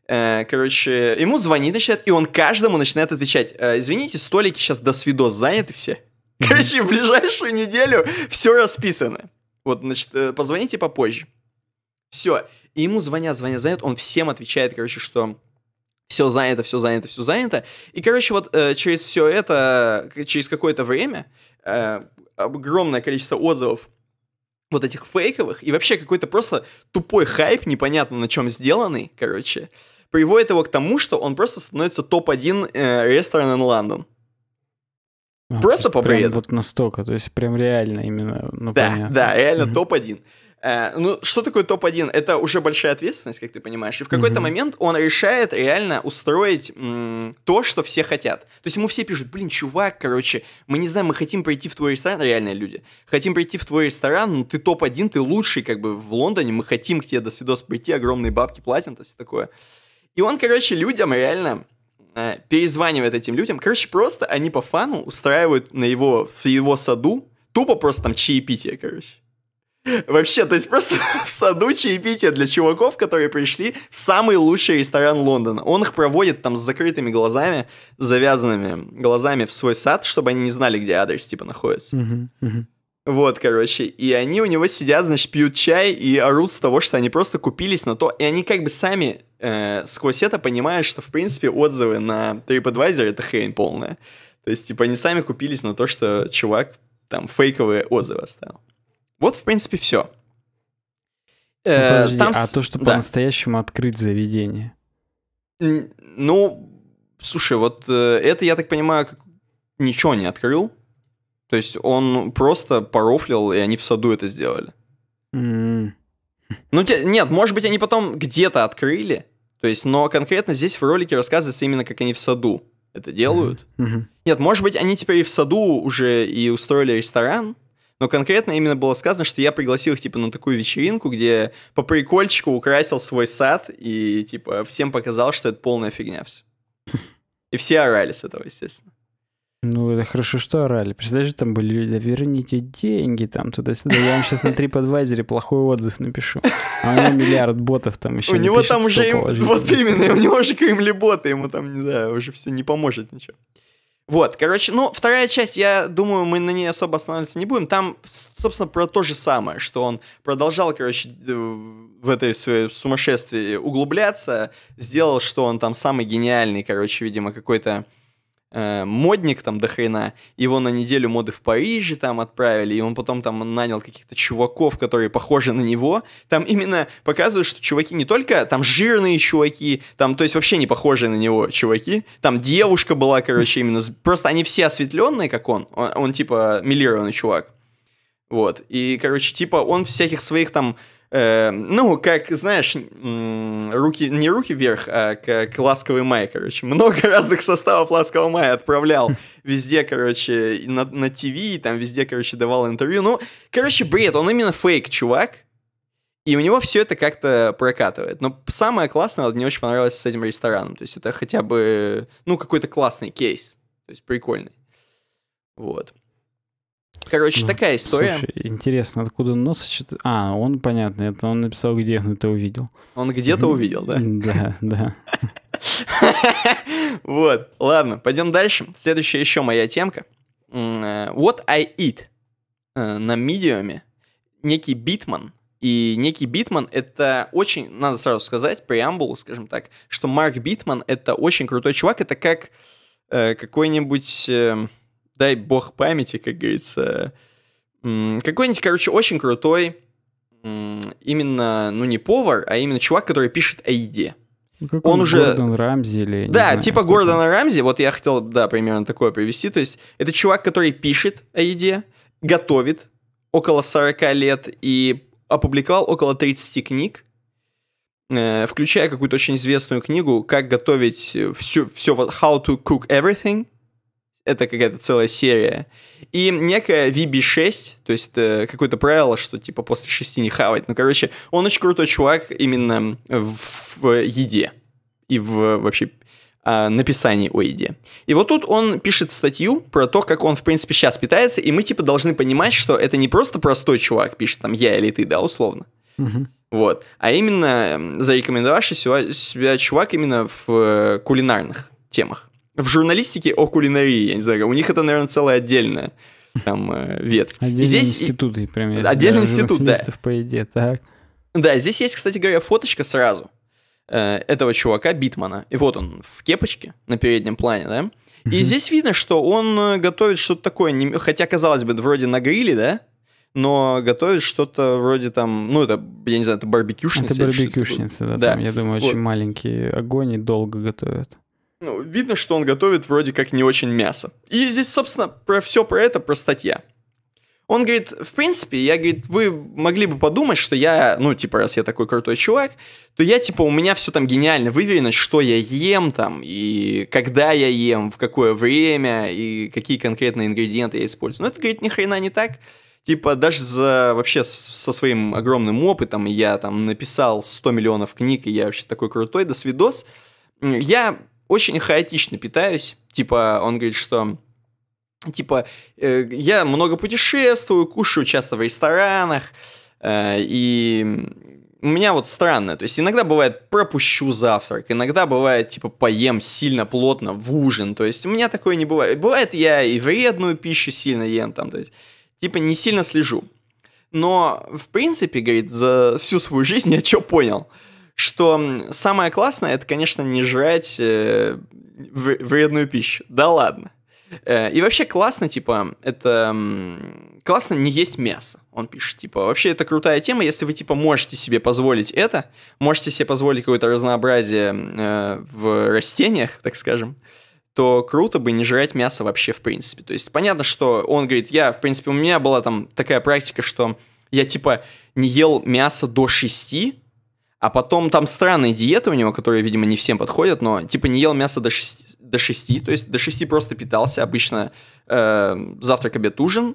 Э, короче, ему звонит начинает, и он каждому начинает отвечать, «Э, извините, столики сейчас до свидос заняты все. Короче, в ближайшую неделю все расписано. Вот, значит, э, позвоните попозже. Все. И ему звонят, звонят, звонят, он всем отвечает, короче, что все занято, все занято, все занято. И, короче, вот через все это, через какое-то время огромное количество отзывов вот этих фейковых и вообще какой-то просто тупой хайп, непонятно на чем сделанный, короче, приводит его к тому, что он просто становится топ-1 э, ресторан in Лондон. А, просто по бреду. вот настолько, то есть прям реально именно. Ну, да, понятно. да, реально топ-1. Э, ну, что такое топ-1? Это уже большая ответственность, как ты понимаешь. И в какой-то mm-hmm. момент он решает реально устроить м- то, что все хотят. То есть ему все пишут, блин, чувак, короче, мы не знаем, мы хотим прийти в твой ресторан, реальные люди. Хотим прийти в твой ресторан, ну ты топ-1, ты лучший как бы в Лондоне, мы хотим к тебе до свидос прийти, огромные бабки платим, то есть такое. И он, короче, людям реально э, перезванивает этим людям. Короче, просто они по фану устраивают на его, в его саду тупо просто там чаепитие, короче. Вообще, то есть просто в саду чаепитие для чуваков, которые пришли в самый лучший ресторан Лондона. Он их проводит там с закрытыми глазами, завязанными глазами в свой сад, чтобы они не знали, где адрес типа находится. Вот, короче, и они у него сидят, значит, пьют чай и орут с того, что они просто купились на то, и они как бы сами э, сквозь это понимают, что, в принципе, отзывы на TripAdvisor — это хрень полная. То есть, типа, они сами купились на то, что чувак там фейковые отзывы оставил. Вот, в принципе, все. Ну, э, Подожди, там... А то, что да. по-настоящему открыть заведение? Ну, слушай, вот э, это, я так понимаю, как... ничего не открыл. То есть он просто порофлил, и они в саду это сделали. Mm. Ну, те... нет, может быть, они потом где-то открыли. То есть, но конкретно здесь в ролике рассказывается именно, как они в саду это делают. Mm-hmm. Нет, может быть, они теперь и в саду уже и устроили ресторан, но конкретно именно было сказано, что я пригласил их, типа, на такую вечеринку, где по прикольчику украсил свой сад и, типа, всем показал, что это полная фигня все. И все орали с этого, естественно. Ну, это хорошо, что орали. Представляешь, там были люди, верните деньги там туда-сюда. Я вам сейчас на TripAdvisor плохой отзыв напишу. А у него миллиард ботов там еще У него там уже... Им... Вот именно, у него же кремли ему там, не знаю, уже все не поможет ничего. Вот, короче, ну, вторая часть, я думаю, мы на ней особо останавливаться не будем. Там, собственно, про то же самое, что он продолжал, короче, в этой своей сумасшествии углубляться, сделал, что он там самый гениальный, короче, видимо, какой-то Э, модник там до хрена, его на неделю моды в Париже там отправили, и он потом там нанял каких-то чуваков, которые похожи на него. Там именно показывают, что чуваки не только там жирные чуваки, там, то есть вообще не похожие на него чуваки. Там девушка была, короче, именно... Просто они все осветленные, как он. Он, он типа милированный чувак. Вот. И, короче, типа он всяких своих там э, ну, как, знаешь, руки, не руки вверх, а как ласковый май, короче. Много разных составов ласкового мая отправлял везде, короче, на, на ТВ, там везде, короче, давал интервью. Ну, короче, бред, он именно фейк, чувак. И у него все это как-то прокатывает. Но самое классное, вот мне очень понравилось с этим рестораном. То есть это хотя бы, ну, какой-то классный кейс. То есть прикольный. Вот. Короче, ну, такая история. Слушай, интересно, откуда он нос А, он, понятно, это он написал, где он это увидел. Он где-то увидел, да? Да, да. Вот, ладно, пойдем дальше. Следующая еще моя темка. Э, What I Eat э, на медиуме. Некий Битман. И некий Битман — это очень, надо сразу сказать, преамбулу, скажем так, что Марк Битман — это очень крутой чувак, это как э, какой-нибудь эм, дай бог памяти, как говорится. Какой-нибудь, короче, очень крутой именно, ну не повар, а именно чувак, который пишет о еде. Ну, как он, он уже... Гордон Рамзи или... Да, знаю, типа Гордона Рамзи, вот я хотел, да, примерно такое привести. То есть это чувак, который пишет о еде, готовит около 40 лет и опубликовал около 30 книг, э, включая какую-то очень известную книгу «Как готовить все, все, how to cook everything», это какая-то целая серия. И некая VB6, то есть это какое-то правило, что типа после шести не хавать. Ну, короче, он очень крутой чувак именно в, в еде и в вообще а, написании о еде. И вот тут он пишет статью про то, как он, в принципе, сейчас питается, и мы, типа, должны понимать, что это не просто простой чувак пишет, там, я или ты, да, условно. Вот. А именно зарекомендовавший себя, себя чувак именно в э, кулинарных темах в журналистике о кулинарии, я не знаю, у них это, наверное, целое отдельное там э, ветвь. Отдельный здесь... институт, прям есть. Отдельный институт, да. по еде, так. Да, здесь есть, кстати говоря, фоточка сразу э, этого чувака Битмана. И вот он в кепочке на переднем плане, да? И здесь видно, что он э, готовит что-то такое, не... хотя, казалось бы, вроде на гриле, да? но готовит что-то вроде там, ну, это, я не знаю, это барбекюшница. Это барбекюшница, да, да. Там, я думаю, очень маленький огонь и долго готовят ну, видно, что он готовит вроде как не очень мясо. И здесь, собственно, про все про это, про статья. Он говорит, в принципе, я, говорит, вы могли бы подумать, что я, ну, типа, раз я такой крутой чувак, то я, типа, у меня все там гениально выверено, что я ем там, и когда я ем, в какое время, и какие конкретные ингредиенты я использую. Но это, говорит, ни хрена не так. Типа, даже за, вообще со своим огромным опытом, я там написал 100 миллионов книг, и я вообще такой крутой, до свидос. Я очень хаотично питаюсь. Типа, он говорит, что типа, э, я много путешествую, кушаю часто в ресторанах, э, и у меня вот странно, то есть иногда бывает пропущу завтрак, иногда бывает, типа, поем сильно плотно в ужин, то есть у меня такое не бывает. Бывает, я и вредную пищу сильно ем там, то есть, типа, не сильно слежу. Но, в принципе, говорит, за всю свою жизнь я что понял – что самое классное, это, конечно, не жрать э, вредную пищу. Да ладно. Э, и вообще классно, типа, это... Классно не есть мясо, он пишет. Типа, вообще это крутая тема, если вы, типа, можете себе позволить это, можете себе позволить какое-то разнообразие э, в растениях, так скажем, то круто бы не жрать мясо вообще, в принципе. То есть, понятно, что он говорит, я, в принципе, у меня была там такая практика, что я, типа, не ел мясо до 6, а потом там странные диеты у него, которые, видимо, не всем подходят, но типа не ел мясо до 6, до 6 то есть до 6 просто питался обычно э, завтрак, обед, ужин.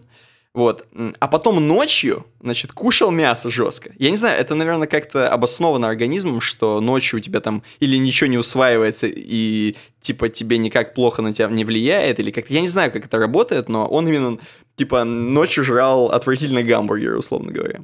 Вот. А потом ночью, значит, кушал мясо жестко. Я не знаю, это, наверное, как-то обосновано организмом, что ночью у тебя там или ничего не усваивается, и типа тебе никак плохо на тебя не влияет, или как-то... Я не знаю, как это работает, но он именно, типа, ночью жрал отвратительный гамбургер, условно говоря.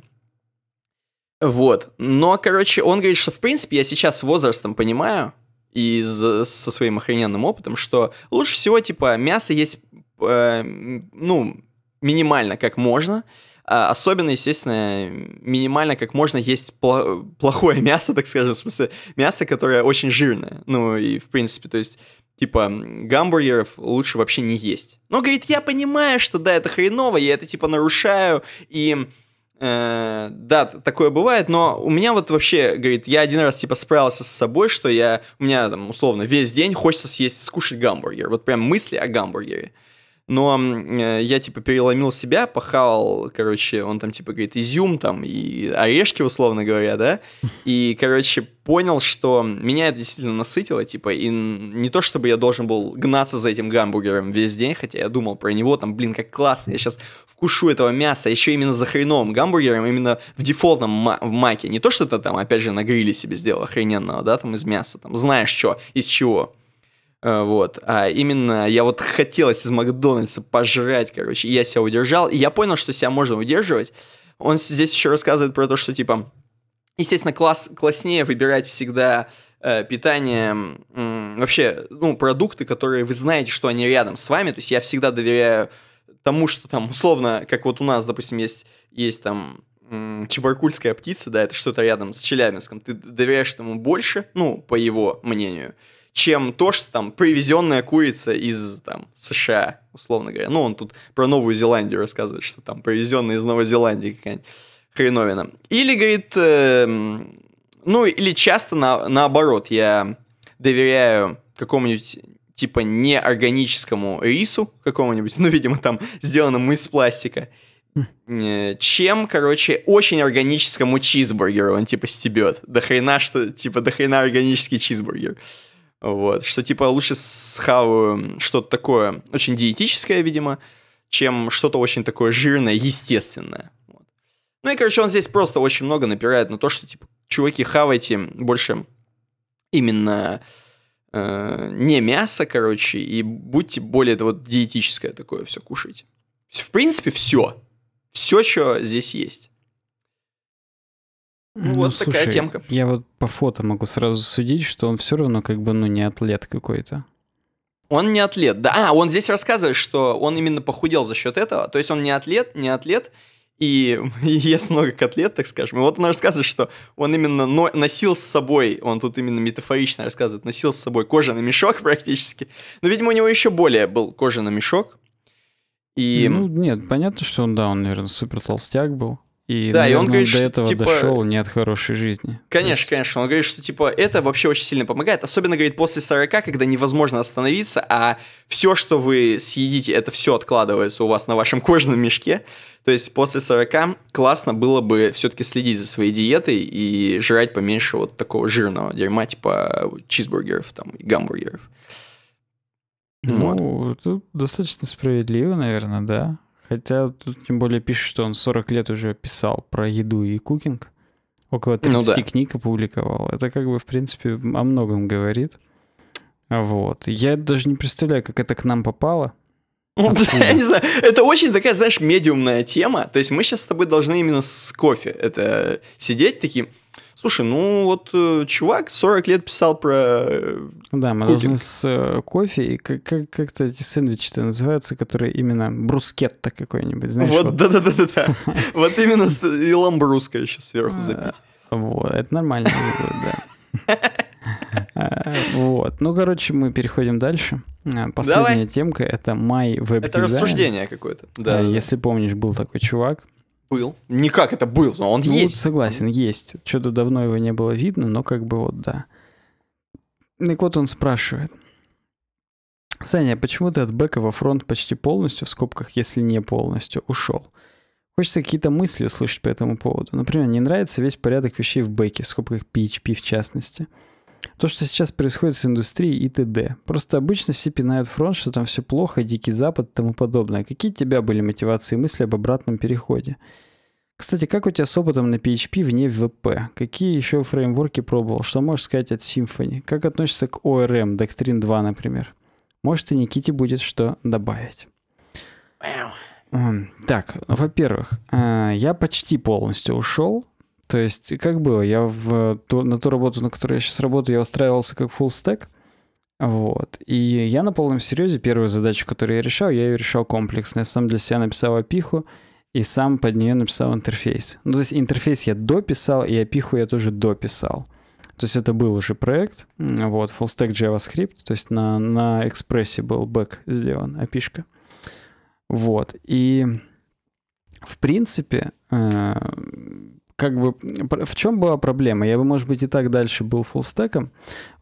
Вот. Но, короче, он говорит, что, в принципе, я сейчас с возрастом понимаю и со своим охрененным опытом, что лучше всего, типа, мясо есть, э, ну, минимально, как можно. А особенно, естественно, минимально, как можно есть плохое мясо, так скажем, в смысле, мясо, которое очень жирное. Ну, и, в принципе, то есть типа, гамбургеров лучше вообще не есть. Но, говорит, я понимаю, что да, это хреново, я это, типа, нарушаю, и Э, да, такое бывает, но у меня вот вообще, говорит, я один раз типа справился с собой, что я, у меня там условно весь день хочется съесть, скушать гамбургер, вот прям мысли о гамбургере. Uh, но э, я, типа, переломил себя, похавал, короче, он там, типа, говорит, изюм там и орешки, условно говоря, да? И, короче, понял, что меня это действительно насытило, типа, и не то, чтобы я должен был гнаться за этим гамбургером весь день, хотя я думал про него, там, блин, как классно, я сейчас вкушу этого мяса, еще именно за хреновым гамбургером, именно в дефолтном ма- в маке, не то, что ты там, опять же, на гриле себе сделал охрененного, да, там, из мяса, там, знаешь что, из чего, Э, вот. А именно я вот хотелось из Макдональдса пожрать, короче. я себя удержал. И я понял, что себя можно удерживать. Он здесь еще рассказывает про то, что типа... Естественно, класс, класснее выбирать всегда э, питание, вообще, ну, продукты, которые вы знаете, что они рядом с вами. То есть я всегда доверяю тому, что там, условно, как вот у нас, допустим, есть, есть там Чебаркульская птица, да, это что-то рядом с Челябинском, ты доверяешь этому больше, ну, по его мнению, чем то, что там привезенная курица из там, США, условно говоря. Ну, он тут про Новую Зеландию рассказывает, что там привезенная из Новой Зеландии какая-нибудь хреновина. Или, говорит, э, ну, или часто на, наоборот, я доверяю какому-нибудь типа неорганическому рису какому-нибудь, ну, видимо, там сделанному из пластика, э, чем, короче, очень органическому чизбургеру он типа стебет. До хрена, что, типа, до хрена органический чизбургер. Вот, что типа лучше схаваю что-то такое очень диетическое, видимо, чем что-то очень такое жирное, естественное. Вот. Ну и, короче, он здесь просто очень много напирает на то, что, типа, чуваки, хавайте больше именно э, не мясо, короче, и будьте более вот диетическое такое все кушайте. В принципе, все. Все, что здесь есть. Ну, ну, вот ну, такая слушай, темка. Я вот по фото могу сразу судить, что он все равно как бы, ну, не атлет какой-то. Он не атлет, да. А, он здесь рассказывает, что он именно похудел за счет этого. То есть он не атлет, не атлет, и, и ест много котлет, так скажем. И вот он рассказывает, что он именно носил с собой, он тут именно метафорично рассказывает, носил с собой кожаный мешок практически. Но, ну, видимо, у него еще более был кожаный мешок. И... Ну, нет, понятно, что он, да, он, наверное, супер толстяк был. И, да, наверное, и он говорит, до что, этого типа... дошел не от хорошей жизни. Конечно, конечно. Он говорит, что типа это вообще очень сильно помогает. Особенно, говорит, после 40, когда невозможно остановиться, а все, что вы съедите, это все откладывается у вас на вашем кожном мешке. То есть после 40 классно было бы все-таки следить за своей диетой и жрать поменьше вот такого жирного дерьма, типа чизбургеров там, и гамбургеров. Ну, вот. это достаточно справедливо, наверное, да. Хотя тут тем более пишет, что он 40 лет уже писал про еду и кукинг. Около 30 ну, да. книг опубликовал. Это как бы, в принципе, о многом говорит. Вот. Я даже не представляю, как это к нам попало. Ну я не знаю, это очень такая, знаешь, медиумная тема. То есть мы сейчас с тобой должны именно с кофе это сидеть таким. Слушай, ну вот э, чувак 40 лет писал про э, Да, мы кукинг. должны с э, кофе и как- как- как-то эти сэндвичи-то называются, которые именно брускетта какой-нибудь, знаешь? Вот, да-да-да-да. Вот именно и ламбруская еще сверху а, запить. Вот, это нормально да. А, вот. Ну, короче, мы переходим дальше. А, последняя Давай. темка — это май веб Это рассуждение какое-то. Да. Если помнишь, был такой чувак, был. Не как это был, но он ну, есть. Согласен, есть. Что-то давно его не было видно, но как бы вот да. Так вот он спрашивает. Саня, почему ты от бэка во фронт почти полностью, в скобках, если не полностью, ушел? Хочется какие-то мысли услышать по этому поводу. Например, не нравится весь порядок вещей в бэке, в скобках PHP в частности. То, что сейчас происходит с индустрией и т.д. Просто обычно все пинают фронт, что там все плохо, Дикий Запад и тому подобное. Какие у тебя были мотивации и мысли об обратном переходе? Кстати, как у тебя с опытом на PHP вне ВП? Какие еще фреймворки пробовал? Что можешь сказать от Symfony? Как относится к ORM, Doctrine 2, например? Может, и Никите будет что добавить. Так, во-первых, э, я почти полностью ушел то есть, как было, я в э, ту, на ту работу, на которой я сейчас работаю, я устраивался как full stack. Вот. И я на полном серьезе первую задачу, которую я решал, я ее решал комплексно. Я сам для себя написал опиху и сам под нее написал интерфейс. Ну, то есть интерфейс я дописал, и опиху я тоже дописал. То есть это был уже проект, вот, full stack JavaScript, то есть на, на экспрессе был бэк сделан, опишка. Вот, и в принципе, э, как бы в чем была проблема? Я бы, может быть, и так дальше был фуллстеком,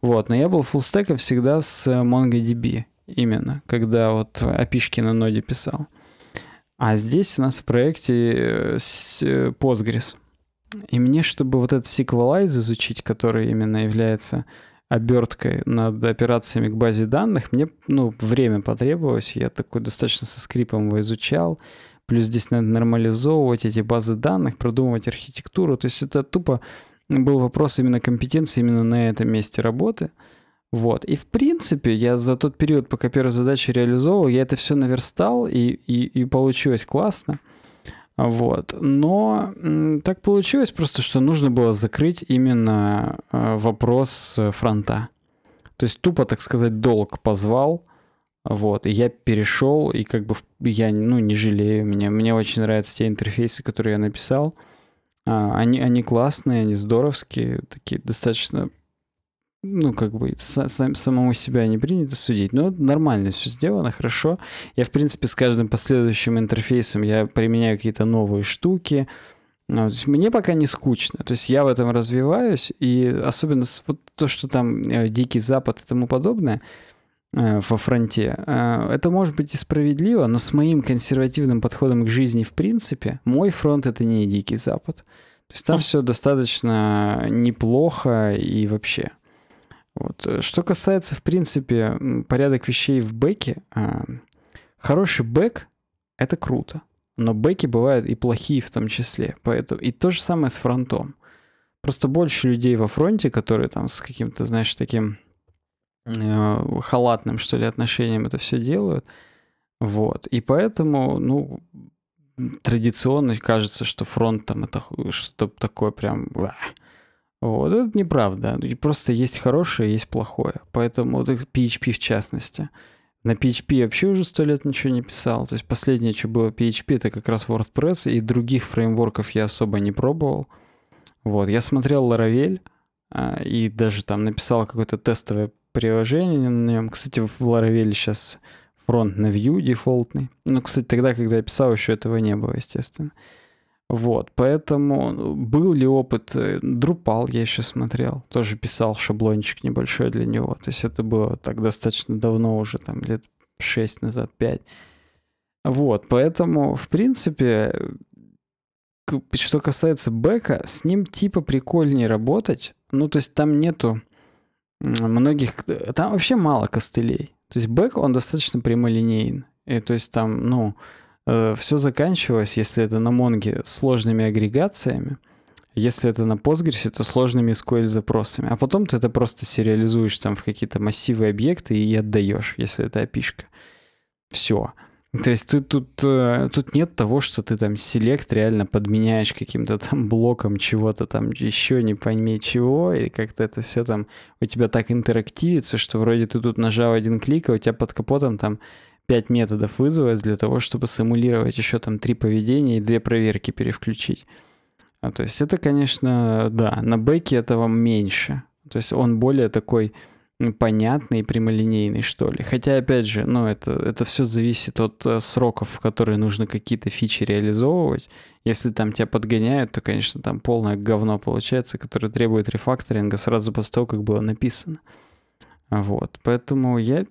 вот, но я был фуллстеком всегда с MongoDB именно, когда вот опишки на ноде писал. А здесь у нас в проекте э, Postgres. И мне, чтобы вот этот SQLize изучить, который именно является оберткой над операциями к базе данных, мне ну, время потребовалось. Я такой достаточно со скрипом его изучал плюс здесь надо нормализовывать эти базы данных, продумывать архитектуру. То есть это тупо был вопрос именно компетенции именно на этом месте работы. Вот. И в принципе, я за тот период, пока первую задачу реализовывал, я это все наверстал, и, и, и получилось классно. Вот. Но так получилось просто, что нужно было закрыть именно э, вопрос э, фронта. То есть тупо, так сказать, долг позвал вот, и я перешел, и как бы я, ну, не жалею, мне, мне очень нравятся те интерфейсы, которые я написал. А, они, они классные, они здоровские, такие достаточно, ну, как бы сам, самому себя не принято судить, но нормально все сделано, хорошо. Я, в принципе, с каждым последующим интерфейсом я применяю какие-то новые штуки, ну, то есть мне пока не скучно. То есть я в этом развиваюсь, и особенно вот то, что там э, Дикий Запад и тому подобное, Э, во фронте. Э, это может быть и справедливо, но с моим консервативным подходом к жизни в принципе, мой фронт это не Дикий Запад. То есть там все достаточно неплохо и вообще. Вот. Что касается, в принципе, порядок вещей в бэке, э, хороший бэк — это круто. Но бэки бывают и плохие в том числе. Поэтому... И то же самое с фронтом. Просто больше людей во фронте, которые там с каким-то, знаешь, таким Э, халатным, что ли, отношением это все делают. Вот. И поэтому, ну, традиционно кажется, что фронт там это что-то такое прям... Вот это неправда. Просто есть хорошее, есть плохое. Поэтому вот PHP в частности. На PHP вообще уже сто лет ничего не писал. То есть последнее, что было PHP, это как раз WordPress, и других фреймворков я особо не пробовал. Вот, я смотрел Laravel, а, и даже там написал какое-то тестовое приложение на нем. Кстати, в Laravel сейчас фронт на Vue дефолтный. Ну, кстати, тогда, когда я писал, еще этого не было, естественно. Вот, поэтому ну, был ли опыт э, Drupal, я еще смотрел, тоже писал шаблончик небольшой для него. То есть это было так достаточно давно уже, там лет 6 назад, 5. Вот, поэтому, в принципе, что касается бэка, с ним типа прикольнее работать. Ну, то есть там нету многих... Там вообще мало костылей. То есть бэк, он достаточно прямолинейен. И то есть там, ну, э, все заканчивалось, если это на Монге, сложными агрегациями. Если это на Postgres, то сложными SQL запросами. А потом ты это просто сериализуешь там в какие-то массивы объекты и отдаешь, если это опишка. Все. То есть ты тут, э, тут нет того, что ты там селект реально подменяешь каким-то там блоком чего-то там, еще не пойми чего, и как-то это все там у тебя так интерактивится, что вроде ты тут нажал один клик, а у тебя под капотом там пять методов вызова для того, чтобы симулировать еще там три поведения и две проверки перевключить. А, то есть это, конечно, да, на бэке этого меньше. То есть он более такой понятный и прямолинейный, что ли. Хотя, опять же, ну, это, это все зависит от э, сроков, в которые нужно какие-то фичи реализовывать. Если там тебя подгоняют, то, конечно, там полное говно получается, которое требует рефакторинга сразу после того, как было написано. Вот, поэтому я,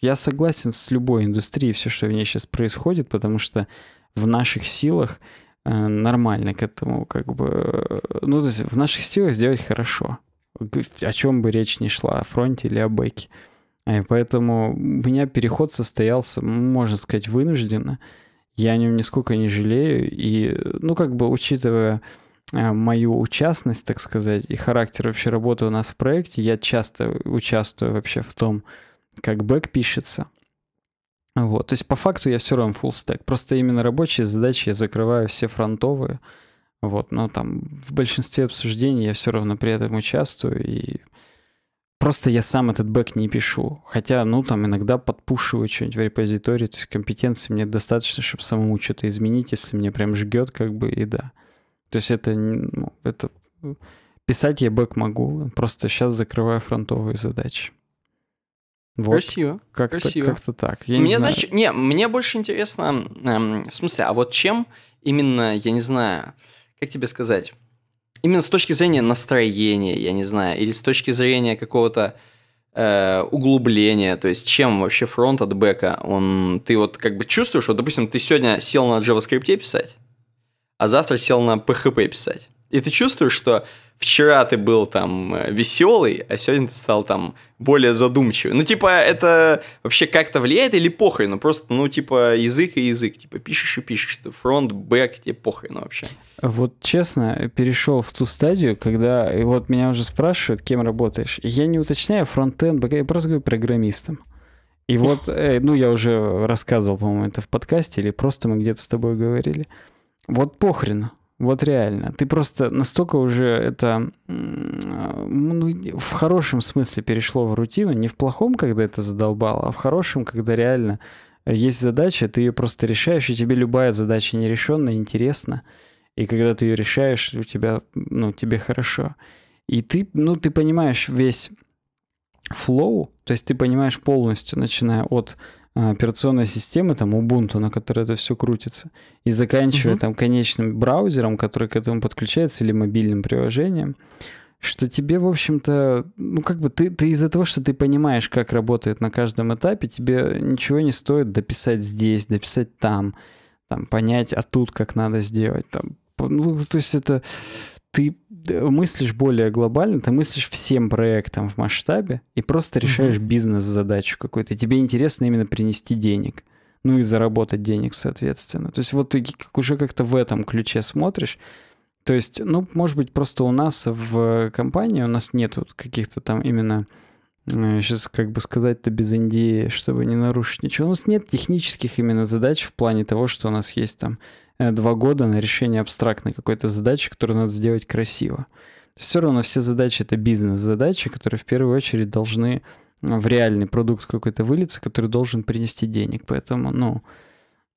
я согласен с любой индустрией, все, что в ней сейчас происходит, потому что в наших силах э, нормально к этому как бы... Э, ну, то есть в наших силах сделать хорошо о чем бы речь ни шла, о фронте или о бэке. И поэтому у меня переход состоялся, можно сказать, вынужденно. Я о нем нисколько не жалею. И, ну, как бы, учитывая а, мою участность, так сказать, и характер вообще работы у нас в проекте, я часто участвую вообще в том, как бэк пишется. Вот, то есть по факту я все равно full stack. Просто именно рабочие задачи я закрываю все фронтовые, вот, но там в большинстве обсуждений я все равно при этом участвую, и просто я сам этот бэк не пишу. Хотя, ну, там иногда подпушиваю что-нибудь в репозитории, то есть компетенции мне достаточно, чтобы самому что-то изменить, если мне прям жгет, как бы, и да. То есть это, ну, это писать я бэк могу, просто сейчас закрываю фронтовые задачи. Вот. Красиво. Как-то, Красиво. как-то так. Я мне, не знаю. Знаешь, не, мне больше интересно, эм, в смысле, а вот чем именно, я не знаю, как тебе сказать, именно с точки зрения настроения, я не знаю, или с точки зрения какого-то э, углубления, то есть чем вообще фронт от бэка, он, ты вот как бы чувствуешь, вот, допустим, ты сегодня сел на JavaScript писать, а завтра сел на PHP писать, и ты чувствуешь, что вчера ты был там э, веселый, а сегодня ты стал там более задумчивый. Ну, типа, это вообще как-то влияет или похрен? Ну, просто, ну, типа, язык и язык. Типа, пишешь и пишешь. Ты фронт, бэк, тебе похрен ну, вообще. Вот честно, перешел в ту стадию, когда и вот меня уже спрашивают, кем работаешь. Я не уточняю фронтенд, бэк, я просто говорю программистом. И вот, э, ну, я уже рассказывал, по-моему, это в подкасте, или просто мы где-то с тобой говорили. Вот похрен. Вот реально. Ты просто настолько уже это э, ну, в хорошем смысле перешло в рутину. Не в плохом, когда это задолбало, а в хорошем, когда реально есть задача, ты ее просто решаешь, и тебе любая задача нерешенная, интересна. И когда ты ее решаешь, у тебя, ну, тебе хорошо. И ты, ну, ты понимаешь весь флоу, то есть ты понимаешь полностью, начиная от а, операционной системы, там Ubuntu, на которой это все крутится, и заканчивая угу. там конечным браузером, который к этому подключается, или мобильным приложением, что тебе, в общем-то, ну как бы ты, ты из-за того, что ты понимаешь, как работает на каждом этапе, тебе ничего не стоит дописать здесь, дописать там, там понять, а тут как надо сделать, там, ну то есть это ты э, мыслишь более глобально, ты мыслишь всем проектом в масштабе и просто решаешь mm-hmm. бизнес-задачу какую-то. Тебе интересно именно принести денег. Ну и заработать денег, соответственно. То есть вот ты уже как-то в этом ключе смотришь. То есть, ну, может быть, просто у нас в компании, у нас нет вот каких-то там именно, сейчас э, как бы сказать-то без Индии, чтобы не нарушить ничего. У нас нет технических именно задач в плане того, что у нас есть там Э, два года на решение абстрактной какой-то задачи, которую надо сделать красиво. Все равно все задачи — это бизнес-задачи, которые в первую очередь должны э, в реальный продукт какой-то вылиться, который должен принести денег. Поэтому, ну,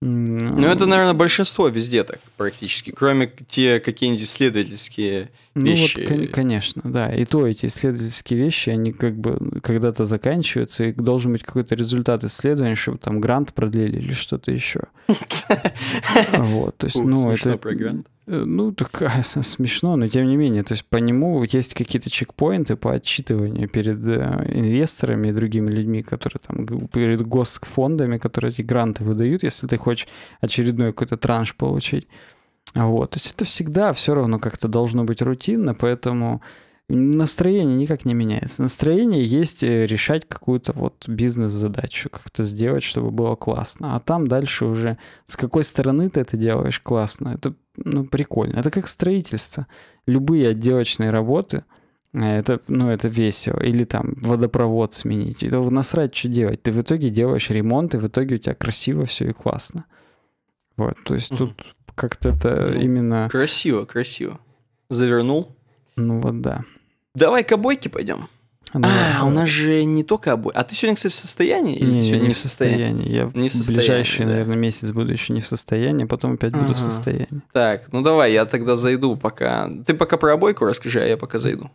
ну, это, а, наверное, большинство везде так практически, кроме те какие-нибудь исследовательские вещи. Ну, вот, кон- конечно, да. И то эти исследовательские вещи, они как бы когда-то заканчиваются, и должен быть какой-то результат исследования, чтобы там грант продлили или что-то еще. Вот, то есть, ну, это... Э, ну, так смешно, но тем не менее. То есть по нему есть какие-то чекпоинты по отчитыванию перед э, инвесторами и другими людьми, которые там, перед госфондами, которые эти гранты выдают, если ты хочешь очередной какой-то транш получить. Вот. То есть это всегда все равно как-то должно быть рутинно, поэтому Настроение никак не меняется. Настроение есть э, решать какую-то вот бизнес-задачу, как-то сделать, чтобы было классно. А там дальше уже с какой стороны ты это делаешь классно. Это ну, прикольно. Это как строительство. Любые отделочные работы, э, это, ну, это весело. Или там водопровод сменить. Это насрать, что делать. Ты в итоге делаешь ремонт, и в итоге у тебя красиво все и классно. Вот, то есть тут как-то это ну, именно... Красиво, красиво. Завернул. Ну вот да. Давай к обойке пойдем. А, давай. А, у нас же не только обои. А ты сегодня, кстати, в состоянии? Или не, я не в состоянии. Я не в состоянии, ближайший, да. наверное, месяц буду еще не в состоянии, а потом опять буду ага. в состоянии. Так, ну давай, я тогда зайду пока. Ты пока про обойку расскажи, а я пока зайду.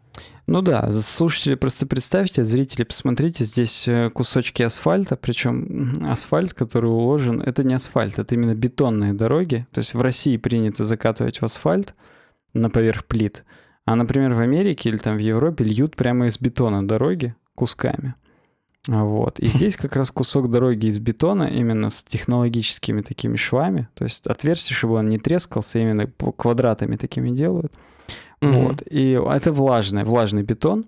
Ну да, слушатели просто представьте, зрители посмотрите, здесь э, кусочки асфальта, причем асфальт, который уложен, это не асфальт, это именно бетонные дороги. То есть в России принято закатывать в асфальт на поверх плит – а, например, в Америке или там в Европе льют прямо из бетона дороги кусками. А, вот. И здесь как раз кусок дороги из бетона именно с технологическими такими швами, то есть отверстие, чтобы он не трескался, именно квадратами такими делают. Mm-hmm. Вот. И это влажный, влажный бетон.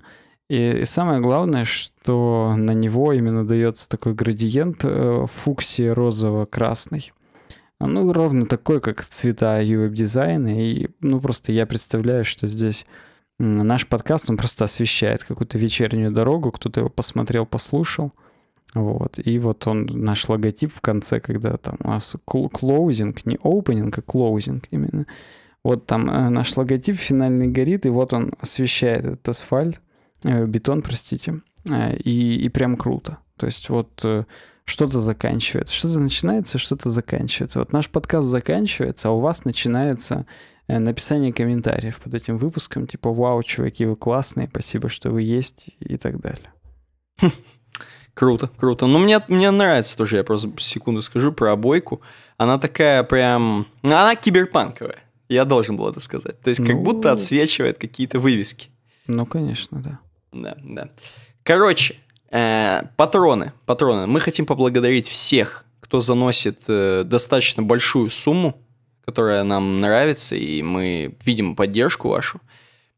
И, и самое главное, что на него именно дается такой градиент э, фуксия розово-красный ну, ровно такой, как цвета и дизайна И, ну, просто я представляю, что здесь наш подкаст, он просто освещает какую-то вечернюю дорогу, кто-то его посмотрел, послушал. Вот. И вот он, наш логотип в конце, когда там у нас клоузинг, не opening, а клоузинг именно. Вот там э, наш логотип финальный горит, и вот он освещает этот асфальт, э, бетон, простите. Э, и, и прям круто. То есть вот что-то заканчивается. Что-то начинается, что-то заканчивается. Вот наш подкаст заканчивается, а у вас начинается э, написание комментариев под этим выпуском, типа «Вау, чуваки, вы классные, спасибо, что вы есть» и так далее. Круто, круто. Ну, мне, мне нравится тоже, я просто секунду скажу про обойку. Она такая прям... Ну, она киберпанковая, я должен был это сказать. То есть как ну... будто отсвечивает какие-то вывески. Ну, конечно, да. Да, да. Короче, Э, патроны, патроны. Мы хотим поблагодарить всех, кто заносит э, достаточно большую сумму, которая нам нравится, и мы видим поддержку вашу.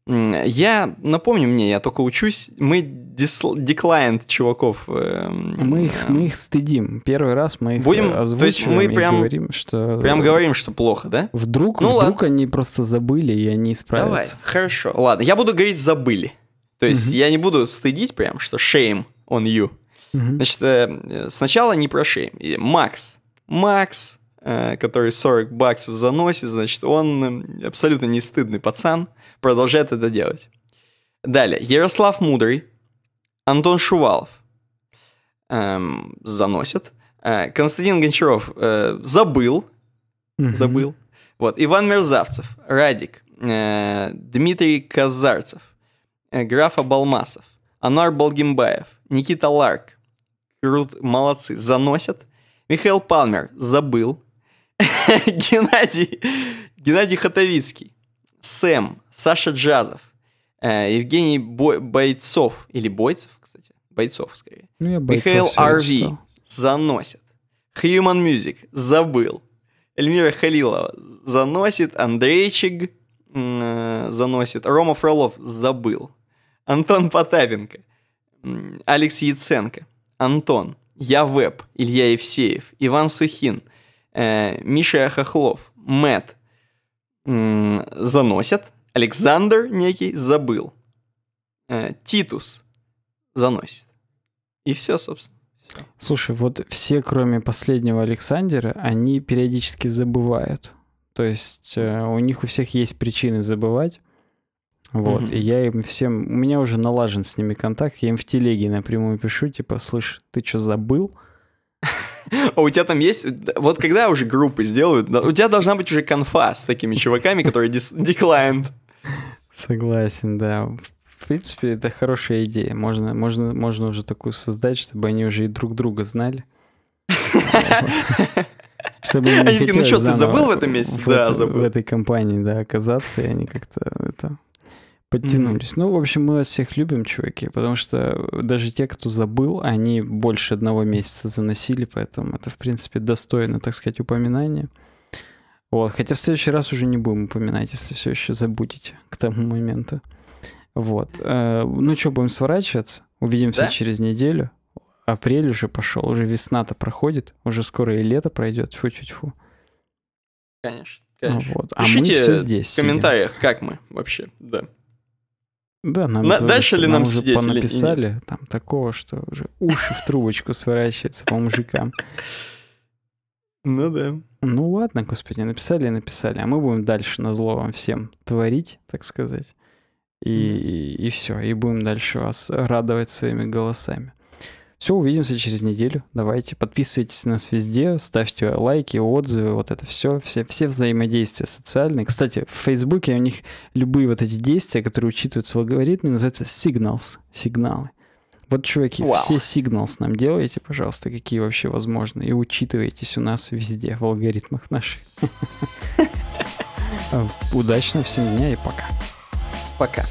Я, напомню мне, я только учусь, мы деклайнт чуваков. Э, мы их, э, мы их стыдим. Первый раз мы их будем, озвучиваем то есть мы прям, говорим, что... Прям говорим, что плохо, да? Вдруг, ну, вдруг ладно. они просто забыли, и они исправятся. Давай, хорошо. Ладно, я буду говорить «забыли». То есть угу. я не буду стыдить прям, что shame on you. Mm-hmm. Значит, э, сначала не прошли. Макс. Макс, э, который 40 баксов заносит, значит, он э, абсолютно не стыдный пацан, продолжает это делать. Далее, Ярослав Мудрый, Антон Шувалов эм, заносит. Константин Гончаров э, забыл, mm-hmm. забыл. Вот, Иван Мерзавцев, Радик, э, Дмитрий Казарцев, э, Граф Абалмасов, Анар Балгимбаев, Никита Ларк. Крут, молодцы, заносят. Михаил Палмер забыл. Геннадий, Геннадий Хатовицкий. Сэм, Саша Джазов. Э, Евгений Бойцов. Или Бойцев, кстати. Бойцов, скорее. Ну, я Михаил Арви, Заносит. Human Music. Забыл. Эльмира Халилова. Заносит. Андрейчик. Э, заносит. Рома Фролов. Забыл. Антон Потапенко. Алекс Яценко, Антон, Я Веб, Илья Евсеев, Иван Сухин, э, Миша Хохлов, Мэт заносят, Александр некий забыл, э, Титус заносит. И все, собственно. Слушай, вот все, кроме последнего Александра, они периодически забывают. То есть э, у них у всех есть причины забывать. Вот. mm И я им всем... У меня уже налажен с ними контакт. Я им в телеге напрямую пишу, типа, слышь, ты что, забыл? А у тебя там есть... Вот когда уже группы сделают, у тебя должна быть уже конфа с такими чуваками, которые деклайнт. Согласен, да. В принципе, это хорошая идея. Можно, можно, можно уже такую создать, чтобы они уже и друг друга знали. Чтобы они такие, ну что, ты забыл в этом месте? Да, забыл. В этой компании, да, оказаться, и они как-то это Подтянулись. Mm-hmm. Ну, в общем, мы вас всех любим, чуваки, потому что даже те, кто забыл, они больше одного месяца заносили, поэтому это, в принципе, достойно, так сказать, упоминания. Вот, хотя в следующий раз уже не будем упоминать, если все еще забудете к тому моменту. Вот. Э, ну что, будем сворачиваться? Увидимся да? через неделю. Апрель уже пошел, уже весна-то проходит, уже скоро и лето пройдет. Фу-чуть-фу. Конечно. конечно. Вот. А Пишите мы все здесь. В комментариях, сидим. как мы вообще, да. Да, нам На, уже, дальше ли нам, нам сидеть? Уже понаписали или... там такого, что уже уши в трубочку сворачиваются по мужикам. Ну да. Ну ладно, господи, написали и написали. А мы будем дальше на зло вам всем творить, так сказать. И, и все. И будем дальше вас радовать своими голосами. Все, увидимся через неделю. Давайте, подписывайтесь на нас везде, ставьте лайки, отзывы, вот это все, все, все взаимодействия социальные. Кстати, в Фейсбуке у них любые вот эти действия, которые учитываются в алгоритме, называются signals, сигналы. Вот, чуваки, Вау. все сигналс нам делаете, пожалуйста, какие вообще возможны, и учитывайтесь у нас везде, в алгоритмах наших. Удачно всем дня и пока. Пока.